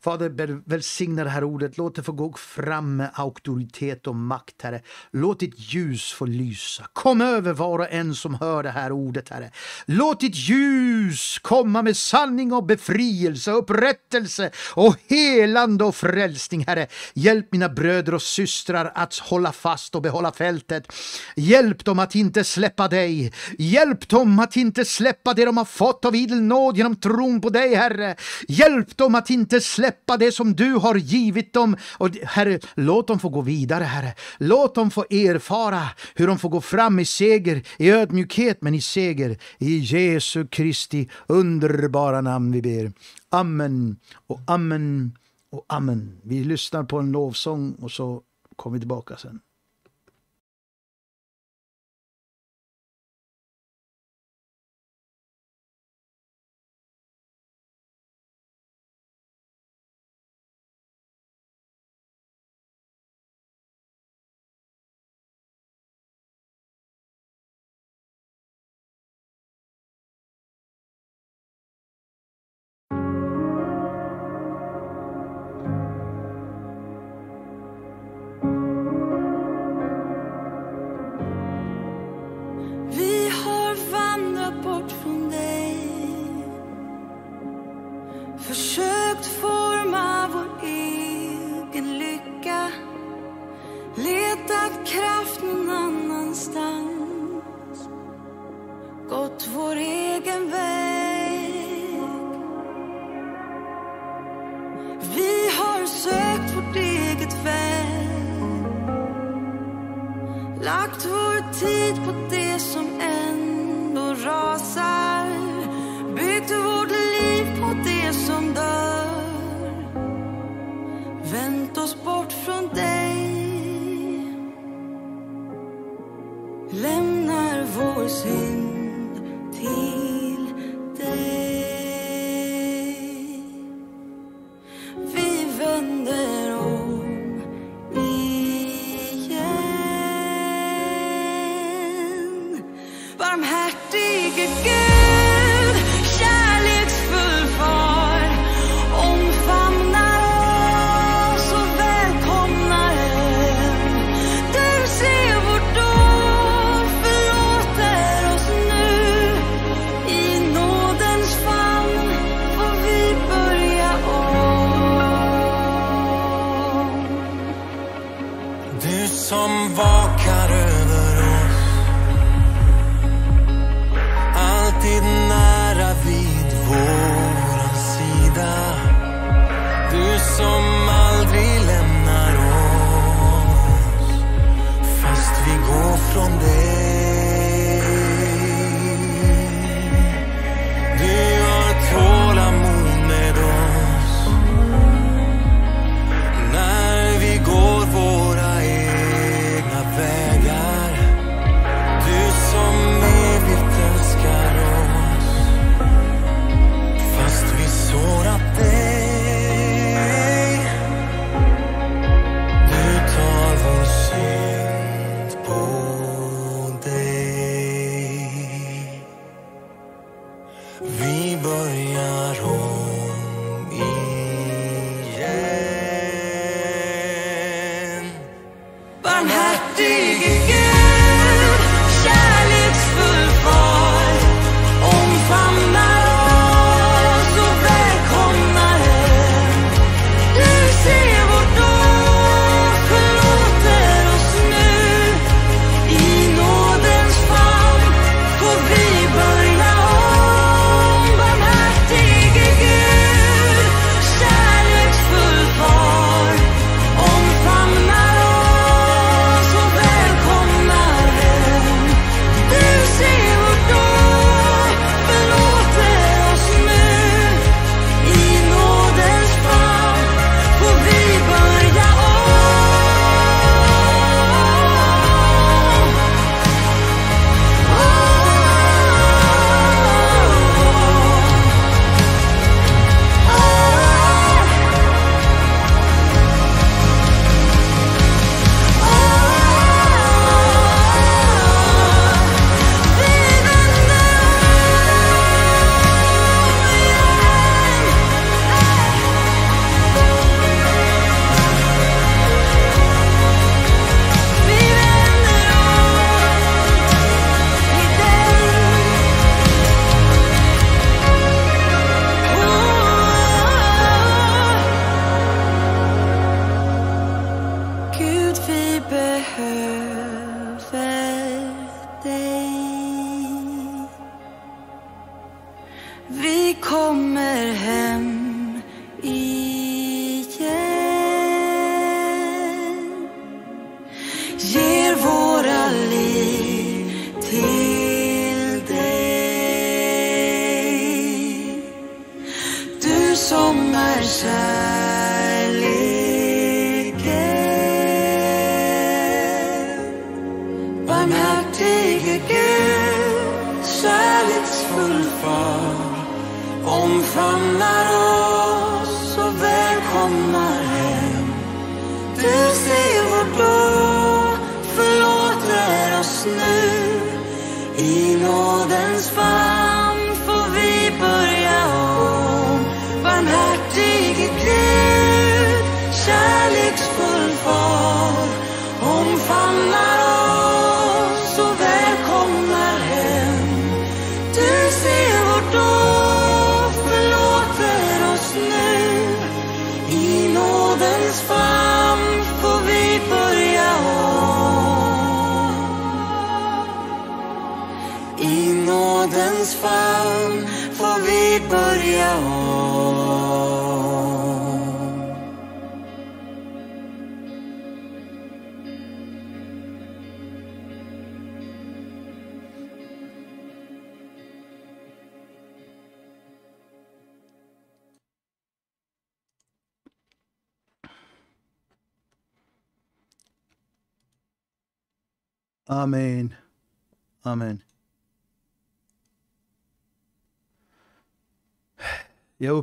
Fader, välsigna det här ordet. Låt det få gå fram med auktoritet och makt, Herre. Låt ditt ljus få lysa. Kom över var och en som hör det här ordet, Herre. Låt ditt ljus komma med sanning och befrielse, upprättelse och helande och frälsning, Herre. Hjälp mina bröder och systrar att hålla fast och behålla fältet. Hjälp dem att inte släppa dig. Hjälp dem att inte släppa det de har fått av idel nåd genom tron på dig, Herre. Hjälp dem att inte släppa släppa det som du har givit dem. Och Herre, låt dem få gå vidare, Herre. Låt dem få erfara hur de får gå fram i seger, i ödmjukhet men i seger. I Jesu Kristi underbara namn vi ber. Amen och amen och amen. Vi lyssnar på en lovsång och så kommer vi tillbaka sen.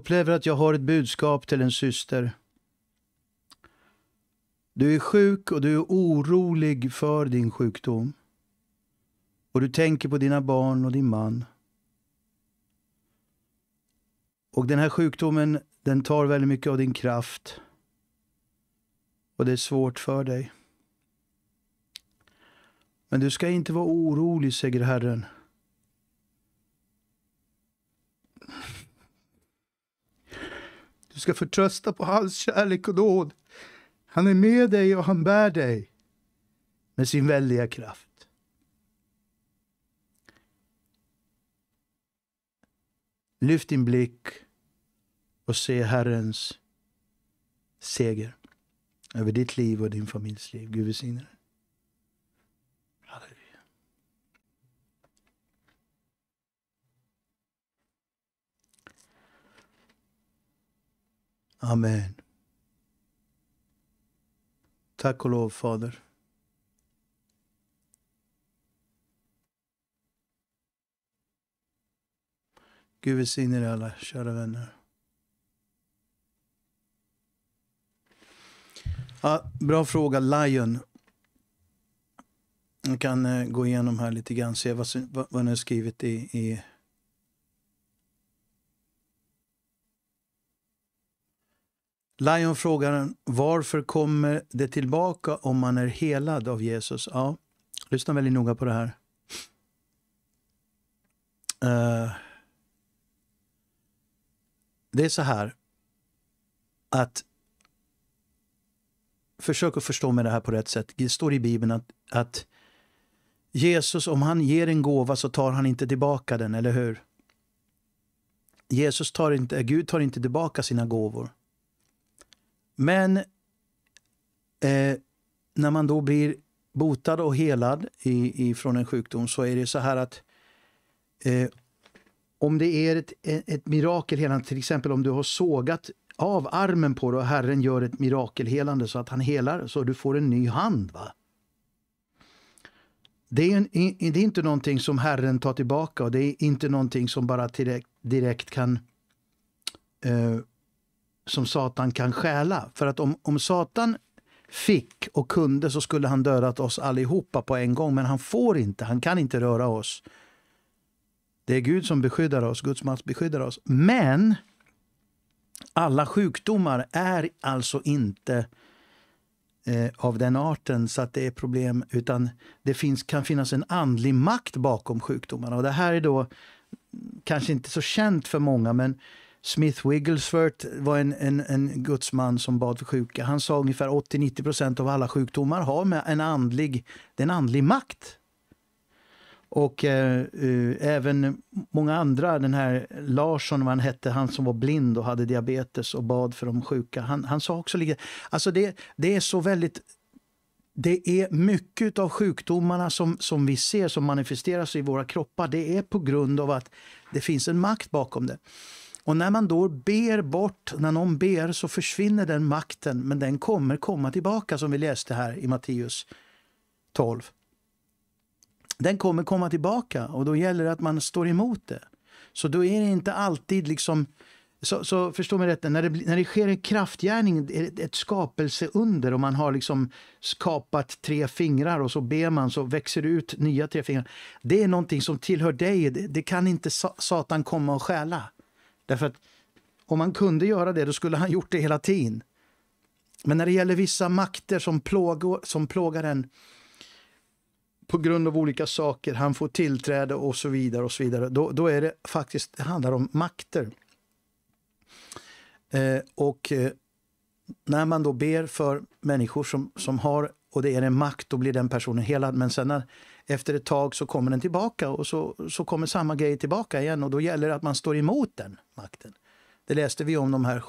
upplever att jag har ett budskap till en syster. Du är sjuk och du är orolig för din sjukdom. Och du tänker på dina barn och din man. Och den här sjukdomen den tar väldigt mycket av din kraft. Och det är svårt för dig. Men du ska inte vara orolig, säger Herren. Du ska förtrösta på hans kärlek och nåd. Han är med dig och han bär dig med sin väldiga kraft. Lyft din blick och se Herrens seger över ditt liv och din familjs liv. Gud välsigne dig. Amen. Tack och lov, Fader. Gud välsigne er alla, kära vänner. Ja, bra fråga, Lion. Jag kan eh, gå igenom här lite grann, se vad, vad, vad ni har skrivit i, i Lion frågar varför kommer det tillbaka om man är helad av Jesus? Ja, lyssna väldigt noga på det här. Eh, det är så här att försök att förstå mig det här på rätt sätt. Det står i Bibeln att, att Jesus, om han ger en gåva så tar han inte tillbaka den, eller hur? Jesus tar inte, Gud tar inte tillbaka sina gåvor. Men eh, när man då blir botad och helad i, i, från en sjukdom så är det så här att eh, om det är ett, ett mirakelhelande, till exempel om du har sågat av armen på dig och Herren gör ett mirakelhelande så att han helar så du får en ny hand. va? Det är, en, det är, inte någonting som Herren tar tillbaka och det är inte någonting som bara direkt, direkt kan eh, som Satan kan stjäla. För att om, om Satan fick och kunde så skulle han dödat oss allihopa på en gång. Men han får inte, han kan inte röra oss. Det är Gud som beskyddar oss, Guds makt beskyddar oss. Men alla sjukdomar är alltså inte eh, av den arten så att det är problem, utan det finns, kan finnas en andlig makt bakom sjukdomarna. Och det här är då kanske inte så känt för många, men Smith Wigglesworth var en, en, en gudsman som bad för sjuka. Han sa ungefär 80-90 av alla sjukdomar har med en andlig, en andlig makt. Och eh, eh, även många andra, den här Larsson, vad han hette, han som var blind och hade diabetes och bad för de sjuka. Han, han sa också lika... Alltså det, det är så väldigt... Det är mycket av sjukdomarna som, som vi ser som manifesteras i våra kroppar. Det är på grund av att det finns en makt bakom det. Och när man då ber bort, när någon ber så försvinner den makten men den kommer komma tillbaka som vi läste här i Matteus 12. Den kommer komma tillbaka och då gäller det att man står emot det. Så då är det inte alltid liksom så, så förstå mig rätt, när det, när det sker en kraftgärning, ett, skapelseunder och man har liksom skapat tre fingrar och så ber man så växer det ut nya tre fingrar. Det är någonting som tillhör dig, det, det kan inte Satan komma och stjäla. Därför att om han kunde göra det, då skulle han *laughs* gjort det hela tiden. Men när det gäller vissa makter som, plågor, som plågar en på grund av olika saker, han får tillträde och så vidare, och så vidare då, då är det faktiskt, det handlar om makter. Eh, och eh, när man då ber för människor som, som har, och det är en makt, då blir den personen helad. Men sen när efter ett tag så kommer den tillbaka och så, så kommer samma grej tillbaka igen och då gäller det att man står emot den makten. Det läste vi om de här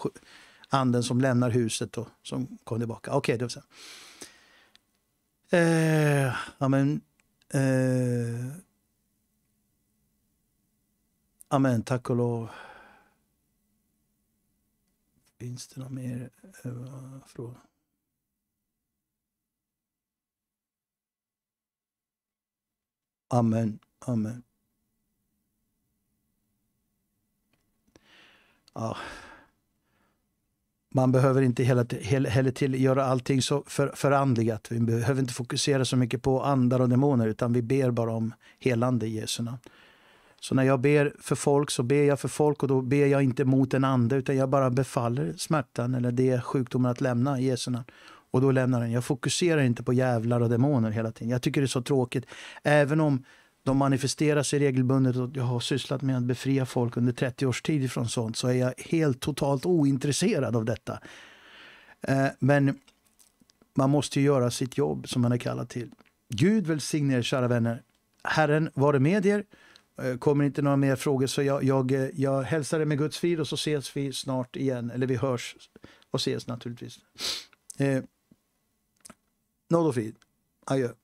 anden som lämnar huset och som kom tillbaka. Okej, okay, då eh, ja, men, eh, amen, tack och lov. Finns det någon mer eh, fråga? Amen, amen. Ja. Man behöver inte heller till göra allting så för, förandligat. Vi behöver inte fokusera så mycket på andar och demoner, utan vi ber bara om helande i Jesu namn. Så när jag ber för folk så ber jag för folk och då ber jag inte mot en ande utan jag bara befaller smärtan eller det sjukdomen att lämna i Jesu namn. Och då lämnar den. Jag fokuserar inte på jävlar och demoner hela tiden. Jag tycker det är så tråkigt. Även om de manifesterar sig regelbundet och jag har sysslat med att befria folk under 30 års tid från sånt så är jag helt totalt ointresserad av detta. Eh, men man måste ju göra sitt jobb som man är kallad till. Gud välsigne er kära vänner. Herren vare med er. Eh, kommer inte några mer frågor så jag, jag, eh, jag hälsar er med Guds frid och så ses vi snart igen. Eller vi hörs och ses naturligtvis. Not of it.